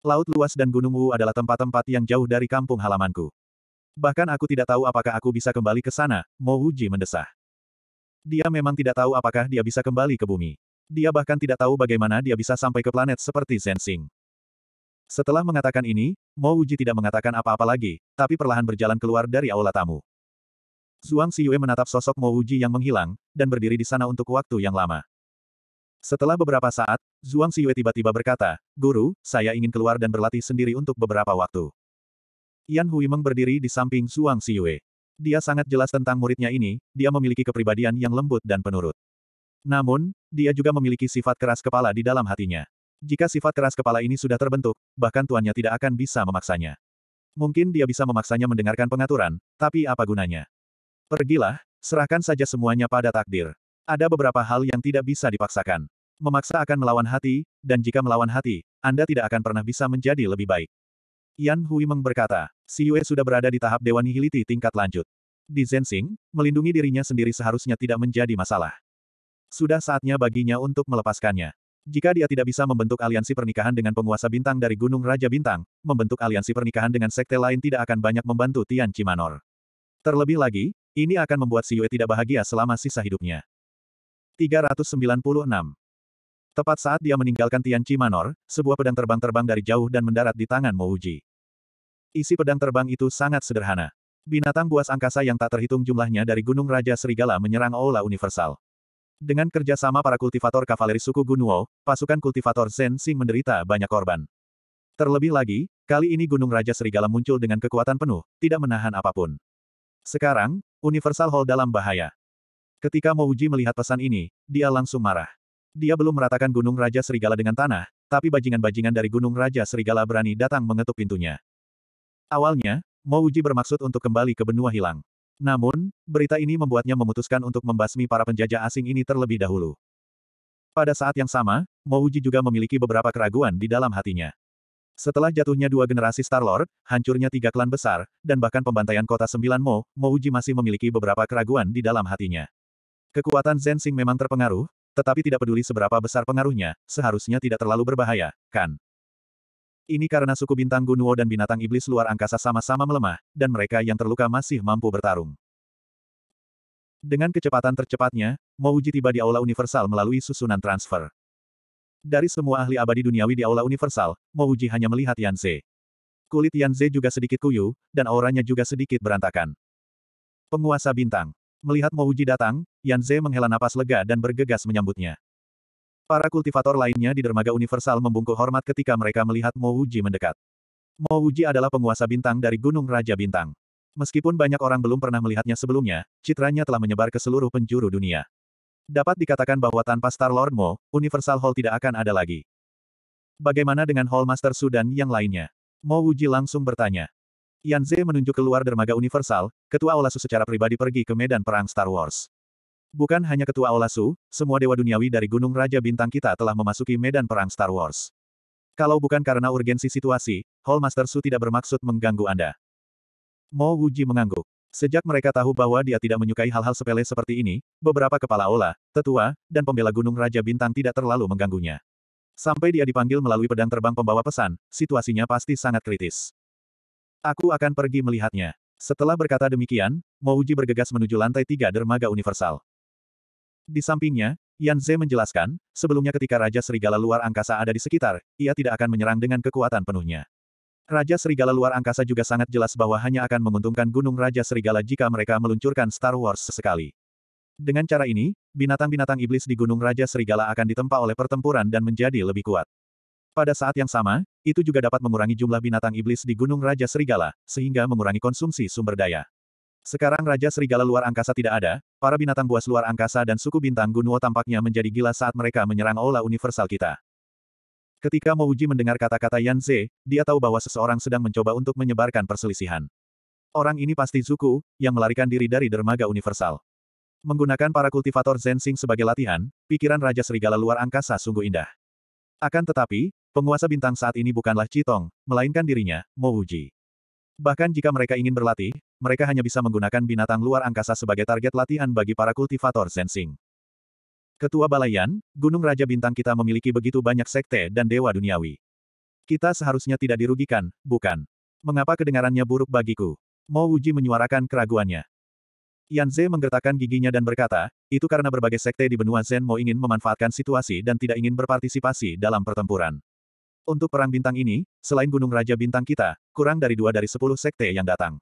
Laut luas dan Gunung Wu adalah tempat-tempat yang jauh dari kampung halamanku. Bahkan aku tidak tahu apakah aku bisa kembali ke sana, Mo Wuji mendesah. Dia memang tidak tahu apakah dia bisa kembali ke bumi. Dia bahkan tidak tahu bagaimana dia bisa sampai ke planet seperti Zensing. Setelah mengatakan ini, Mo Uji tidak mengatakan apa-apa lagi, tapi perlahan berjalan keluar dari aula tamu. Zhuang Siyue menatap sosok Mo Uji yang menghilang, dan berdiri di sana untuk waktu yang lama. Setelah beberapa saat, Zhuang Siyue tiba-tiba berkata, Guru, saya ingin keluar dan berlatih sendiri untuk beberapa waktu. Yan Meng berdiri di samping Zhuang Siyue. Dia sangat jelas tentang muridnya ini, dia memiliki kepribadian yang lembut dan penurut. Namun, dia juga memiliki sifat keras kepala di dalam hatinya. Jika sifat keras kepala ini sudah terbentuk, bahkan tuannya tidak akan bisa memaksanya. Mungkin dia bisa memaksanya mendengarkan pengaturan, tapi apa gunanya? Pergilah, serahkan saja semuanya pada takdir. Ada beberapa hal yang tidak bisa dipaksakan. Memaksa akan melawan hati, dan jika melawan hati, Anda tidak akan pernah bisa menjadi lebih baik. Yan Hui Meng berkata, Si Yue sudah berada di tahap Dewa Nihiliti tingkat lanjut. Di Zensing, melindungi dirinya sendiri seharusnya tidak menjadi masalah. Sudah saatnya baginya untuk melepaskannya. Jika dia tidak bisa membentuk aliansi pernikahan dengan penguasa bintang dari Gunung Raja Bintang, membentuk aliansi pernikahan dengan sekte lain tidak akan banyak membantu Tian Cimanor. Terlebih lagi, ini akan membuat Si Yue tidak bahagia selama sisa hidupnya. 396. Tepat saat dia meninggalkan Tian Cimanor, sebuah pedang terbang terbang dari jauh dan mendarat di tangan Mouji. Isi pedang terbang itu sangat sederhana. Binatang buas angkasa yang tak terhitung jumlahnya dari Gunung Raja Serigala menyerang Aula Universal. Dengan kerjasama para kultivator kavaleri suku Gunuo, pasukan kultivator Zen Xing menderita banyak korban. Terlebih lagi, kali ini Gunung Raja Serigala muncul dengan kekuatan penuh, tidak menahan apapun. Sekarang, Universal Hall dalam bahaya. Ketika Mouji melihat pesan ini, dia langsung marah. Dia belum meratakan Gunung Raja Serigala dengan tanah, tapi bajingan-bajingan dari Gunung Raja Serigala berani datang mengetuk pintunya. Awalnya, Mouji bermaksud untuk kembali ke benua hilang. Namun, berita ini membuatnya memutuskan untuk membasmi para penjajah asing ini terlebih dahulu. Pada saat yang sama, Mouji juga memiliki beberapa keraguan di dalam hatinya. Setelah jatuhnya dua generasi Star-Lord, hancurnya tiga klan besar, dan bahkan pembantaian kota sembilan Mo, Mouji masih memiliki beberapa keraguan di dalam hatinya. Kekuatan Zensing memang terpengaruh, tetapi tidak peduli seberapa besar pengaruhnya, seharusnya tidak terlalu berbahaya, kan? Ini karena suku bintang Gunuo dan binatang iblis luar angkasa sama-sama melemah, dan mereka yang terluka masih mampu bertarung. Dengan kecepatan tercepatnya, Mouji tiba di Aula Universal melalui susunan transfer. Dari semua ahli abadi duniawi di Aula Universal, Mouji hanya melihat Yanze. Kulit Yanze juga sedikit kuyu, dan auranya juga sedikit berantakan. Penguasa bintang. Melihat Mouji datang, Yanze menghela napas lega dan bergegas menyambutnya. Para kultivator lainnya di dermaga universal membungkuk hormat ketika mereka melihat Mo Wuji mendekat. Mo Wuji adalah penguasa bintang dari Gunung Raja Bintang. Meskipun banyak orang belum pernah melihatnya sebelumnya, citranya telah menyebar ke seluruh penjuru dunia. Dapat dikatakan bahwa tanpa Star Lord Mo, Universal Hall tidak akan ada lagi. Bagaimana dengan Hall Master Sudan yang lainnya? Mo Wuji langsung bertanya. Yan Ze menunjuk keluar dermaga Universal, ketua Olasu secara pribadi pergi ke medan perang Star Wars. Bukan hanya ketua Olasu, semua dewa duniawi dari Gunung Raja Bintang kita telah memasuki medan perang Star Wars. Kalau bukan karena urgensi situasi, Hall Master Su tidak bermaksud mengganggu Anda. Mo Wuji mengangguk. Sejak mereka tahu bahwa dia tidak menyukai hal-hal sepele seperti ini, beberapa kepala Ola, tetua, dan pembela Gunung Raja Bintang tidak terlalu mengganggunya. Sampai dia dipanggil melalui pedang terbang pembawa pesan, situasinya pasti sangat kritis. Aku akan pergi melihatnya. Setelah berkata demikian, Mouji bergegas menuju lantai tiga dermaga universal. Di sampingnya, Yan Ze menjelaskan, sebelumnya ketika Raja Serigala luar angkasa ada di sekitar, ia tidak akan menyerang dengan kekuatan penuhnya. Raja Serigala luar angkasa juga sangat jelas bahwa hanya akan menguntungkan Gunung Raja Serigala jika mereka meluncurkan Star Wars sesekali. Dengan cara ini, binatang-binatang iblis di Gunung Raja Serigala akan ditempa oleh pertempuran dan menjadi lebih kuat. Pada saat yang sama, itu juga dapat mengurangi jumlah binatang iblis di Gunung Raja Serigala, sehingga mengurangi konsumsi sumber daya. Sekarang Raja Serigala luar angkasa tidak ada, para binatang buas luar angkasa dan suku bintang Gunuo tampaknya menjadi gila saat mereka menyerang aula universal kita. Ketika Mouji mendengar kata-kata Yan Ze, dia tahu bahwa seseorang sedang mencoba untuk menyebarkan perselisihan. Orang ini pasti Zuku, yang melarikan diri dari dermaga universal. Menggunakan para kultivator Zensing sebagai latihan, pikiran Raja Serigala luar angkasa sungguh indah. Akan tetapi, penguasa bintang saat ini bukanlah Citong, melainkan dirinya, Mouji. Bahkan jika mereka ingin berlatih, mereka hanya bisa menggunakan binatang luar angkasa sebagai target latihan bagi para kultivator sensing. Ketua Balayan, Gunung Raja Bintang kita memiliki begitu banyak sekte dan dewa duniawi. Kita seharusnya tidak dirugikan, bukan? Mengapa kedengarannya buruk bagiku? Mo Uji menyuarakan keraguannya. Yanze menggertakkan giginya dan berkata, itu karena berbagai sekte di benua Zen Mo ingin memanfaatkan situasi dan tidak ingin berpartisipasi dalam pertempuran. Untuk perang bintang ini, selain Gunung Raja Bintang kita, kurang dari dua dari sepuluh sekte yang datang.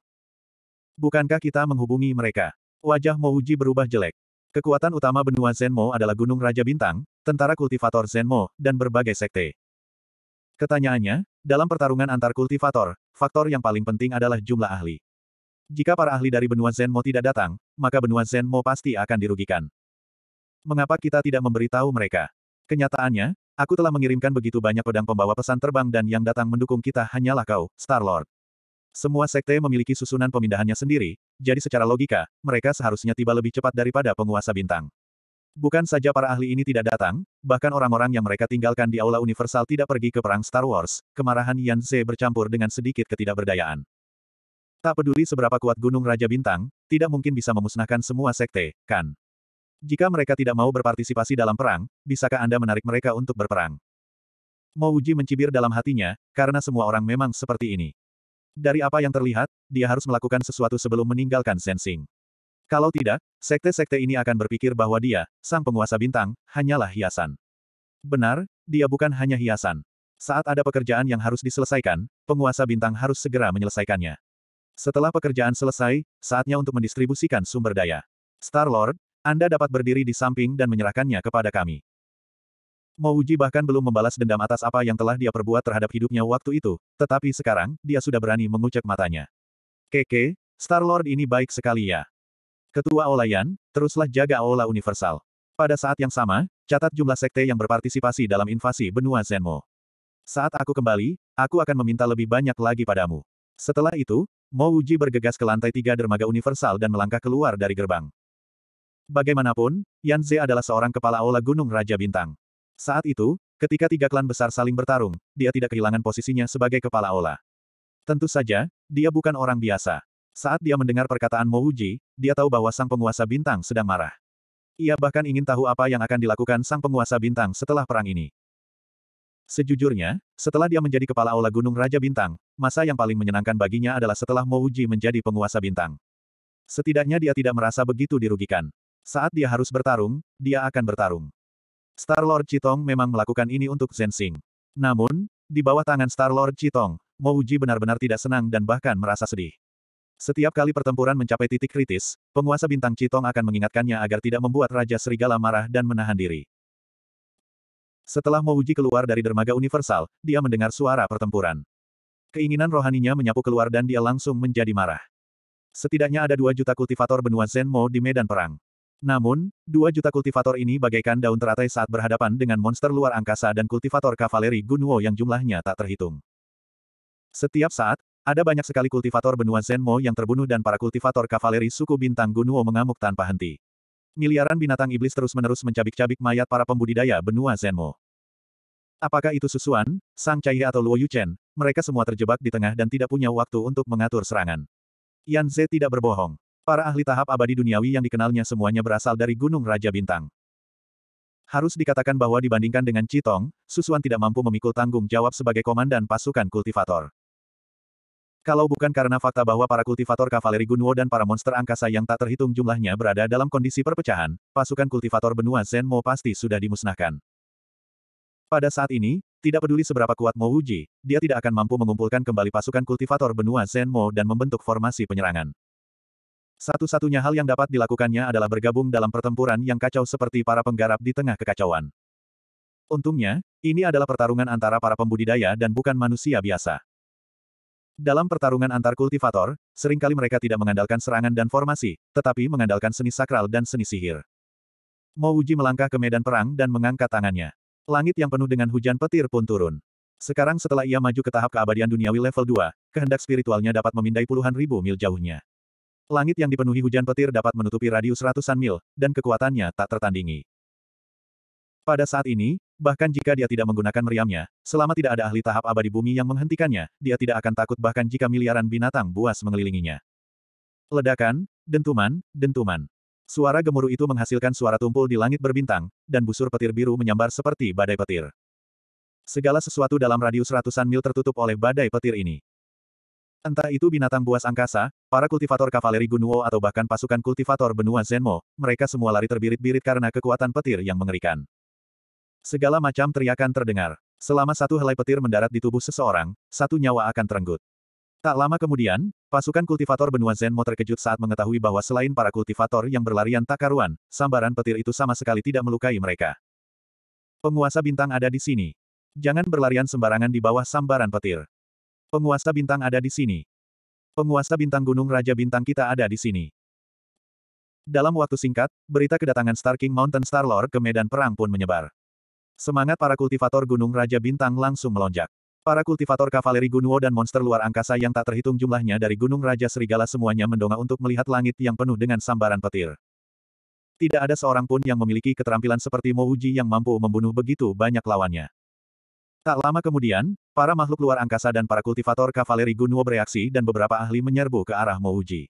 Bukankah kita menghubungi mereka? Wajah Mouji berubah jelek. Kekuatan utama benua Zenmo adalah Gunung Raja Bintang, tentara kultivator Zenmo, dan berbagai sekte. Ketanyaannya, dalam pertarungan antar kultivator, faktor yang paling penting adalah jumlah ahli. Jika para ahli dari benua Zenmo tidak datang, maka benua Zenmo pasti akan dirugikan. Mengapa kita tidak memberitahu mereka? Kenyataannya, aku telah mengirimkan begitu banyak pedang pembawa pesan terbang dan yang datang mendukung kita hanyalah kau, Star-Lord. Semua sekte memiliki susunan pemindahannya sendiri, jadi secara logika, mereka seharusnya tiba lebih cepat daripada penguasa bintang. Bukan saja para ahli ini tidak datang, bahkan orang-orang yang mereka tinggalkan di Aula Universal tidak pergi ke perang Star Wars, kemarahan Yan Ze bercampur dengan sedikit ketidakberdayaan. Tak peduli seberapa kuat Gunung Raja Bintang, tidak mungkin bisa memusnahkan semua sekte, kan? Jika mereka tidak mau berpartisipasi dalam perang, bisakah Anda menarik mereka untuk berperang? Mouji mencibir dalam hatinya, karena semua orang memang seperti ini. Dari apa yang terlihat, dia harus melakukan sesuatu sebelum meninggalkan Sensing. Kalau tidak, sekte-sekte ini akan berpikir bahwa dia, sang penguasa bintang, hanyalah hiasan. Benar, dia bukan hanya hiasan. Saat ada pekerjaan yang harus diselesaikan, penguasa bintang harus segera menyelesaikannya. Setelah pekerjaan selesai, saatnya untuk mendistribusikan sumber daya. Star-Lord, Anda dapat berdiri di samping dan menyerahkannya kepada kami. Mouji bahkan belum membalas dendam atas apa yang telah dia perbuat terhadap hidupnya waktu itu, tetapi sekarang, dia sudah berani mengucek matanya. Keke, Star-Lord ini baik sekali ya. Ketua Olayan, teruslah jaga Aula Universal. Pada saat yang sama, catat jumlah sekte yang berpartisipasi dalam invasi benua Zenmo. Saat aku kembali, aku akan meminta lebih banyak lagi padamu. Setelah itu, Mouji bergegas ke lantai tiga dermaga universal dan melangkah keluar dari gerbang. Bagaimanapun, Yanze adalah seorang kepala Aula Gunung Raja Bintang. Saat itu, ketika tiga klan besar saling bertarung, dia tidak kehilangan posisinya sebagai kepala ola. Tentu saja, dia bukan orang biasa. Saat dia mendengar perkataan Mo Wuji, dia tahu bahwa sang penguasa bintang sedang marah. Ia bahkan ingin tahu apa yang akan dilakukan sang penguasa bintang setelah perang ini. Sejujurnya, setelah dia menjadi kepala ola Gunung Raja Bintang, masa yang paling menyenangkan baginya adalah setelah Mo Wuji menjadi penguasa bintang. Setidaknya dia tidak merasa begitu dirugikan. Saat dia harus bertarung, dia akan bertarung. Star-Lord Citong memang melakukan ini untuk Zensing. Namun, di bawah tangan Star-Lord Citong, Mo benar-benar tidak senang dan bahkan merasa sedih. Setiap kali pertempuran mencapai titik kritis, penguasa bintang Citong akan mengingatkannya agar tidak membuat Raja Serigala marah dan menahan diri. Setelah Mo keluar dari dermaga universal, dia mendengar suara pertempuran. Keinginan rohaninya menyapu keluar dan dia langsung menjadi marah. Setidaknya ada dua juta kultivator benua Zenmo di medan perang. Namun, dua juta kultivator ini bagaikan daun teratai saat berhadapan dengan monster luar angkasa dan kultivator kavaleri Gunwo yang jumlahnya tak terhitung. Setiap saat, ada banyak sekali kultivator benua Zenmo yang terbunuh dan para kultivator kavaleri suku bintang Gunwo mengamuk tanpa henti. Miliaran binatang iblis terus-menerus mencabik-cabik mayat para pembudidaya benua Zenmo. Apakah itu Susuan, Sang Chaihe atau Luo Yuchen, mereka semua terjebak di tengah dan tidak punya waktu untuk mengatur serangan. Yan Ze tidak berbohong. Para ahli tahap abadi duniawi yang dikenalnya semuanya berasal dari Gunung Raja Bintang. Harus dikatakan bahwa dibandingkan dengan Citong, Susuan tidak mampu memikul tanggung jawab sebagai komandan pasukan kultivator. Kalau bukan karena fakta bahwa para kultivator kavaleri Gunwo dan para monster angkasa yang tak terhitung jumlahnya berada dalam kondisi perpecahan, pasukan kultivator benua Zenmo pasti sudah dimusnahkan. Pada saat ini, tidak peduli seberapa kuat Mo Wuji, dia tidak akan mampu mengumpulkan kembali pasukan kultivator benua Zenmo dan membentuk formasi penyerangan. Satu-satunya hal yang dapat dilakukannya adalah bergabung dalam pertempuran yang kacau seperti para penggarap di tengah kekacauan. Untungnya, ini adalah pertarungan antara para pembudidaya dan bukan manusia biasa. Dalam pertarungan antar kultivator, seringkali mereka tidak mengandalkan serangan dan formasi, tetapi mengandalkan seni sakral dan seni sihir. Mouji melangkah ke medan perang dan mengangkat tangannya. Langit yang penuh dengan hujan petir pun turun. Sekarang setelah ia maju ke tahap keabadian duniawi level 2, kehendak spiritualnya dapat memindai puluhan ribu mil jauhnya. Langit yang dipenuhi hujan petir dapat menutupi radius ratusan mil, dan kekuatannya tak tertandingi. Pada saat ini, bahkan jika dia tidak menggunakan meriamnya, selama tidak ada ahli tahap abadi bumi yang menghentikannya, dia tidak akan takut bahkan jika miliaran binatang buas mengelilinginya. Ledakan, dentuman, dentuman. Suara gemuruh itu menghasilkan suara tumpul di langit berbintang, dan busur petir biru menyambar seperti badai petir. Segala sesuatu dalam radius ratusan mil tertutup oleh badai petir ini. Entah itu binatang buas angkasa, para kultivator kavaleri Gunuo atau bahkan pasukan kultivator benua Zenmo, mereka semua lari terbirit-birit karena kekuatan petir yang mengerikan. Segala macam teriakan terdengar. Selama satu helai petir mendarat di tubuh seseorang, satu nyawa akan terenggut. Tak lama kemudian, pasukan kultivator benua Zenmo terkejut saat mengetahui bahwa selain para kultivator yang berlarian tak karuan, sambaran petir itu sama sekali tidak melukai mereka. Penguasa bintang ada di sini. Jangan berlarian sembarangan di bawah sambaran petir. Penguasa bintang ada di sini. Penguasa bintang gunung Raja Bintang kita ada di sini. Dalam waktu singkat, berita kedatangan Star King Mountain Star Lord ke medan perang pun menyebar. Semangat para kultivator gunung Raja Bintang langsung melonjak. Para kultivator kavaleri Gunwo dan monster luar angkasa yang tak terhitung jumlahnya dari Gunung Raja Serigala semuanya mendongak untuk melihat langit yang penuh dengan sambaran petir. Tidak ada seorang pun yang memiliki keterampilan seperti Mouji yang mampu membunuh begitu banyak lawannya. Tak lama kemudian, para makhluk luar angkasa dan para kultivator kavaleri Gunwo bereaksi dan beberapa ahli menyerbu ke arah Mouji.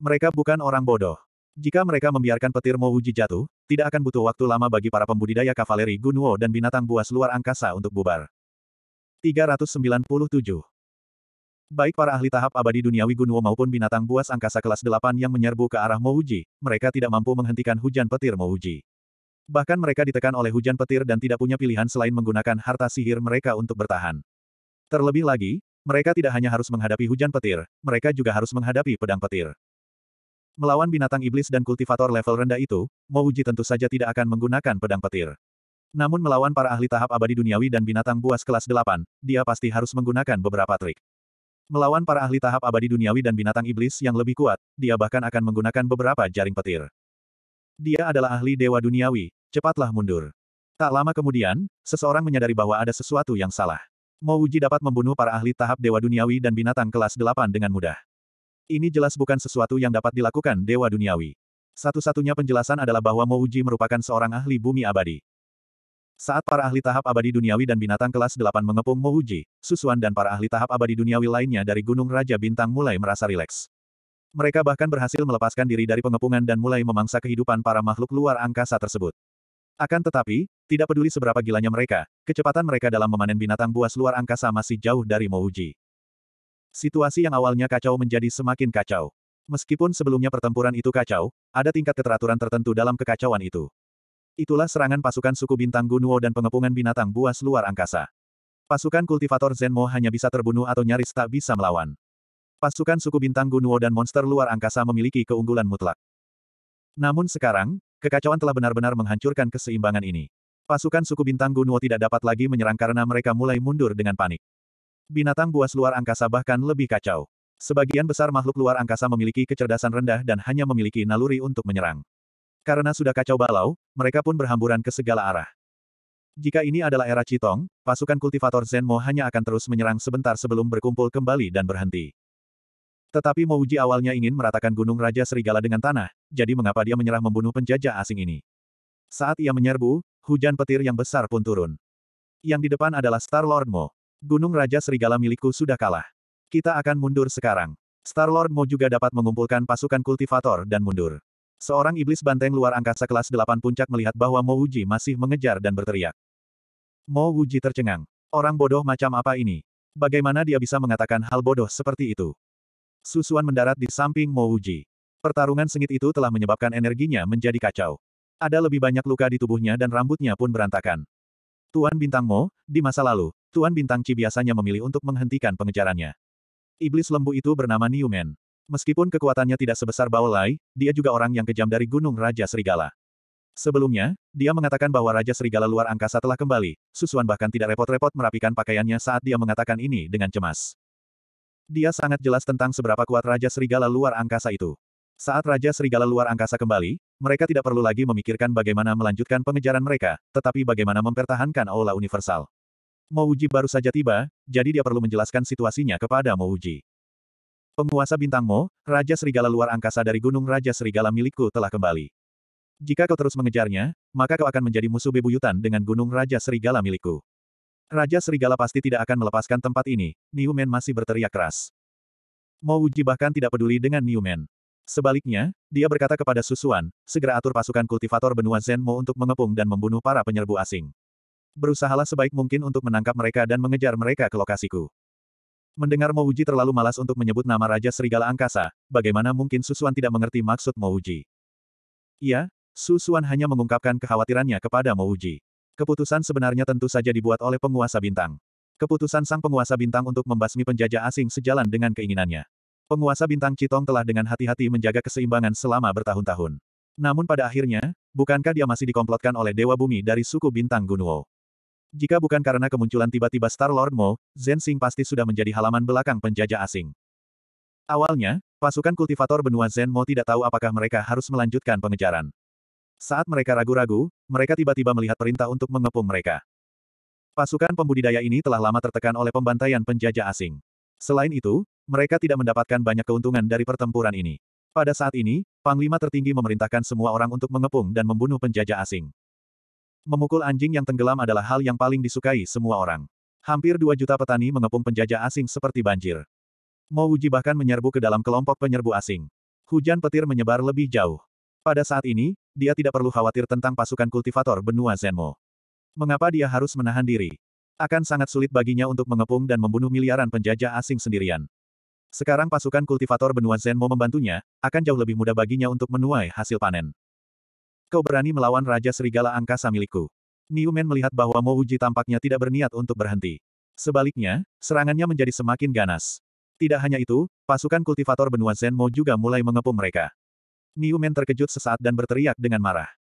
Mereka bukan orang bodoh. Jika mereka membiarkan petir Mouji jatuh, tidak akan butuh waktu lama bagi para pembudidaya kavaleri Gunwo dan binatang buas luar angkasa untuk bubar. 397. Baik para ahli tahap abadi duniawi Gunwo maupun binatang buas angkasa kelas 8 yang menyerbu ke arah Mouji, mereka tidak mampu menghentikan hujan petir Mouji. Bahkan mereka ditekan oleh hujan petir dan tidak punya pilihan selain menggunakan harta sihir mereka untuk bertahan. Terlebih lagi, mereka tidak hanya harus menghadapi hujan petir, mereka juga harus menghadapi pedang petir. Melawan binatang iblis dan kultivator level rendah itu, Mouji tentu saja tidak akan menggunakan pedang petir. Namun melawan para ahli tahap abadi duniawi dan binatang buas kelas 8, dia pasti harus menggunakan beberapa trik. Melawan para ahli tahap abadi duniawi dan binatang iblis yang lebih kuat, dia bahkan akan menggunakan beberapa jaring petir. Dia adalah ahli dewa duniawi, cepatlah mundur. Tak lama kemudian, seseorang menyadari bahwa ada sesuatu yang salah. Uji dapat membunuh para ahli tahap dewa duniawi dan binatang kelas 8 dengan mudah. Ini jelas bukan sesuatu yang dapat dilakukan dewa duniawi. Satu-satunya penjelasan adalah bahwa Uji merupakan seorang ahli bumi abadi. Saat para ahli tahap abadi duniawi dan binatang kelas 8 mengepung Uji, Susuan dan para ahli tahap abadi duniawi lainnya dari Gunung Raja Bintang mulai merasa rileks. Mereka bahkan berhasil melepaskan diri dari pengepungan dan mulai memangsa kehidupan para makhluk luar angkasa tersebut. Akan tetapi, tidak peduli seberapa gilanya mereka, kecepatan mereka dalam memanen binatang buas luar angkasa masih jauh dari Mouji. Situasi yang awalnya kacau menjadi semakin kacau. Meskipun sebelumnya pertempuran itu kacau, ada tingkat keteraturan tertentu dalam kekacauan itu. Itulah serangan pasukan suku bintang Gunuo dan pengepungan binatang buas luar angkasa. Pasukan kultivator Zenmo hanya bisa terbunuh atau nyaris tak bisa melawan. Pasukan suku bintang Gunuo dan monster luar angkasa memiliki keunggulan mutlak. Namun sekarang, kekacauan telah benar-benar menghancurkan keseimbangan ini. Pasukan suku bintang Gunuo tidak dapat lagi menyerang karena mereka mulai mundur dengan panik. Binatang buas luar angkasa bahkan lebih kacau. Sebagian besar makhluk luar angkasa memiliki kecerdasan rendah dan hanya memiliki naluri untuk menyerang. Karena sudah kacau balau, mereka pun berhamburan ke segala arah. Jika ini adalah era Citong, pasukan kultivator Zenmo hanya akan terus menyerang sebentar sebelum berkumpul kembali dan berhenti. Tetapi Mouji awalnya ingin meratakan Gunung Raja Serigala dengan tanah, jadi mengapa dia menyerah membunuh penjajah asing ini? Saat ia menyerbu, hujan petir yang besar pun turun. Yang di depan adalah Star Lord Mo. Gunung Raja Serigala milikku sudah kalah. Kita akan mundur sekarang. Star Lord Mo juga dapat mengumpulkan pasukan kultivator dan mundur. Seorang iblis banteng luar angkasa kelas 8 puncak melihat bahwa Mo Wuji masih mengejar dan berteriak. Mo Wuji tercengang. Orang bodoh macam apa ini? Bagaimana dia bisa mengatakan hal bodoh seperti itu? Susuan mendarat di samping Mo Uji. Pertarungan sengit itu telah menyebabkan energinya menjadi kacau. Ada lebih banyak luka di tubuhnya dan rambutnya pun berantakan. Tuan Bintang Mo, di masa lalu, Tuan Bintang Qi biasanya memilih untuk menghentikan pengejarannya. Iblis lembu itu bernama Niumen. Meskipun kekuatannya tidak sebesar Baolai, dia juga orang yang kejam dari Gunung Raja Serigala. Sebelumnya, dia mengatakan bahwa Raja Serigala luar angkasa telah kembali, Susuan bahkan tidak repot-repot merapikan pakaiannya saat dia mengatakan ini dengan cemas. Dia sangat jelas tentang seberapa kuat Raja Serigala luar angkasa itu. Saat Raja Serigala luar angkasa kembali, mereka tidak perlu lagi memikirkan bagaimana melanjutkan pengejaran mereka, tetapi bagaimana mempertahankan Aula Universal. Mouji baru saja tiba, jadi dia perlu menjelaskan situasinya kepada Mouji. Penguasa bintang Mo, Raja Serigala luar angkasa dari Gunung Raja Serigala milikku telah kembali. Jika kau terus mengejarnya, maka kau akan menjadi musuh bebuyutan dengan Gunung Raja Serigala milikku. Raja Serigala pasti tidak akan melepaskan tempat ini, Niumen masih berteriak keras. Uji bahkan tidak peduli dengan Niumen. Sebaliknya, dia berkata kepada Susuan, segera atur pasukan kultivator benua Zenmo untuk mengepung dan membunuh para penyerbu asing. Berusahalah sebaik mungkin untuk menangkap mereka dan mengejar mereka ke lokasiku. Mendengar Mouji terlalu malas untuk menyebut nama Raja Serigala Angkasa, bagaimana mungkin Susuan tidak mengerti maksud Mouji? Iya, Susuan hanya mengungkapkan kekhawatirannya kepada Mouji. Keputusan sebenarnya tentu saja dibuat oleh penguasa bintang. Keputusan sang penguasa bintang untuk membasmi penjajah asing sejalan dengan keinginannya. Penguasa bintang Citong telah dengan hati-hati menjaga keseimbangan selama bertahun-tahun. Namun pada akhirnya, bukankah dia masih dikomplotkan oleh Dewa Bumi dari suku bintang Gunuo? Jika bukan karena kemunculan tiba-tiba Star Lord Mo, Zen Zensing pasti sudah menjadi halaman belakang penjajah asing. Awalnya, pasukan kultivator benua Zen Mo tidak tahu apakah mereka harus melanjutkan pengejaran. Saat mereka ragu-ragu, mereka tiba-tiba melihat perintah untuk mengepung mereka. Pasukan pembudidaya ini telah lama tertekan oleh pembantaian penjajah asing. Selain itu, mereka tidak mendapatkan banyak keuntungan dari pertempuran ini. Pada saat ini, Panglima tertinggi memerintahkan semua orang untuk mengepung dan membunuh penjajah asing. Memukul anjing yang tenggelam adalah hal yang paling disukai semua orang. Hampir dua juta petani mengepung penjajah asing seperti banjir. Mouji bahkan menyerbu ke dalam kelompok penyerbu asing. Hujan petir menyebar lebih jauh. Pada saat ini, dia tidak perlu khawatir tentang pasukan kultivator benua Zenmo. Mengapa dia harus menahan diri? Akan sangat sulit baginya untuk mengepung dan membunuh miliaran penjajah asing sendirian. Sekarang pasukan kultivator benua Zenmo membantunya, akan jauh lebih mudah baginya untuk menuai hasil panen. Kau berani melawan Raja Serigala Angkasa milikku. Niumen melihat bahwa Mo Uji tampaknya tidak berniat untuk berhenti. Sebaliknya, serangannya menjadi semakin ganas. Tidak hanya itu, pasukan kultivator benua Zenmo juga mulai mengepung mereka. Niumen terkejut sesaat dan berteriak dengan marah.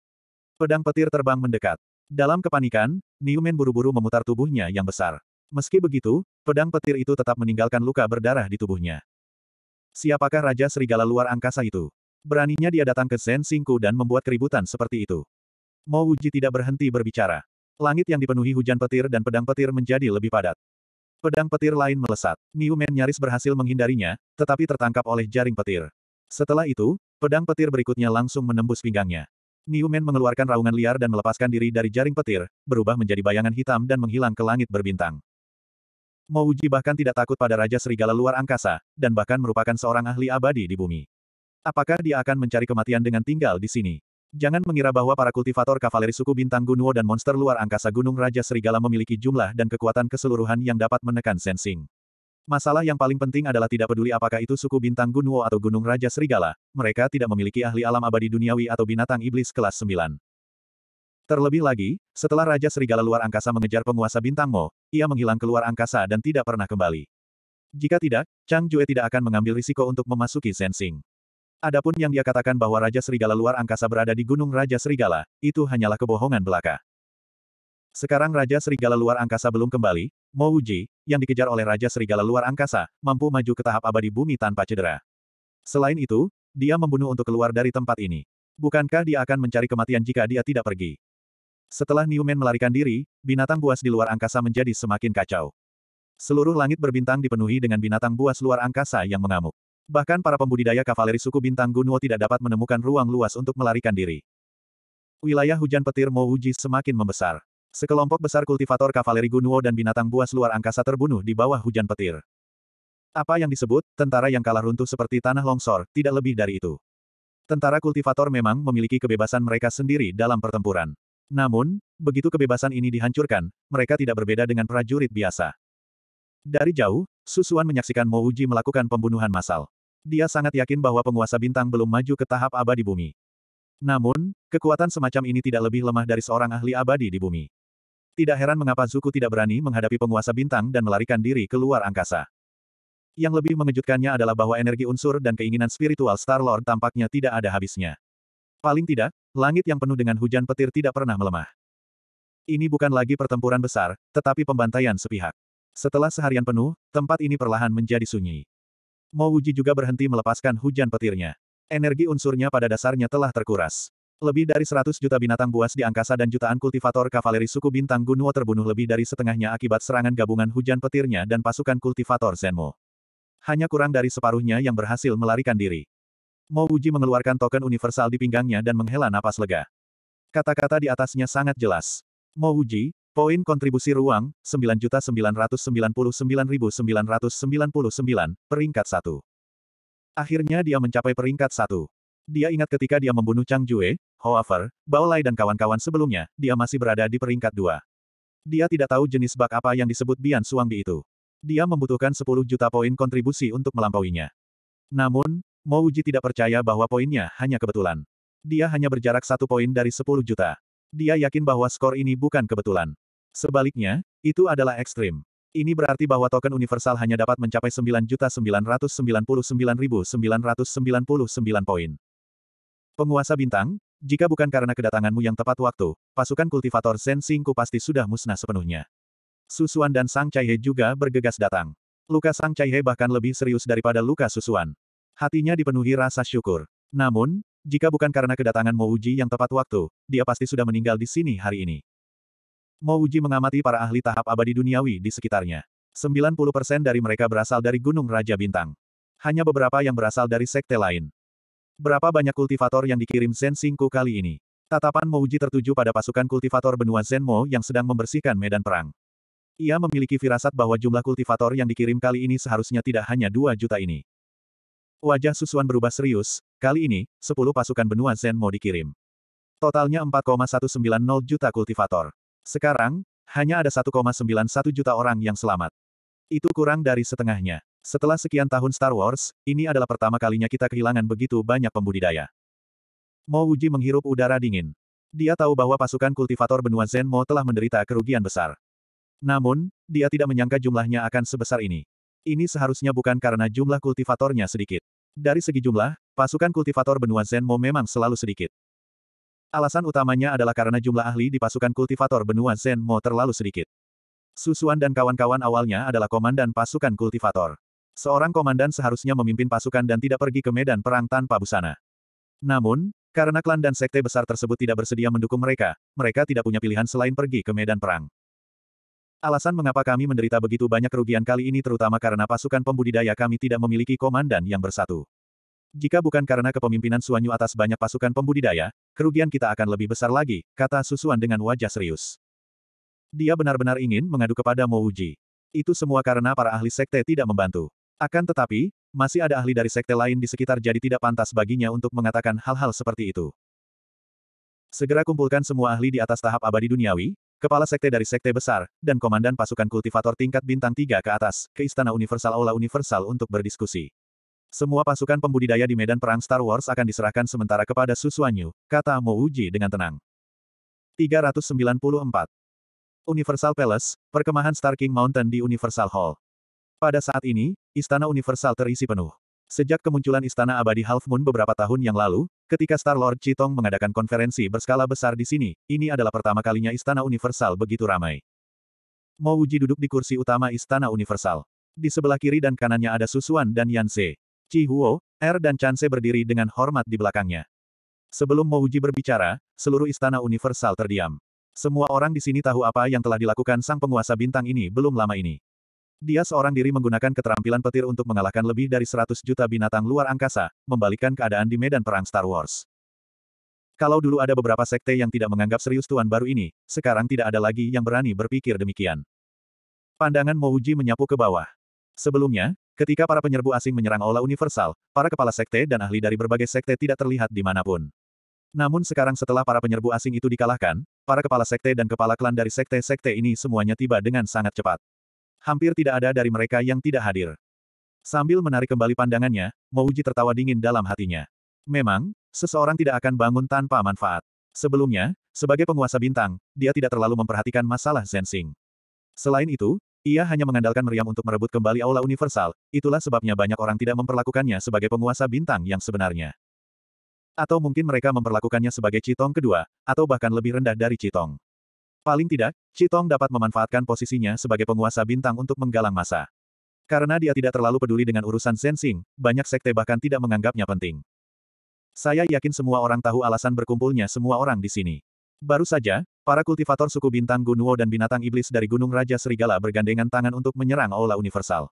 Pedang petir terbang mendekat. Dalam kepanikan, Niumen buru-buru memutar tubuhnya yang besar. Meski begitu, pedang petir itu tetap meninggalkan luka berdarah di tubuhnya. Siapakah Raja Serigala luar angkasa itu? Beraninya dia datang ke Zen Singku dan membuat keributan seperti itu. Mo Wuji tidak berhenti berbicara. Langit yang dipenuhi hujan petir dan pedang petir menjadi lebih padat. Pedang petir lain melesat. Niumen nyaris berhasil menghindarinya, tetapi tertangkap oleh jaring petir. Setelah itu, Pedang petir berikutnya langsung menembus pinggangnya. Niumen mengeluarkan raungan liar dan melepaskan diri dari jaring petir, berubah menjadi bayangan hitam dan menghilang ke langit berbintang. Mouji bahkan tidak takut pada Raja Serigala luar angkasa, dan bahkan merupakan seorang ahli abadi di bumi. Apakah dia akan mencari kematian dengan tinggal di sini? Jangan mengira bahwa para kultivator kavaleri suku bintang Gunuo dan monster luar angkasa Gunung Raja Serigala memiliki jumlah dan kekuatan keseluruhan yang dapat menekan Sensing. Masalah yang paling penting adalah tidak peduli apakah itu suku bintang Gunwo atau Gunung Raja Serigala, mereka tidak memiliki ahli alam abadi duniawi atau binatang iblis kelas 9. Terlebih lagi, setelah Raja Serigala luar angkasa mengejar penguasa bintang Mo, ia menghilang ke luar angkasa dan tidak pernah kembali. Jika tidak, Chang Jue tidak akan mengambil risiko untuk memasuki Zensing. Adapun yang dia katakan bahwa Raja Serigala luar angkasa berada di Gunung Raja Serigala, itu hanyalah kebohongan belaka. Sekarang Raja Serigala Luar Angkasa belum kembali, Mo Wuji, yang dikejar oleh Raja Serigala Luar Angkasa, mampu maju ke tahap abadi bumi tanpa cedera. Selain itu, dia membunuh untuk keluar dari tempat ini. Bukankah dia akan mencari kematian jika dia tidak pergi? Setelah Newman melarikan diri, binatang buas di luar angkasa menjadi semakin kacau. Seluruh langit berbintang dipenuhi dengan binatang buas luar angkasa yang mengamuk. Bahkan para pembudidaya kavaleri suku bintang Gunuo tidak dapat menemukan ruang luas untuk melarikan diri. Wilayah hujan petir Mouji semakin membesar. Sekelompok besar kultivator kavaleri Gunuo dan binatang buas luar angkasa terbunuh di bawah hujan petir. Apa yang disebut, tentara yang kalah runtuh seperti tanah longsor, tidak lebih dari itu. Tentara kultivator memang memiliki kebebasan mereka sendiri dalam pertempuran. Namun, begitu kebebasan ini dihancurkan, mereka tidak berbeda dengan prajurit biasa. Dari jauh, Susuan menyaksikan Uji melakukan pembunuhan massal. Dia sangat yakin bahwa penguasa bintang belum maju ke tahap abadi bumi. Namun, kekuatan semacam ini tidak lebih lemah dari seorang ahli abadi di bumi. Tidak heran mengapa Zuku tidak berani menghadapi penguasa bintang dan melarikan diri keluar angkasa. Yang lebih mengejutkannya adalah bahwa energi unsur dan keinginan spiritual Star-Lord tampaknya tidak ada habisnya. Paling tidak, langit yang penuh dengan hujan petir tidak pernah melemah. Ini bukan lagi pertempuran besar, tetapi pembantaian sepihak. Setelah seharian penuh, tempat ini perlahan menjadi sunyi. Mouji juga berhenti melepaskan hujan petirnya. Energi unsurnya pada dasarnya telah terkuras. Lebih dari 100 juta binatang buas di angkasa dan jutaan kultivator kavaleri suku bintang Gunuo terbunuh lebih dari setengahnya akibat serangan gabungan hujan petirnya dan pasukan kultivator Zenmo. Hanya kurang dari separuhnya yang berhasil melarikan diri. Mo Uji mengeluarkan token universal di pinggangnya dan menghela napas lega. Kata-kata di atasnya sangat jelas. Mo Uji, poin kontribusi ruang, 9.999.999, peringkat 1. Akhirnya dia mencapai peringkat 1. Dia ingat ketika dia membunuh Chang Jue, Hoafer, Baolai dan kawan-kawan sebelumnya, dia masih berada di peringkat dua. Dia tidak tahu jenis bak apa yang disebut Bian Suangbi itu. Dia membutuhkan 10 juta poin kontribusi untuk melampauinya. Namun, Mo Uji tidak percaya bahwa poinnya hanya kebetulan. Dia hanya berjarak satu poin dari 10 juta. Dia yakin bahwa skor ini bukan kebetulan. Sebaliknya, itu adalah ekstrim. Ini berarti bahwa token universal hanya dapat mencapai 9.999.999 poin. Penguasa bintang, jika bukan karena kedatanganmu yang tepat waktu, pasukan kultivator Zen Singku pasti sudah musnah sepenuhnya. Susuan dan Sang Caihe juga bergegas datang. Luka Sang Caihe bahkan lebih serius daripada luka Susuan. Hatinya dipenuhi rasa syukur. Namun, jika bukan karena kedatangan Uji yang tepat waktu, dia pasti sudah meninggal di sini hari ini. Uji mengamati para ahli tahap abadi duniawi di sekitarnya. 90% dari mereka berasal dari Gunung Raja Bintang. Hanya beberapa yang berasal dari sekte lain. Berapa banyak kultivator yang dikirim Zen Singku kali ini? Tatapan Mouji tertuju pada pasukan kultivator benua Zen Mo yang sedang membersihkan medan perang. Ia memiliki firasat bahwa jumlah kultivator yang dikirim kali ini seharusnya tidak hanya 2 juta ini. Wajah Susuan berubah serius, kali ini, 10 pasukan benua Zen Mo dikirim. Totalnya 4,190 juta kultivator. Sekarang, hanya ada 1,91 juta orang yang selamat. Itu kurang dari setengahnya. Setelah sekian tahun Star Wars, ini adalah pertama kalinya kita kehilangan begitu banyak pembudidaya. Mo Wuji menghirup udara dingin. Dia tahu bahwa pasukan kultivator benua Zen Mo telah menderita kerugian besar. Namun, dia tidak menyangka jumlahnya akan sebesar ini. Ini seharusnya bukan karena jumlah kultivatornya sedikit. Dari segi jumlah, pasukan kultivator benua Zen Mo memang selalu sedikit. Alasan utamanya adalah karena jumlah ahli di pasukan kultivator benua Zen Mo terlalu sedikit. Susuan dan kawan-kawan awalnya adalah komandan pasukan kultivator. Seorang komandan seharusnya memimpin pasukan dan tidak pergi ke medan perang tanpa busana. Namun, karena klan dan sekte besar tersebut tidak bersedia mendukung mereka, mereka tidak punya pilihan selain pergi ke medan perang. Alasan mengapa kami menderita begitu banyak kerugian kali ini terutama karena pasukan pembudidaya kami tidak memiliki komandan yang bersatu. Jika bukan karena kepemimpinan Suanyu atas banyak pasukan pembudidaya, kerugian kita akan lebih besar lagi, kata Susuan dengan wajah serius. Dia benar-benar ingin mengadu kepada Mo Itu semua karena para ahli sekte tidak membantu. Akan tetapi, masih ada ahli dari sekte lain di sekitar jadi tidak pantas baginya untuk mengatakan hal-hal seperti itu. Segera kumpulkan semua ahli di atas tahap abadi duniawi, kepala sekte dari sekte besar, dan komandan pasukan kultivator tingkat bintang 3 ke atas, ke Istana Universal Aula Universal untuk berdiskusi. Semua pasukan pembudidaya di medan perang Star Wars akan diserahkan sementara kepada Susuanyu, kata Mo dengan tenang. 394. Universal Palace, perkemahan Star King Mountain di Universal Hall. Pada saat ini, Istana Universal terisi penuh. Sejak kemunculan Istana Abadi Half Moon beberapa tahun yang lalu, ketika Star-Lord Chitong mengadakan konferensi berskala besar di sini, ini adalah pertama kalinya Istana Universal begitu ramai. Mo Uji duduk di kursi utama Istana Universal. Di sebelah kiri dan kanannya ada Susuan dan Yanse. Chi Huo, Er dan Chanse berdiri dengan hormat di belakangnya. Sebelum Mo Uji berbicara, seluruh istana universal terdiam. Semua orang di sini tahu apa yang telah dilakukan sang penguasa bintang ini belum lama ini. Dia seorang diri menggunakan keterampilan petir untuk mengalahkan lebih dari 100 juta binatang luar angkasa, membalikkan keadaan di medan perang Star Wars. Kalau dulu ada beberapa sekte yang tidak menganggap serius tuan baru ini, sekarang tidak ada lagi yang berani berpikir demikian. Pandangan Mouji menyapu ke bawah. Sebelumnya, ketika para penyerbu asing menyerang Ola Universal, para kepala sekte dan ahli dari berbagai sekte tidak terlihat di manapun. Namun sekarang setelah para penyerbu asing itu dikalahkan, para kepala sekte dan kepala klan dari sekte-sekte ini semuanya tiba dengan sangat cepat. Hampir tidak ada dari mereka yang tidak hadir. Sambil menarik kembali pandangannya, Mouji tertawa dingin dalam hatinya. Memang, seseorang tidak akan bangun tanpa manfaat. Sebelumnya, sebagai penguasa bintang, dia tidak terlalu memperhatikan masalah Zensing. Selain itu, ia hanya mengandalkan meriam untuk merebut kembali aula universal, itulah sebabnya banyak orang tidak memperlakukannya sebagai penguasa bintang yang sebenarnya. Atau mungkin mereka memperlakukannya sebagai Citong kedua, atau bahkan lebih rendah dari Citong. Paling tidak, Citong dapat memanfaatkan posisinya sebagai penguasa bintang untuk menggalang masa. Karena dia tidak terlalu peduli dengan urusan sensing, banyak sekte bahkan tidak menganggapnya penting. Saya yakin semua orang tahu alasan berkumpulnya semua orang di sini. Baru saja, para kultivator suku bintang Gunuo dan binatang iblis dari Gunung Raja Serigala bergandengan tangan untuk menyerang Aula Universal.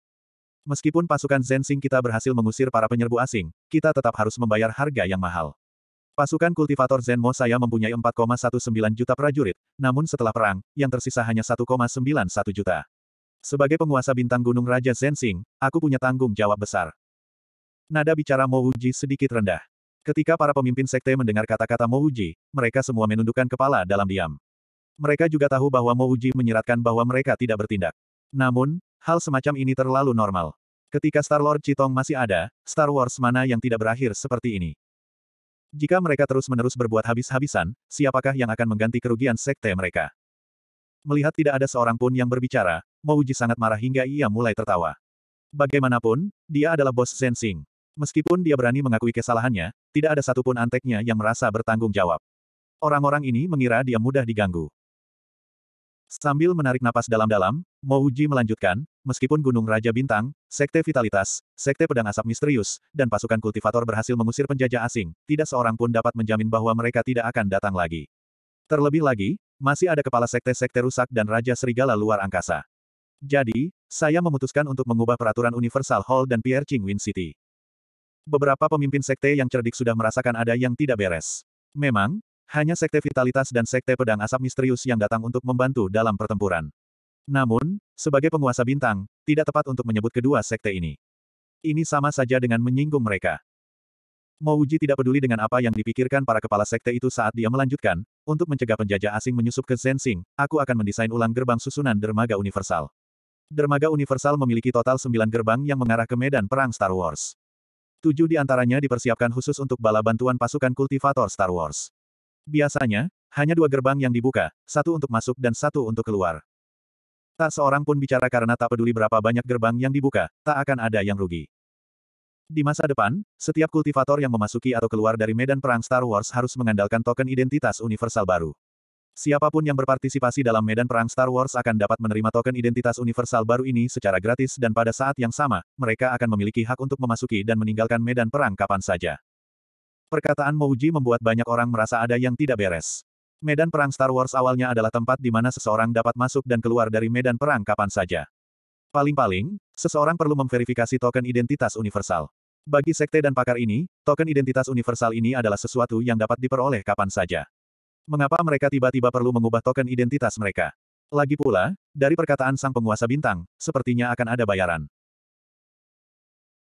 Meskipun pasukan Zensing kita berhasil mengusir para penyerbu asing, kita tetap harus membayar harga yang mahal. Pasukan kultivator Zenmo saya mempunyai 4,19 juta prajurit, namun setelah perang, yang tersisa hanya 1,91 juta. Sebagai penguasa bintang gunung Raja Zensing, aku punya tanggung jawab besar. Nada bicara Mo Uji sedikit rendah. Ketika para pemimpin sekte mendengar kata-kata Mo Uji, mereka semua menundukkan kepala dalam diam. Mereka juga tahu bahwa Mo Uji menyeratkan bahwa mereka tidak bertindak. Namun, Hal semacam ini terlalu normal. Ketika Star-Lord Chitong masih ada, Star Wars mana yang tidak berakhir seperti ini? Jika mereka terus-menerus berbuat habis-habisan, siapakah yang akan mengganti kerugian sekte mereka? Melihat tidak ada seorang pun yang berbicara, Mouji sangat marah hingga ia mulai tertawa. Bagaimanapun, dia adalah bos Zensing. Meskipun dia berani mengakui kesalahannya, tidak ada satupun anteknya yang merasa bertanggung jawab. Orang-orang ini mengira dia mudah diganggu. Sambil menarik napas dalam-dalam, Mouji melanjutkan, meskipun Gunung Raja Bintang, Sekte Vitalitas, Sekte Pedang Asap Misterius, dan pasukan kultivator berhasil mengusir penjajah asing, tidak seorang pun dapat menjamin bahwa mereka tidak akan datang lagi. Terlebih lagi, masih ada kepala sekte-sekte rusak dan Raja Serigala luar angkasa. Jadi, saya memutuskan untuk mengubah peraturan Universal Hall dan Pierre Chingwin City. Beberapa pemimpin sekte yang cerdik sudah merasakan ada yang tidak beres. Memang, hanya sekte vitalitas dan sekte pedang asap misterius yang datang untuk membantu dalam pertempuran. Namun, sebagai penguasa bintang, tidak tepat untuk menyebut kedua sekte ini. Ini sama saja dengan menyinggung mereka. Mouji tidak peduli dengan apa yang dipikirkan para kepala sekte itu saat dia melanjutkan, untuk mencegah penjajah asing menyusup ke Zensing, aku akan mendesain ulang gerbang susunan dermaga universal. Dermaga universal memiliki total sembilan gerbang yang mengarah ke medan perang Star Wars. Tujuh di antaranya dipersiapkan khusus untuk bala bantuan pasukan kultivator Star Wars. Biasanya, hanya dua gerbang yang dibuka, satu untuk masuk dan satu untuk keluar. Tak seorang pun bicara karena tak peduli berapa banyak gerbang yang dibuka, tak akan ada yang rugi. Di masa depan, setiap kultivator yang memasuki atau keluar dari medan perang Star Wars harus mengandalkan token identitas universal baru. Siapapun yang berpartisipasi dalam medan perang Star Wars akan dapat menerima token identitas universal baru ini secara gratis dan pada saat yang sama, mereka akan memiliki hak untuk memasuki dan meninggalkan medan perang kapan saja. Perkataan Mouji membuat banyak orang merasa ada yang tidak beres. Medan perang Star Wars awalnya adalah tempat di mana seseorang dapat masuk dan keluar dari medan perang kapan saja. Paling-paling, seseorang perlu memverifikasi token identitas universal. Bagi sekte dan pakar ini, token identitas universal ini adalah sesuatu yang dapat diperoleh kapan saja. Mengapa mereka tiba-tiba perlu mengubah token identitas mereka? Lagi pula, dari perkataan sang penguasa bintang, sepertinya akan ada bayaran.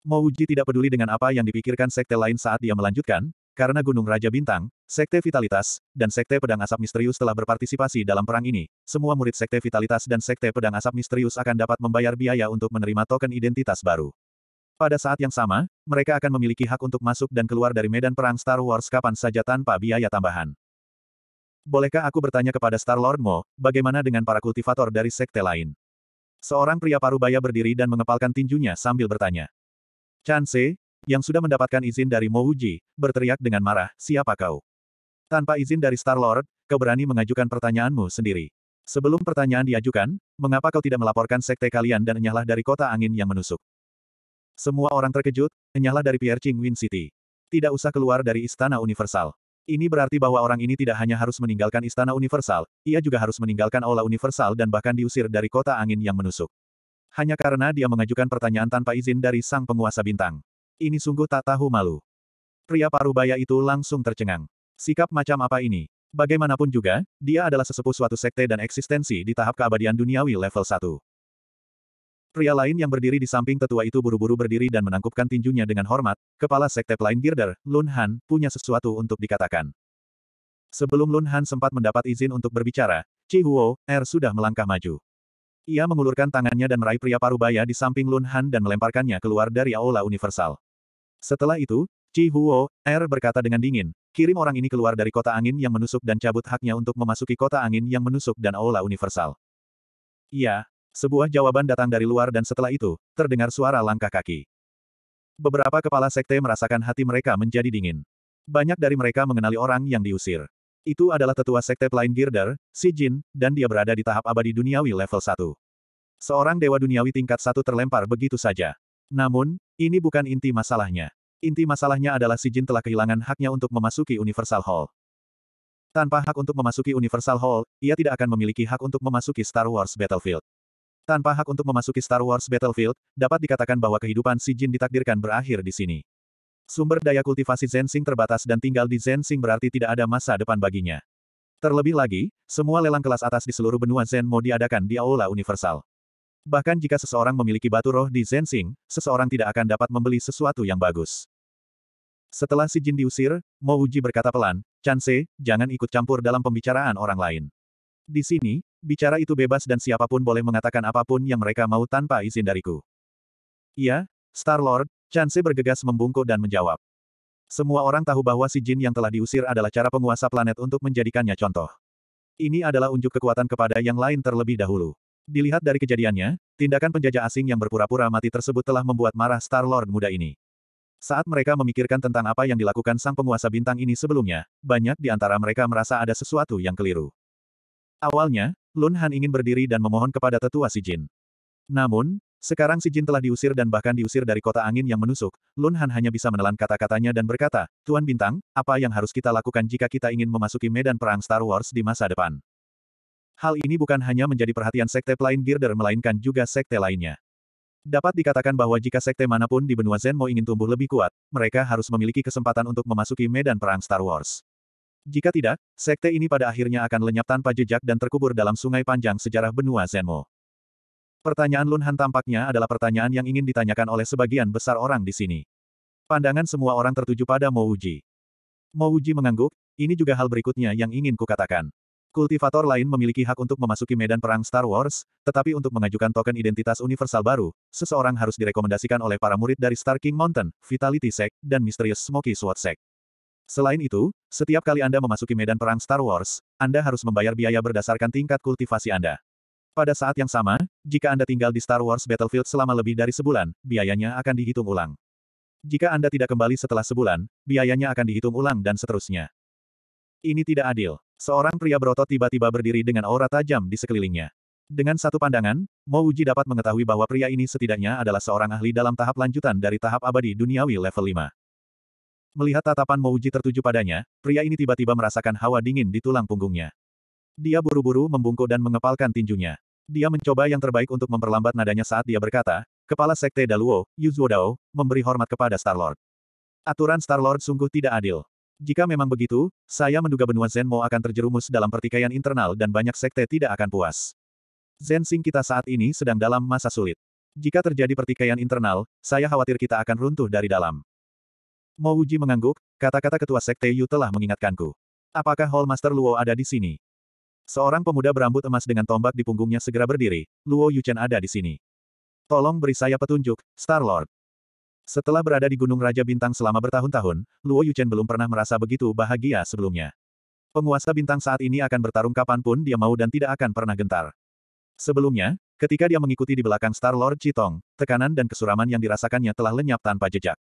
Mouji tidak peduli dengan apa yang dipikirkan sekte lain saat dia melanjutkan, karena Gunung Raja Bintang, Sekte Vitalitas, dan Sekte Pedang Asap Misterius telah berpartisipasi dalam perang ini, semua murid Sekte Vitalitas dan Sekte Pedang Asap Misterius akan dapat membayar biaya untuk menerima token identitas baru. Pada saat yang sama, mereka akan memiliki hak untuk masuk dan keluar dari medan perang Star Wars kapan saja tanpa biaya tambahan. Bolehkah aku bertanya kepada Star-Lord Mo, bagaimana dengan para kultivator dari sekte lain? Seorang pria parubaya berdiri dan mengepalkan tinjunya sambil bertanya. Chance, yang sudah mendapatkan izin dari Mouji, berteriak dengan marah, siapa kau? Tanpa izin dari Star-Lord, kau berani mengajukan pertanyaanmu sendiri. Sebelum pertanyaan diajukan, mengapa kau tidak melaporkan sekte kalian dan enyahlah dari kota angin yang menusuk? Semua orang terkejut, enyahlah dari Pierre Qingwin City. Tidak usah keluar dari Istana Universal. Ini berarti bahwa orang ini tidak hanya harus meninggalkan Istana Universal, ia juga harus meninggalkan Aula Universal dan bahkan diusir dari kota angin yang menusuk. Hanya karena dia mengajukan pertanyaan tanpa izin dari sang penguasa bintang. Ini sungguh tak tahu malu. Pria parubaya itu langsung tercengang. Sikap macam apa ini? Bagaimanapun juga, dia adalah sesepuh suatu sekte dan eksistensi di tahap keabadian duniawi level 1. Pria lain yang berdiri di samping tetua itu buru-buru berdiri dan menangkupkan tinjunya dengan hormat, kepala sekte lain, Girder, Lun Han, punya sesuatu untuk dikatakan. Sebelum Lun Han sempat mendapat izin untuk berbicara, Chi Huo, Er sudah melangkah maju. Ia mengulurkan tangannya dan meraih pria parubaya di samping Lun Han dan melemparkannya keluar dari aula universal. Setelah itu, Chi Huo, Er berkata dengan dingin, kirim orang ini keluar dari kota angin yang menusuk dan cabut haknya untuk memasuki kota angin yang menusuk dan aula universal. Iya, sebuah jawaban datang dari luar dan setelah itu, terdengar suara langkah kaki. Beberapa kepala sekte merasakan hati mereka menjadi dingin. Banyak dari mereka mengenali orang yang diusir. Itu adalah tetua sekte lain, Girder, Si Jin, dan dia berada di tahap abadi duniawi level 1. Seorang dewa duniawi tingkat 1 terlempar begitu saja. Namun, ini bukan inti masalahnya. Inti masalahnya adalah Si Jin telah kehilangan haknya untuk memasuki Universal Hall. Tanpa hak untuk memasuki Universal Hall, ia tidak akan memiliki hak untuk memasuki Star Wars Battlefield. Tanpa hak untuk memasuki Star Wars Battlefield, dapat dikatakan bahwa kehidupan Si Jin ditakdirkan berakhir di sini. Sumber daya kultivasi Zensing terbatas dan tinggal di Zensing berarti tidak ada masa depan baginya. Terlebih lagi, semua lelang kelas atas di seluruh benua Zen mau diadakan di Aula Universal. Bahkan jika seseorang memiliki batu roh di Zensing, seseorang tidak akan dapat membeli sesuatu yang bagus. Setelah si Jin diusir, Mo Uji berkata pelan, Chanse, jangan ikut campur dalam pembicaraan orang lain. Di sini, bicara itu bebas dan siapapun boleh mengatakan apapun yang mereka mau tanpa izin dariku. Iya, Star-Lord, Chance bergegas membungkuk dan menjawab. Semua orang tahu bahwa si jin yang telah diusir adalah cara penguasa planet untuk menjadikannya contoh. Ini adalah unjuk kekuatan kepada yang lain terlebih dahulu. Dilihat dari kejadiannya, tindakan penjajah asing yang berpura-pura mati tersebut telah membuat marah Star-Lord muda ini. Saat mereka memikirkan tentang apa yang dilakukan sang penguasa bintang ini sebelumnya, banyak di antara mereka merasa ada sesuatu yang keliru. Awalnya, Lun Han ingin berdiri dan memohon kepada tetua si jin. Namun, sekarang si Jin telah diusir dan bahkan diusir dari kota angin yang menusuk, Lun Han hanya bisa menelan kata-katanya dan berkata, Tuan Bintang, apa yang harus kita lakukan jika kita ingin memasuki medan perang Star Wars di masa depan? Hal ini bukan hanya menjadi perhatian sekte Plain Girder melainkan juga sekte lainnya. Dapat dikatakan bahwa jika sekte manapun di benua Zenmo ingin tumbuh lebih kuat, mereka harus memiliki kesempatan untuk memasuki medan perang Star Wars. Jika tidak, sekte ini pada akhirnya akan lenyap tanpa jejak dan terkubur dalam sungai panjang sejarah benua Zenmo. Pertanyaan Lunhan tampaknya adalah pertanyaan yang ingin ditanyakan oleh sebagian besar orang di sini. Pandangan semua orang tertuju pada Mo Mouji mengangguk, ini juga hal berikutnya yang ingin kukatakan. Kultivator lain memiliki hak untuk memasuki medan perang Star Wars, tetapi untuk mengajukan token identitas universal baru, seseorang harus direkomendasikan oleh para murid dari Star King Mountain, Vitality Sect, dan Mysterious Smoky Sword Sect. Selain itu, setiap kali Anda memasuki medan perang Star Wars, Anda harus membayar biaya berdasarkan tingkat kultivasi Anda. Pada saat yang sama, jika Anda tinggal di Star Wars Battlefield selama lebih dari sebulan, biayanya akan dihitung ulang. Jika Anda tidak kembali setelah sebulan, biayanya akan dihitung ulang dan seterusnya. Ini tidak adil. Seorang pria berotot tiba-tiba berdiri dengan aura tajam di sekelilingnya. Dengan satu pandangan, Mo Uji dapat mengetahui bahwa pria ini setidaknya adalah seorang ahli dalam tahap lanjutan dari tahap abadi duniawi level 5. Melihat tatapan Mo Uji tertuju padanya, pria ini tiba-tiba merasakan hawa dingin di tulang punggungnya. Dia buru-buru membungkuk dan mengepalkan tinjunya. Dia mencoba yang terbaik untuk memperlambat nadanya saat dia berkata, Kepala Sekte Daluo, Yu Dao, memberi hormat kepada Star-Lord. Aturan Star-Lord sungguh tidak adil. Jika memang begitu, saya menduga benua Zenmo akan terjerumus dalam pertikaian internal dan banyak sekte tidak akan puas. Zensing kita saat ini sedang dalam masa sulit. Jika terjadi pertikaian internal, saya khawatir kita akan runtuh dari dalam. Mo Uji mengangguk, kata-kata ketua sekte Yu telah mengingatkanku. Apakah Hall Master Luo ada di sini? Seorang pemuda berambut emas dengan tombak di punggungnya segera berdiri, Luo Yuchen ada di sini. Tolong beri saya petunjuk, Star-Lord. Setelah berada di Gunung Raja Bintang selama bertahun-tahun, Luo Yuchen belum pernah merasa begitu bahagia sebelumnya. Penguasa bintang saat ini akan bertarung kapanpun dia mau dan tidak akan pernah gentar. Sebelumnya, ketika dia mengikuti di belakang Star Lord Chitong, tekanan dan kesuraman yang dirasakannya telah lenyap tanpa jejak.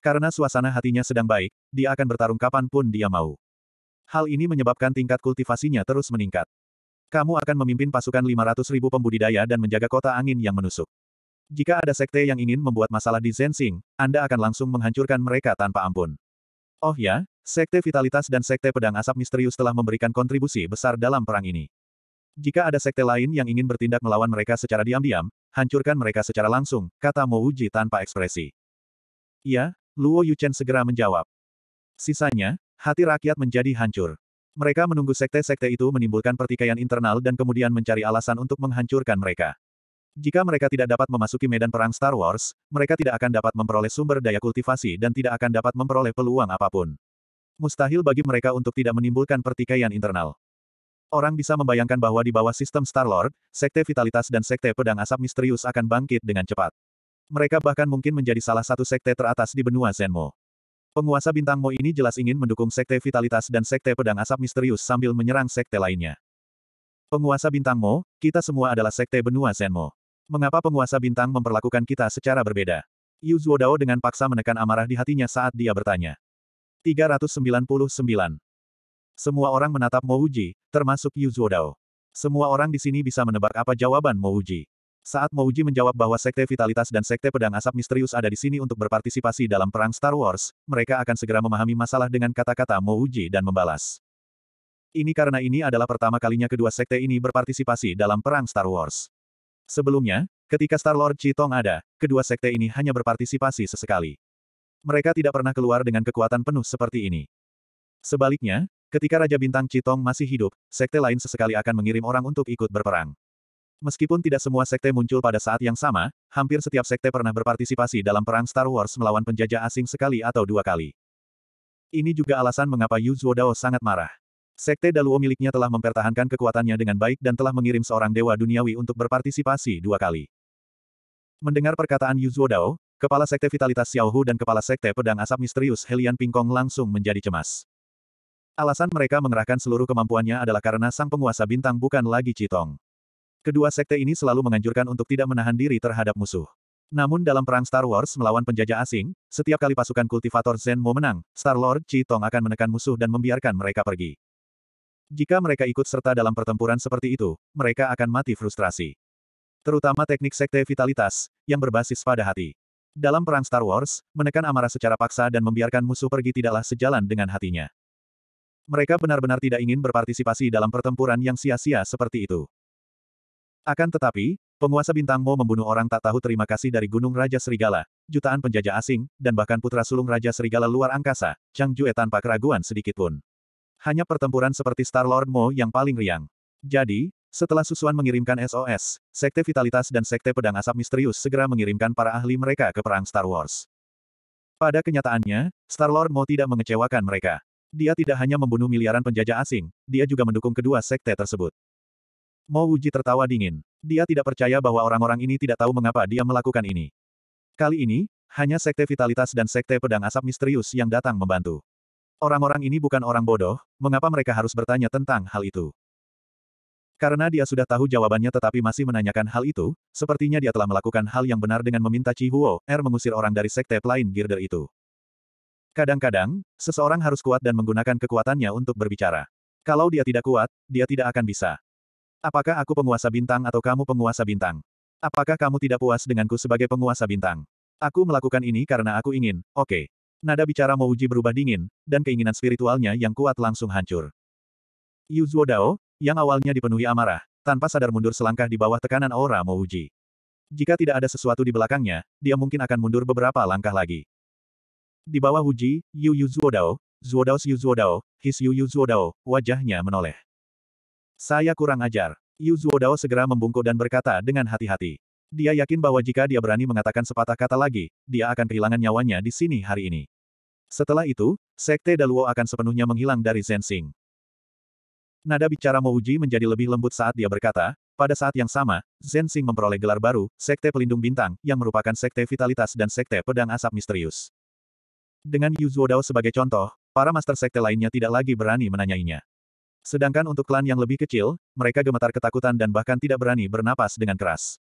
Karena suasana hatinya sedang baik, dia akan bertarung kapanpun dia mau. Hal ini menyebabkan tingkat kultivasinya terus meningkat. Kamu akan memimpin pasukan 500 ribu pembudidaya dan menjaga kota angin yang menusuk. Jika ada sekte yang ingin membuat masalah di Zensing, Anda akan langsung menghancurkan mereka tanpa ampun. Oh ya, sekte vitalitas dan sekte pedang asap misterius telah memberikan kontribusi besar dalam perang ini. Jika ada sekte lain yang ingin bertindak melawan mereka secara diam-diam, hancurkan mereka secara langsung, kata Mo Uji tanpa ekspresi. Ya, Luo Yuchen segera menjawab. Sisanya, Hati rakyat menjadi hancur. Mereka menunggu sekte-sekte itu menimbulkan pertikaian internal dan kemudian mencari alasan untuk menghancurkan mereka. Jika mereka tidak dapat memasuki medan perang Star Wars, mereka tidak akan dapat memperoleh sumber daya kultivasi dan tidak akan dapat memperoleh peluang apapun. Mustahil bagi mereka untuk tidak menimbulkan pertikaian internal. Orang bisa membayangkan bahwa di bawah sistem Star-Lord, sekte vitalitas dan sekte pedang asap misterius akan bangkit dengan cepat. Mereka bahkan mungkin menjadi salah satu sekte teratas di benua Zenmo. Penguasa bintang Mo ini jelas ingin mendukung Sekte Vitalitas dan Sekte Pedang Asap Misterius sambil menyerang Sekte lainnya. Penguasa bintang Mo, kita semua adalah Sekte Benua Zenmo. Mengapa penguasa bintang memperlakukan kita secara berbeda? Yu Zuodao dengan paksa menekan amarah di hatinya saat dia bertanya. 399. Semua orang menatap Mo Uji, termasuk Yu Zuodao. Semua orang di sini bisa menebak apa jawaban Mo Uji. Saat Mouji menjawab bahwa Sekte Vitalitas dan Sekte Pedang Asap Misterius ada di sini untuk berpartisipasi dalam perang Star Wars, mereka akan segera memahami masalah dengan kata-kata Mouji dan membalas. Ini karena ini adalah pertama kalinya kedua sekte ini berpartisipasi dalam perang Star Wars. Sebelumnya, ketika Star-Lord Chitong ada, kedua sekte ini hanya berpartisipasi sesekali. Mereka tidak pernah keluar dengan kekuatan penuh seperti ini. Sebaliknya, ketika Raja Bintang Chitong masih hidup, sekte lain sesekali akan mengirim orang untuk ikut berperang. Meskipun tidak semua sekte muncul pada saat yang sama, hampir setiap sekte pernah berpartisipasi dalam perang Star Wars melawan penjajah asing sekali atau dua kali. Ini juga alasan mengapa Yu Zuodao sangat marah. Sekte Daluo miliknya telah mempertahankan kekuatannya dengan baik dan telah mengirim seorang dewa duniawi untuk berpartisipasi dua kali. Mendengar perkataan Yu Zuodao, kepala sekte Vitalitas Xiaohu dan kepala sekte Pedang Asap Misterius Helian Pingkong langsung menjadi cemas. Alasan mereka mengerahkan seluruh kemampuannya adalah karena sang penguasa bintang bukan lagi Citong. Kedua sekte ini selalu menganjurkan untuk tidak menahan diri terhadap musuh. Namun dalam perang Star Wars melawan penjajah asing, setiap kali pasukan kultivator Zen mau menang, Star-Lord Chi Tong akan menekan musuh dan membiarkan mereka pergi. Jika mereka ikut serta dalam pertempuran seperti itu, mereka akan mati frustrasi. Terutama teknik sekte vitalitas, yang berbasis pada hati. Dalam perang Star Wars, menekan amarah secara paksa dan membiarkan musuh pergi tidaklah sejalan dengan hatinya. Mereka benar-benar tidak ingin berpartisipasi dalam pertempuran yang sia-sia seperti itu. Akan tetapi, penguasa bintang Mo membunuh orang tak tahu terima kasih dari Gunung Raja Serigala, jutaan penjajah asing, dan bahkan putra sulung Raja Serigala luar angkasa, Chang Jue tanpa keraguan sedikit pun. Hanya pertempuran seperti Star Lord Mo yang paling riang. Jadi, setelah Susuan mengirimkan SOS, Sekte Vitalitas dan Sekte Pedang Asap Misterius segera mengirimkan para ahli mereka ke perang Star Wars. Pada kenyataannya, Star-Lord Mo tidak mengecewakan mereka. Dia tidak hanya membunuh miliaran penjajah asing, dia juga mendukung kedua sekte tersebut. Mo Wuji tertawa dingin. Dia tidak percaya bahwa orang-orang ini tidak tahu mengapa dia melakukan ini. Kali ini, hanya sekte vitalitas dan sekte pedang asap misterius yang datang membantu. Orang-orang ini bukan orang bodoh, mengapa mereka harus bertanya tentang hal itu? Karena dia sudah tahu jawabannya tetapi masih menanyakan hal itu, sepertinya dia telah melakukan hal yang benar dengan meminta Chi Huo Er mengusir orang dari sekte lain. Girder itu. Kadang-kadang, seseorang harus kuat dan menggunakan kekuatannya untuk berbicara. Kalau dia tidak kuat, dia tidak akan bisa. Apakah aku penguasa bintang atau kamu penguasa bintang? Apakah kamu tidak puas denganku sebagai penguasa bintang? Aku melakukan ini karena aku ingin, oke. Okay. Nada bicara Mouji berubah dingin, dan keinginan spiritualnya yang kuat langsung hancur. Yu Zhuo Dao, yang awalnya dipenuhi amarah, tanpa sadar mundur selangkah di bawah tekanan aura Mouji. Jika tidak ada sesuatu di belakangnya, dia mungkin akan mundur beberapa langkah lagi. Di bawah Uji, Yu Yu Zhuo Dao, Zhuo Dao Yu Zhuo Dao, His Yu Yu Zhuo Dao, wajahnya menoleh. Saya kurang ajar. Yu Zuodao segera membungkuk dan berkata dengan hati-hati. Dia yakin bahwa jika dia berani mengatakan sepatah kata lagi, dia akan kehilangan nyawanya di sini hari ini. Setelah itu, Sekte Daluo akan sepenuhnya menghilang dari Zensing. Nada bicara Uji menjadi lebih lembut saat dia berkata, pada saat yang sama, Zensing memperoleh gelar baru, Sekte Pelindung Bintang, yang merupakan Sekte Vitalitas dan Sekte Pedang Asap Misterius. Dengan Yu Zuodao sebagai contoh, para Master Sekte lainnya tidak lagi berani menanyainya. Sedangkan untuk klan yang lebih kecil, mereka gemetar ketakutan dan bahkan tidak berani bernapas dengan keras.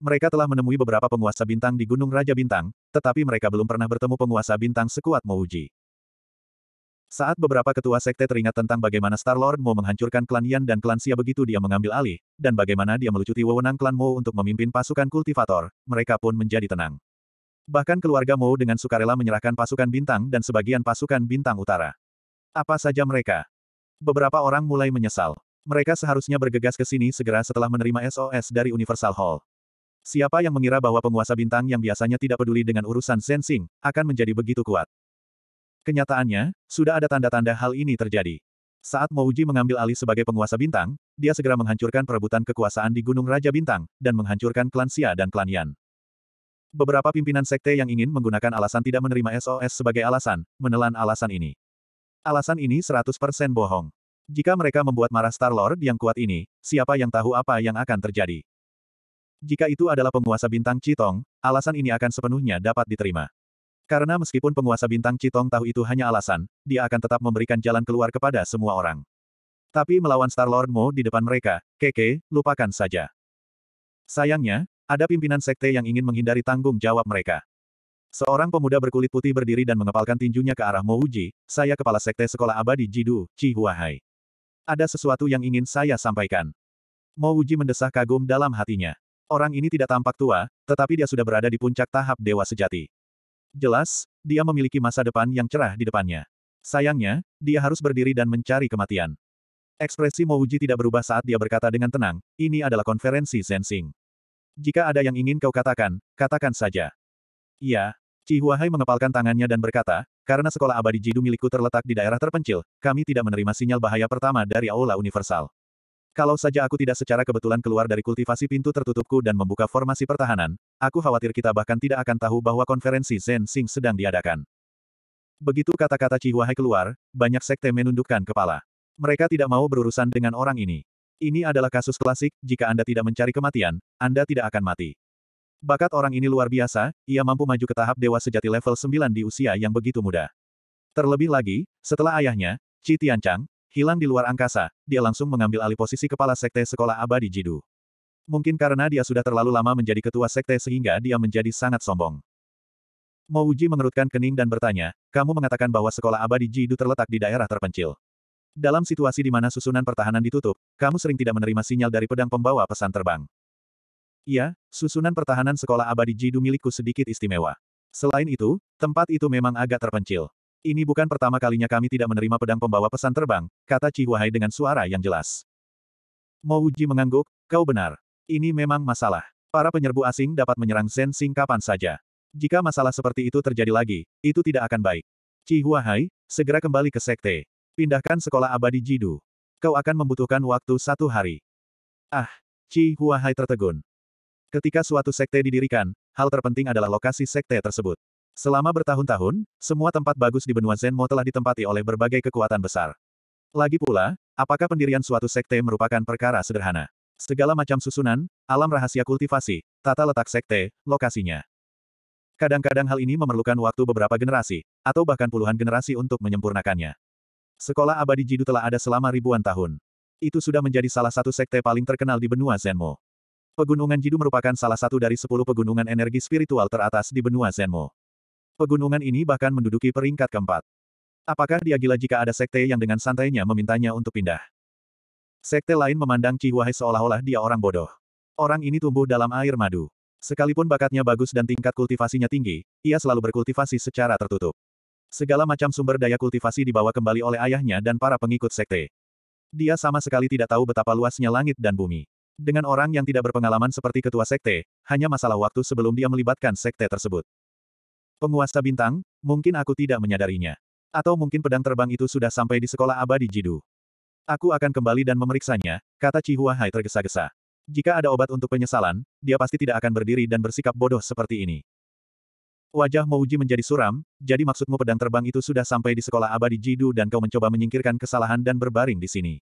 Mereka telah menemui beberapa penguasa bintang di Gunung Raja Bintang, tetapi mereka belum pernah bertemu penguasa bintang sekuat Mouji. Saat beberapa ketua sekte teringat tentang bagaimana Star-Lord Mo menghancurkan klan Yan dan klan Xia begitu dia mengambil alih, dan bagaimana dia melucuti wewenang klan Mo untuk memimpin pasukan kultivator, mereka pun menjadi tenang. Bahkan keluarga Mo dengan sukarela menyerahkan pasukan bintang dan sebagian pasukan bintang utara. Apa saja mereka? Beberapa orang mulai menyesal. Mereka seharusnya bergegas ke sini segera setelah menerima SOS dari Universal Hall. Siapa yang mengira bahwa penguasa bintang yang biasanya tidak peduli dengan urusan sensing, akan menjadi begitu kuat. Kenyataannya, sudah ada tanda-tanda hal ini terjadi. Saat Mouji mengambil alih sebagai penguasa bintang, dia segera menghancurkan perebutan kekuasaan di Gunung Raja Bintang, dan menghancurkan klan Xia dan klan Yan. Beberapa pimpinan sekte yang ingin menggunakan alasan tidak menerima SOS sebagai alasan, menelan alasan ini. Alasan ini 100% bohong. Jika mereka membuat marah Star-Lord yang kuat ini, siapa yang tahu apa yang akan terjadi. Jika itu adalah penguasa bintang Citong, alasan ini akan sepenuhnya dapat diterima. Karena meskipun penguasa bintang Citong tahu itu hanya alasan, dia akan tetap memberikan jalan keluar kepada semua orang. Tapi melawan Star-Lord Mo di depan mereka, keke, lupakan saja. Sayangnya, ada pimpinan sekte yang ingin menghindari tanggung jawab mereka. Seorang pemuda berkulit putih berdiri dan mengepalkan tinjunya ke arah Mo Uji, saya kepala sekte sekolah abadi Jidu, Chi Huahai. Ada sesuatu yang ingin saya sampaikan. Mo Uji mendesah kagum dalam hatinya. Orang ini tidak tampak tua, tetapi dia sudah berada di puncak tahap dewa sejati. Jelas, dia memiliki masa depan yang cerah di depannya. Sayangnya, dia harus berdiri dan mencari kematian. Ekspresi Mouji tidak berubah saat dia berkata dengan tenang, ini adalah konferensi Zensing. Jika ada yang ingin kau katakan, katakan saja. Ya. Chi Huahai mengepalkan tangannya dan berkata, karena sekolah abadi Jidu milikku terletak di daerah terpencil, kami tidak menerima sinyal bahaya pertama dari Aula Universal. Kalau saja aku tidak secara kebetulan keluar dari kultivasi pintu tertutupku dan membuka formasi pertahanan, aku khawatir kita bahkan tidak akan tahu bahwa konferensi Zen Sing sedang diadakan. Begitu kata-kata Chi Huahai keluar, banyak sekte menundukkan kepala. Mereka tidak mau berurusan dengan orang ini. Ini adalah kasus klasik, jika Anda tidak mencari kematian, Anda tidak akan mati. Bakat orang ini luar biasa, ia mampu maju ke tahap dewa sejati level 9 di usia yang begitu muda. Terlebih lagi, setelah ayahnya, Ci Tianchang, hilang di luar angkasa, dia langsung mengambil alih posisi kepala sekte sekolah abadi Jidu. Mungkin karena dia sudah terlalu lama menjadi ketua sekte sehingga dia menjadi sangat sombong. Uji mengerutkan kening dan bertanya, kamu mengatakan bahwa sekolah abadi Jidu terletak di daerah terpencil. Dalam situasi di mana susunan pertahanan ditutup, kamu sering tidak menerima sinyal dari pedang pembawa pesan terbang. Iya, susunan pertahanan sekolah abadi Jidu milikku sedikit istimewa. Selain itu, tempat itu memang agak terpencil. Ini bukan pertama kalinya kami tidak menerima pedang pembawa pesan terbang, kata Hai dengan suara yang jelas. Mouji mengangguk, kau benar. Ini memang masalah. Para penyerbu asing dapat menyerang Zen kapan saja. Jika masalah seperti itu terjadi lagi, itu tidak akan baik. Hai, segera kembali ke sekte. Pindahkan sekolah abadi Jidu. Kau akan membutuhkan waktu satu hari. Ah, Ci Hai tertegun. Ketika suatu sekte didirikan, hal terpenting adalah lokasi sekte tersebut. Selama bertahun-tahun, semua tempat bagus di benua Zenmo telah ditempati oleh berbagai kekuatan besar. Lagi pula, apakah pendirian suatu sekte merupakan perkara sederhana? Segala macam susunan, alam rahasia kultivasi, tata letak sekte, lokasinya. Kadang-kadang hal ini memerlukan waktu beberapa generasi, atau bahkan puluhan generasi untuk menyempurnakannya. Sekolah abadi Jidu telah ada selama ribuan tahun. Itu sudah menjadi salah satu sekte paling terkenal di benua Zenmo. Pegunungan Jidu merupakan salah satu dari sepuluh pegunungan energi spiritual teratas di benua Zenmo. Pegunungan ini bahkan menduduki peringkat keempat. Apakah dia gila jika ada sekte yang dengan santainya memintanya untuk pindah? Sekte lain memandang Cihuahai seolah-olah dia orang bodoh. Orang ini tumbuh dalam air madu. Sekalipun bakatnya bagus dan tingkat kultivasinya tinggi, ia selalu berkultivasi secara tertutup. Segala macam sumber daya kultivasi dibawa kembali oleh ayahnya dan para pengikut sekte. Dia sama sekali tidak tahu betapa luasnya langit dan bumi. Dengan orang yang tidak berpengalaman seperti ketua sekte, hanya masalah waktu sebelum dia melibatkan sekte tersebut. Penguasa bintang, mungkin aku tidak menyadarinya. Atau mungkin pedang terbang itu sudah sampai di sekolah abadi Jidu. Aku akan kembali dan memeriksanya, kata Cihua Hai tergesa-gesa. Jika ada obat untuk penyesalan, dia pasti tidak akan berdiri dan bersikap bodoh seperti ini. Wajah Mouji menjadi suram, jadi maksudmu pedang terbang itu sudah sampai di sekolah abadi Jidu dan kau mencoba menyingkirkan kesalahan dan berbaring di sini.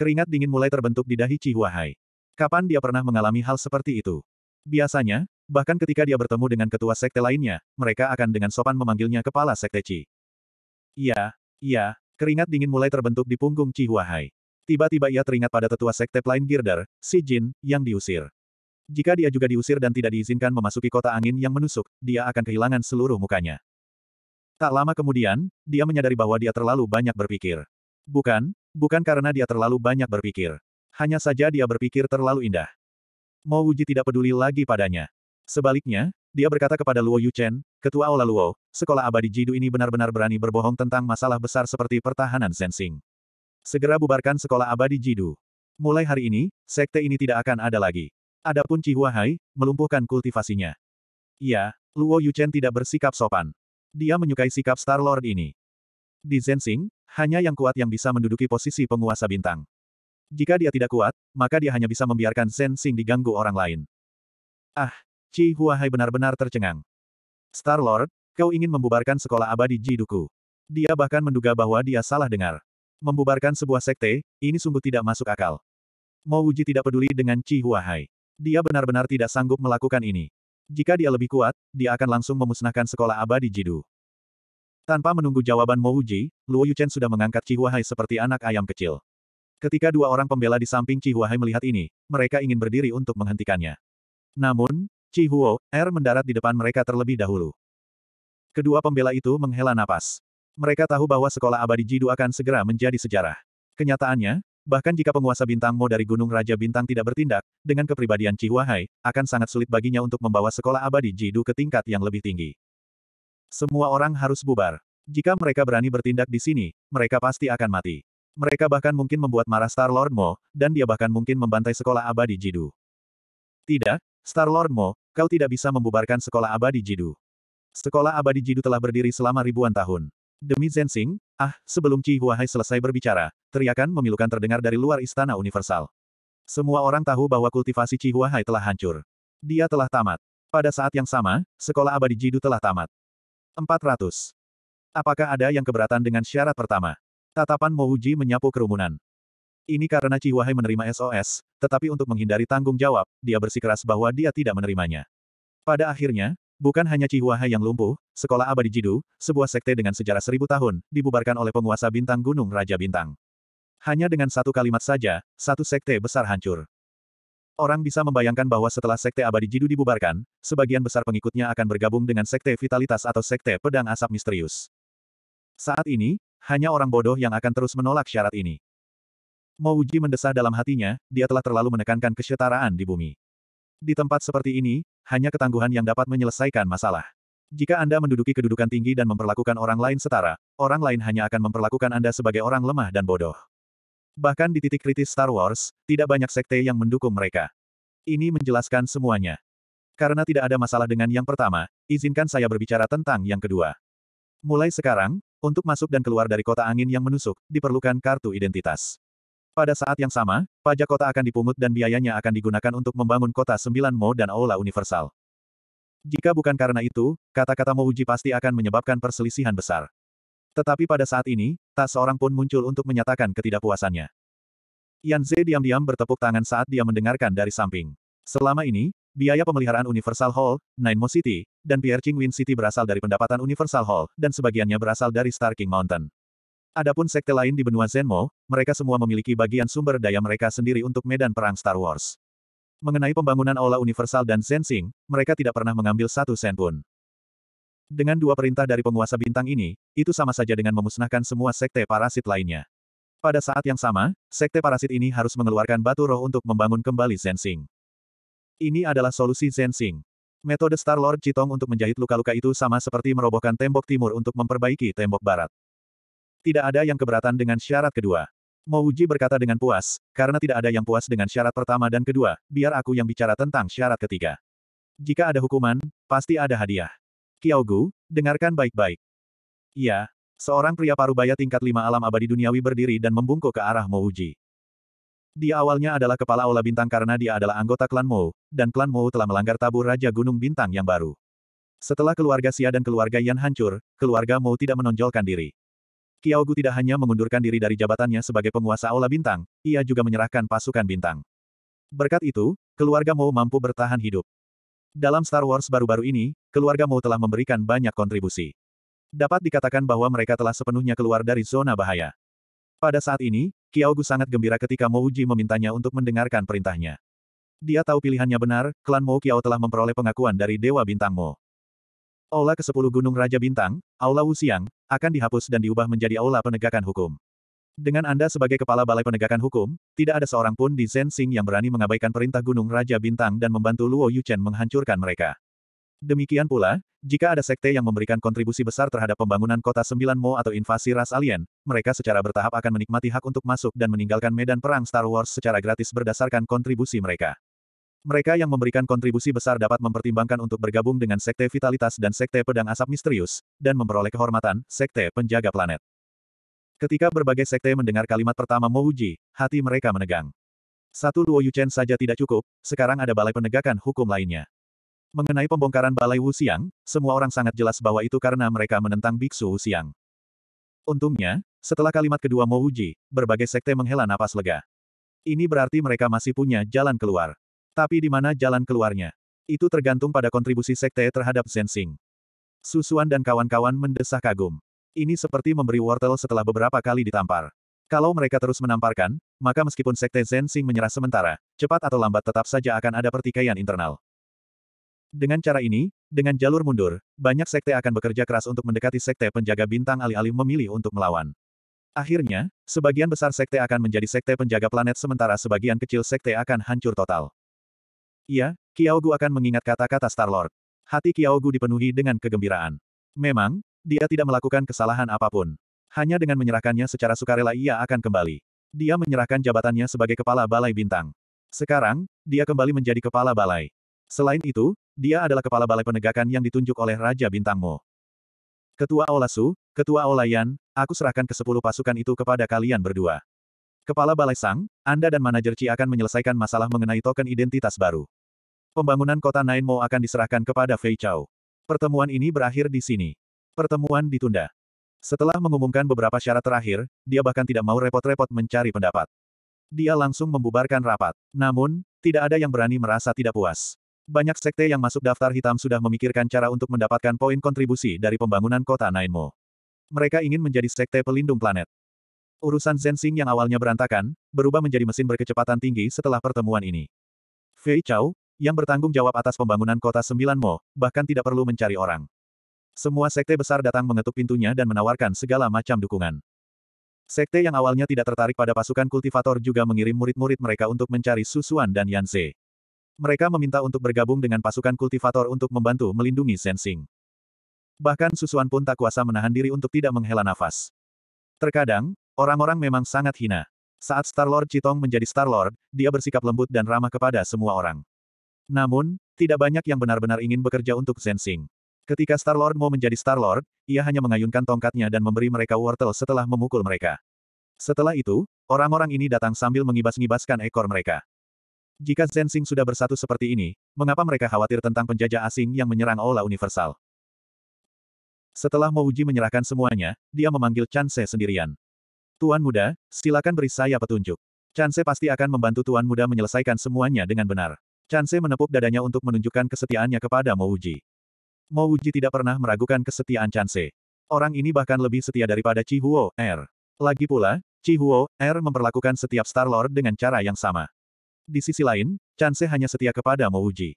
Keringat dingin mulai terbentuk di dahi Chi Huahai. Kapan dia pernah mengalami hal seperti itu? Biasanya, bahkan ketika dia bertemu dengan ketua sekte lainnya, mereka akan dengan sopan memanggilnya kepala sekte Chi. Iya, iya, keringat dingin mulai terbentuk di punggung Chi Huahai. Tiba-tiba ia teringat pada tetua sekte Plain Girder, Si Jin, yang diusir. Jika dia juga diusir dan tidak diizinkan memasuki kota angin yang menusuk, dia akan kehilangan seluruh mukanya. Tak lama kemudian, dia menyadari bahwa dia terlalu banyak berpikir. Bukan, bukan karena dia terlalu banyak berpikir. Hanya saja dia berpikir terlalu indah. Mo Wuji tidak peduli lagi padanya. Sebaliknya, dia berkata kepada Luo Yuchen, Ketua Aula Luo, sekolah abadi Jidu ini benar-benar berani berbohong tentang masalah besar seperti pertahanan Zensing. Segera bubarkan sekolah abadi Jidu. Mulai hari ini, sekte ini tidak akan ada lagi. Adapun Cihuahai, melumpuhkan kultivasinya. Iya, Luo Yuchen tidak bersikap sopan. Dia menyukai sikap Star-Lord ini. Di Zensing, hanya yang kuat yang bisa menduduki posisi penguasa bintang. Jika dia tidak kuat, maka dia hanya bisa membiarkan Zensing diganggu orang lain. Ah, Chi Huahai benar-benar tercengang. Star-Lord, kau ingin membubarkan sekolah abadi Jiduku. Dia bahkan menduga bahwa dia salah dengar. Membubarkan sebuah sekte, ini sungguh tidak masuk akal. Mo Uji tidak peduli dengan Chi Huahai. Dia benar-benar tidak sanggup melakukan ini. Jika dia lebih kuat, dia akan langsung memusnahkan sekolah abadi Jidu. Tanpa menunggu jawaban Mo Wuji, Luo Yuchen sudah mengangkat Chi Huahai seperti anak ayam kecil. Ketika dua orang pembela di samping Chi Huahai melihat ini, mereka ingin berdiri untuk menghentikannya. Namun, Chi Huo, R er mendarat di depan mereka terlebih dahulu. Kedua pembela itu menghela napas. Mereka tahu bahwa sekolah abadi Jidu akan segera menjadi sejarah. Kenyataannya, Bahkan jika penguasa bintang Mo dari Gunung Raja Bintang tidak bertindak, dengan kepribadian Chi Huahai, akan sangat sulit baginya untuk membawa sekolah abadi Jidu ke tingkat yang lebih tinggi. Semua orang harus bubar. Jika mereka berani bertindak di sini, mereka pasti akan mati. Mereka bahkan mungkin membuat marah Star-Lord Mo, dan dia bahkan mungkin membantai sekolah abadi Jidu. Tidak, Star-Lord Mo, kau tidak bisa membubarkan sekolah abadi Jidu. Sekolah abadi Jidu telah berdiri selama ribuan tahun. Demi Zensing, ah, sebelum Chi Huahai selesai berbicara, teriakan memilukan terdengar dari luar Istana Universal. Semua orang tahu bahwa kultivasi Chi Huahai telah hancur. Dia telah tamat. Pada saat yang sama, sekolah abadi Jidu telah tamat. 400. Apakah ada yang keberatan dengan syarat pertama? Tatapan Mouji menyapu kerumunan. Ini karena Ciwahai menerima SOS, tetapi untuk menghindari tanggung jawab, dia bersikeras bahwa dia tidak menerimanya. Pada akhirnya, bukan hanya Ciwahai yang lumpuh, sekolah abadi Jidu, sebuah sekte dengan sejarah seribu tahun, dibubarkan oleh penguasa bintang gunung Raja Bintang. Hanya dengan satu kalimat saja, satu sekte besar hancur. Orang bisa membayangkan bahwa setelah Sekte Abadi Jidu dibubarkan, sebagian besar pengikutnya akan bergabung dengan Sekte Vitalitas atau Sekte Pedang Asap Misterius. Saat ini, hanya orang bodoh yang akan terus menolak syarat ini. Mouji mendesah dalam hatinya, dia telah terlalu menekankan kesetaraan di bumi. Di tempat seperti ini, hanya ketangguhan yang dapat menyelesaikan masalah. Jika Anda menduduki kedudukan tinggi dan memperlakukan orang lain setara, orang lain hanya akan memperlakukan Anda sebagai orang lemah dan bodoh. Bahkan di titik kritis Star Wars, tidak banyak sekte yang mendukung mereka. Ini menjelaskan semuanya. Karena tidak ada masalah dengan yang pertama, izinkan saya berbicara tentang yang kedua. Mulai sekarang, untuk masuk dan keluar dari kota angin yang menusuk, diperlukan kartu identitas. Pada saat yang sama, pajak kota akan dipungut dan biayanya akan digunakan untuk membangun kota sembilan Mo dan Aula Universal. Jika bukan karena itu, kata-kata Mo pasti akan menyebabkan perselisihan besar. Tetapi pada saat ini, tak seorang pun muncul untuk menyatakan ketidakpuasannya. Yan Ze diam-diam bertepuk tangan saat dia mendengarkan dari samping. Selama ini, biaya pemeliharaan Universal Hall, Nine Mo City, dan Pierre Ching Win City berasal dari pendapatan Universal Hall, dan sebagiannya berasal dari Star King Mountain. Adapun sekte lain di benua Zenmo, mereka semua memiliki bagian sumber daya mereka sendiri untuk medan perang Star Wars. Mengenai pembangunan Aula Universal dan Zensing, mereka tidak pernah mengambil satu sen pun. Dengan dua perintah dari penguasa bintang ini, itu sama saja dengan memusnahkan semua sekte parasit lainnya. Pada saat yang sama, sekte parasit ini harus mengeluarkan batu roh untuk membangun kembali Zensing. Ini adalah solusi Zensing. Metode Star Lord Chitong untuk menjahit luka-luka itu sama seperti merobohkan tembok timur untuk memperbaiki tembok barat. Tidak ada yang keberatan dengan syarat kedua. Mouji berkata dengan puas, karena tidak ada yang puas dengan syarat pertama dan kedua, biar aku yang bicara tentang syarat ketiga. Jika ada hukuman, pasti ada hadiah. Kiaogu, dengarkan baik-baik. Iya, seorang pria parubaya tingkat lima alam abadi duniawi berdiri dan membungkuk ke arah Mouji. Dia awalnya adalah kepala Aula Bintang karena dia adalah anggota klan Mou, dan klan Mou telah melanggar tabu Raja Gunung Bintang yang baru. Setelah keluarga Xia dan keluarga Yan hancur, keluarga Mou tidak menonjolkan diri. Kiaogu tidak hanya mengundurkan diri dari jabatannya sebagai penguasa Aula Bintang, ia juga menyerahkan pasukan bintang. Berkat itu, keluarga Mou mampu bertahan hidup. Dalam Star Wars baru-baru ini, keluarga Mo telah memberikan banyak kontribusi. Dapat dikatakan bahwa mereka telah sepenuhnya keluar dari zona bahaya. Pada saat ini, Kiao Gu sangat gembira ketika Mo Uji memintanya untuk mendengarkan perintahnya. Dia tahu pilihannya benar, klan Mo Kiao telah memperoleh pengakuan dari Dewa Bintang Mo. Aula ke-10 Gunung Raja Bintang, Aula Siang, akan dihapus dan diubah menjadi Aula Penegakan Hukum. Dengan Anda sebagai kepala Balai Penegakan Hukum, tidak ada seorang pun di Zensing yang berani mengabaikan perintah Gunung Raja Bintang dan membantu Luo Yuchen menghancurkan mereka. Demikian pula, jika ada sekte yang memberikan kontribusi besar terhadap pembangunan kota Sembilan Mo atau invasi ras alien, mereka secara bertahap akan menikmati hak untuk masuk dan meninggalkan medan perang Star Wars secara gratis berdasarkan kontribusi mereka. Mereka yang memberikan kontribusi besar dapat mempertimbangkan untuk bergabung dengan sekte vitalitas dan sekte pedang asap misterius, dan memperoleh kehormatan, sekte penjaga planet. Ketika berbagai sekte mendengar kalimat pertama Mo Uji, hati mereka menegang. Satu Luo Yuchen saja tidak cukup, sekarang ada balai penegakan hukum lainnya. Mengenai pembongkaran balai Wu Wuxiang, semua orang sangat jelas bahwa itu karena mereka menentang biksu Wuxiang. Untungnya, setelah kalimat kedua Mo Uji, berbagai sekte menghela napas lega. Ini berarti mereka masih punya jalan keluar. Tapi di mana jalan keluarnya? Itu tergantung pada kontribusi sekte terhadap Zensing. Susuan dan kawan-kawan mendesah kagum. Ini seperti memberi wortel setelah beberapa kali ditampar. Kalau mereka terus menamparkan, maka meskipun Sekte Zensing menyerah sementara, cepat atau lambat tetap saja akan ada pertikaian internal. Dengan cara ini, dengan jalur mundur, banyak sekte akan bekerja keras untuk mendekati sekte penjaga bintang alih-alih memilih untuk melawan. Akhirnya, sebagian besar sekte akan menjadi sekte penjaga planet sementara sebagian kecil sekte akan hancur total. Iya, Kiaogu akan mengingat kata-kata Star-Lord. Hati Kiaogu dipenuhi dengan kegembiraan. Memang, dia tidak melakukan kesalahan apapun. Hanya dengan menyerahkannya secara sukarela ia akan kembali. Dia menyerahkan jabatannya sebagai kepala balai bintang. Sekarang, dia kembali menjadi kepala balai. Selain itu, dia adalah kepala balai penegakan yang ditunjuk oleh Raja Bintangmu. Ketua Olasu, Ketua Olayan, aku serahkan ke sepuluh pasukan itu kepada kalian berdua. Kepala Balai Sang, Anda dan Manajer Ci akan menyelesaikan masalah mengenai token identitas baru. Pembangunan kota Nainmo akan diserahkan kepada Fei Chao. Pertemuan ini berakhir di sini. Pertemuan ditunda. Setelah mengumumkan beberapa syarat terakhir, dia bahkan tidak mau repot-repot mencari pendapat. Dia langsung membubarkan rapat. Namun, tidak ada yang berani merasa tidak puas. Banyak sekte yang masuk daftar hitam sudah memikirkan cara untuk mendapatkan poin kontribusi dari pembangunan kota Nainmo. Mereka ingin menjadi sekte pelindung planet. Urusan Zensing yang awalnya berantakan, berubah menjadi mesin berkecepatan tinggi setelah pertemuan ini. Fei Chao, yang bertanggung jawab atas pembangunan kota sembilan Mo, bahkan tidak perlu mencari orang. Semua sekte besar datang mengetuk pintunya dan menawarkan segala macam dukungan. Sekte yang awalnya tidak tertarik pada pasukan kultivator juga mengirim murid-murid mereka untuk mencari Susuan dan Yanze. Mereka meminta untuk bergabung dengan pasukan kultivator untuk membantu melindungi Sensing. Bahkan Susuan pun tak kuasa menahan diri untuk tidak menghela nafas. Terkadang, orang-orang memang sangat hina. Saat Star-Lord Chitong menjadi Star-Lord, dia bersikap lembut dan ramah kepada semua orang. Namun, tidak banyak yang benar-benar ingin bekerja untuk Sensing. Ketika Star-Lord mau menjadi Star-Lord, ia hanya mengayunkan tongkatnya dan memberi mereka wortel setelah memukul mereka. Setelah itu, orang-orang ini datang sambil mengibas-ngibaskan ekor mereka. Jika Zensing sudah bersatu seperti ini, mengapa mereka khawatir tentang penjajah asing yang menyerang Ola Universal? Setelah Mouji menyerahkan semuanya, dia memanggil Se sendirian. Tuan muda, silakan beri saya petunjuk. Se pasti akan membantu Tuan muda menyelesaikan semuanya dengan benar. Se menepuk dadanya untuk menunjukkan kesetiaannya kepada Mouji. Mo Wuji tidak pernah meragukan kesetiaan Chance. Orang ini bahkan lebih setia daripada Chi Huo R. Er. Lagi pula, Chi Huo R er memperlakukan setiap Star-Lord dengan cara yang sama. Di sisi lain, Chance hanya setia kepada Mo Wuji.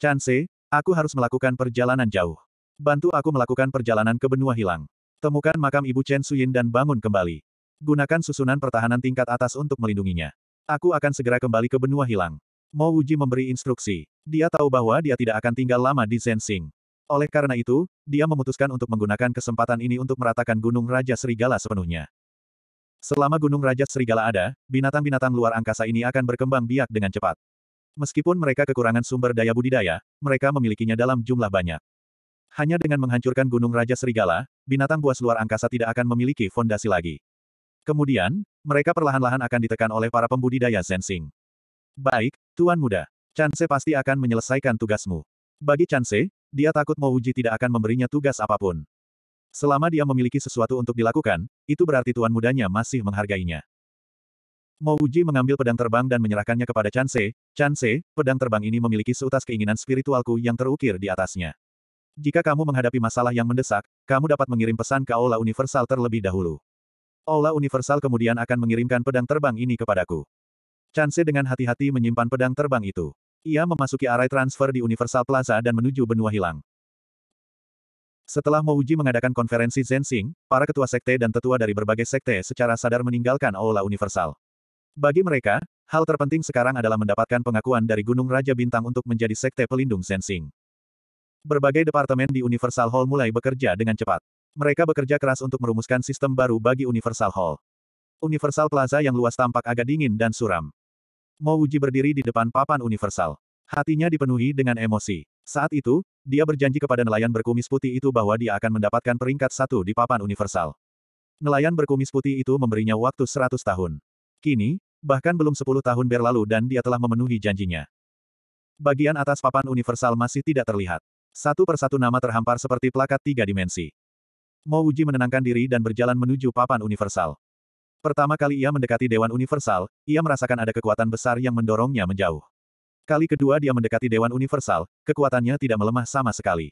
Chance, aku harus melakukan perjalanan jauh. Bantu aku melakukan perjalanan ke benua hilang. Temukan makam ibu Chen Suyin dan bangun kembali. Gunakan susunan pertahanan tingkat atas untuk melindunginya. Aku akan segera kembali ke benua hilang. Mo Wuji memberi instruksi. Dia tahu bahwa dia tidak akan tinggal lama di Zensing. Oleh karena itu, dia memutuskan untuk menggunakan kesempatan ini untuk meratakan Gunung Raja Serigala sepenuhnya. Selama Gunung Raja Serigala ada, binatang-binatang luar angkasa ini akan berkembang biak dengan cepat. Meskipun mereka kekurangan sumber daya budidaya, mereka memilikinya dalam jumlah banyak. Hanya dengan menghancurkan Gunung Raja Serigala, binatang buas luar angkasa tidak akan memiliki fondasi lagi. Kemudian, mereka perlahan-lahan akan ditekan oleh para pembudidaya Zensing. Baik, Tuan Muda. Chance pasti akan menyelesaikan tugasmu. Bagi Chance, dia takut Mo Uji tidak akan memberinya tugas apapun. Selama dia memiliki sesuatu untuk dilakukan, itu berarti tuan mudanya masih menghargainya. Mo Uji mengambil pedang terbang dan menyerahkannya kepada Chanse. Chanse, pedang terbang ini memiliki seutas keinginan spiritualku yang terukir di atasnya. Jika kamu menghadapi masalah yang mendesak, kamu dapat mengirim pesan ke Aula Universal terlebih dahulu. Aula Universal kemudian akan mengirimkan pedang terbang ini kepadaku. Chanse dengan hati-hati menyimpan pedang terbang itu. Ia memasuki array transfer di Universal Plaza dan menuju benua hilang. Setelah Mouji mengadakan konferensi Zensing, para ketua sekte dan tetua dari berbagai sekte secara sadar meninggalkan Aula Universal. Bagi mereka, hal terpenting sekarang adalah mendapatkan pengakuan dari Gunung Raja Bintang untuk menjadi sekte pelindung Zensing. Berbagai departemen di Universal Hall mulai bekerja dengan cepat. Mereka bekerja keras untuk merumuskan sistem baru bagi Universal Hall. Universal Plaza yang luas tampak agak dingin dan suram. Mo Uji berdiri di depan papan universal. Hatinya dipenuhi dengan emosi. Saat itu, dia berjanji kepada nelayan berkumis putih itu bahwa dia akan mendapatkan peringkat satu di papan universal. Nelayan berkumis putih itu memberinya waktu 100 tahun. Kini, bahkan belum 10 tahun berlalu dan dia telah memenuhi janjinya. Bagian atas papan universal masih tidak terlihat. Satu persatu nama terhampar seperti plakat tiga dimensi. Mo Uji menenangkan diri dan berjalan menuju papan universal. Pertama kali ia mendekati Dewan Universal, ia merasakan ada kekuatan besar yang mendorongnya menjauh. Kali kedua dia mendekati Dewan Universal, kekuatannya tidak melemah sama sekali.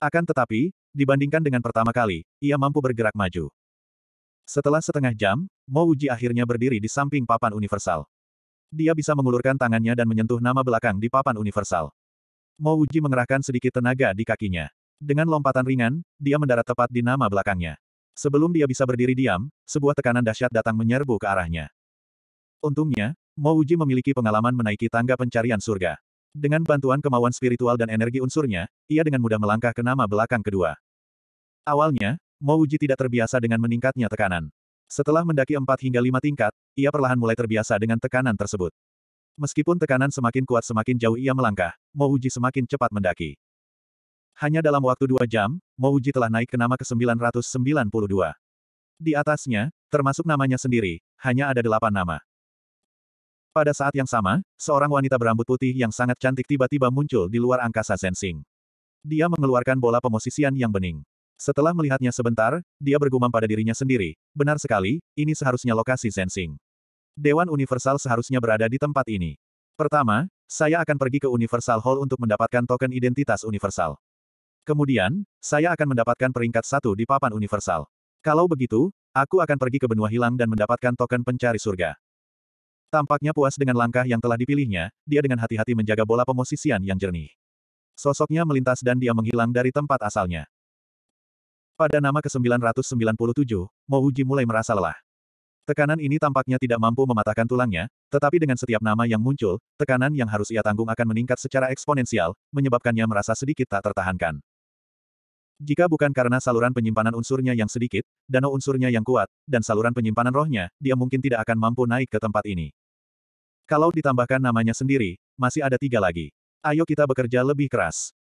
Akan tetapi, dibandingkan dengan pertama kali, ia mampu bergerak maju. Setelah setengah jam, Mo Uji akhirnya berdiri di samping papan universal. Dia bisa mengulurkan tangannya dan menyentuh nama belakang di papan universal. Mo Uji mengerahkan sedikit tenaga di kakinya. Dengan lompatan ringan, dia mendarat tepat di nama belakangnya. Sebelum dia bisa berdiri diam, sebuah tekanan dahsyat datang menyerbu ke arahnya. Untungnya, Uji memiliki pengalaman menaiki tangga pencarian surga. Dengan bantuan kemauan spiritual dan energi unsurnya, ia dengan mudah melangkah ke nama belakang kedua. Awalnya, Uji tidak terbiasa dengan meningkatnya tekanan. Setelah mendaki empat hingga lima tingkat, ia perlahan mulai terbiasa dengan tekanan tersebut. Meskipun tekanan semakin kuat semakin jauh ia melangkah, Uji semakin cepat mendaki. Hanya dalam waktu dua jam, Mouji telah naik ke nama ke-992. Di atasnya, termasuk namanya sendiri, hanya ada delapan nama. Pada saat yang sama, seorang wanita berambut putih yang sangat cantik tiba-tiba muncul di luar angkasa Zensing. Dia mengeluarkan bola pemosisian yang bening. Setelah melihatnya sebentar, dia bergumam pada dirinya sendiri, benar sekali, ini seharusnya lokasi Zensing. Dewan Universal seharusnya berada di tempat ini. Pertama, saya akan pergi ke Universal Hall untuk mendapatkan token identitas universal. Kemudian, saya akan mendapatkan peringkat satu di papan universal. Kalau begitu, aku akan pergi ke benua hilang dan mendapatkan token pencari surga. Tampaknya puas dengan langkah yang telah dipilihnya, dia dengan hati-hati menjaga bola pemosisian yang jernih. Sosoknya melintas dan dia menghilang dari tempat asalnya. Pada nama ke-997, Mouji mulai merasa lelah. Tekanan ini tampaknya tidak mampu mematahkan tulangnya, tetapi dengan setiap nama yang muncul, tekanan yang harus ia tanggung akan meningkat secara eksponensial, menyebabkannya merasa sedikit tak tertahankan. Jika bukan karena saluran penyimpanan unsurnya yang sedikit, danau unsurnya yang kuat, dan saluran penyimpanan rohnya, dia mungkin tidak akan mampu naik ke tempat ini. Kalau ditambahkan namanya sendiri, masih ada tiga lagi. Ayo kita bekerja lebih keras.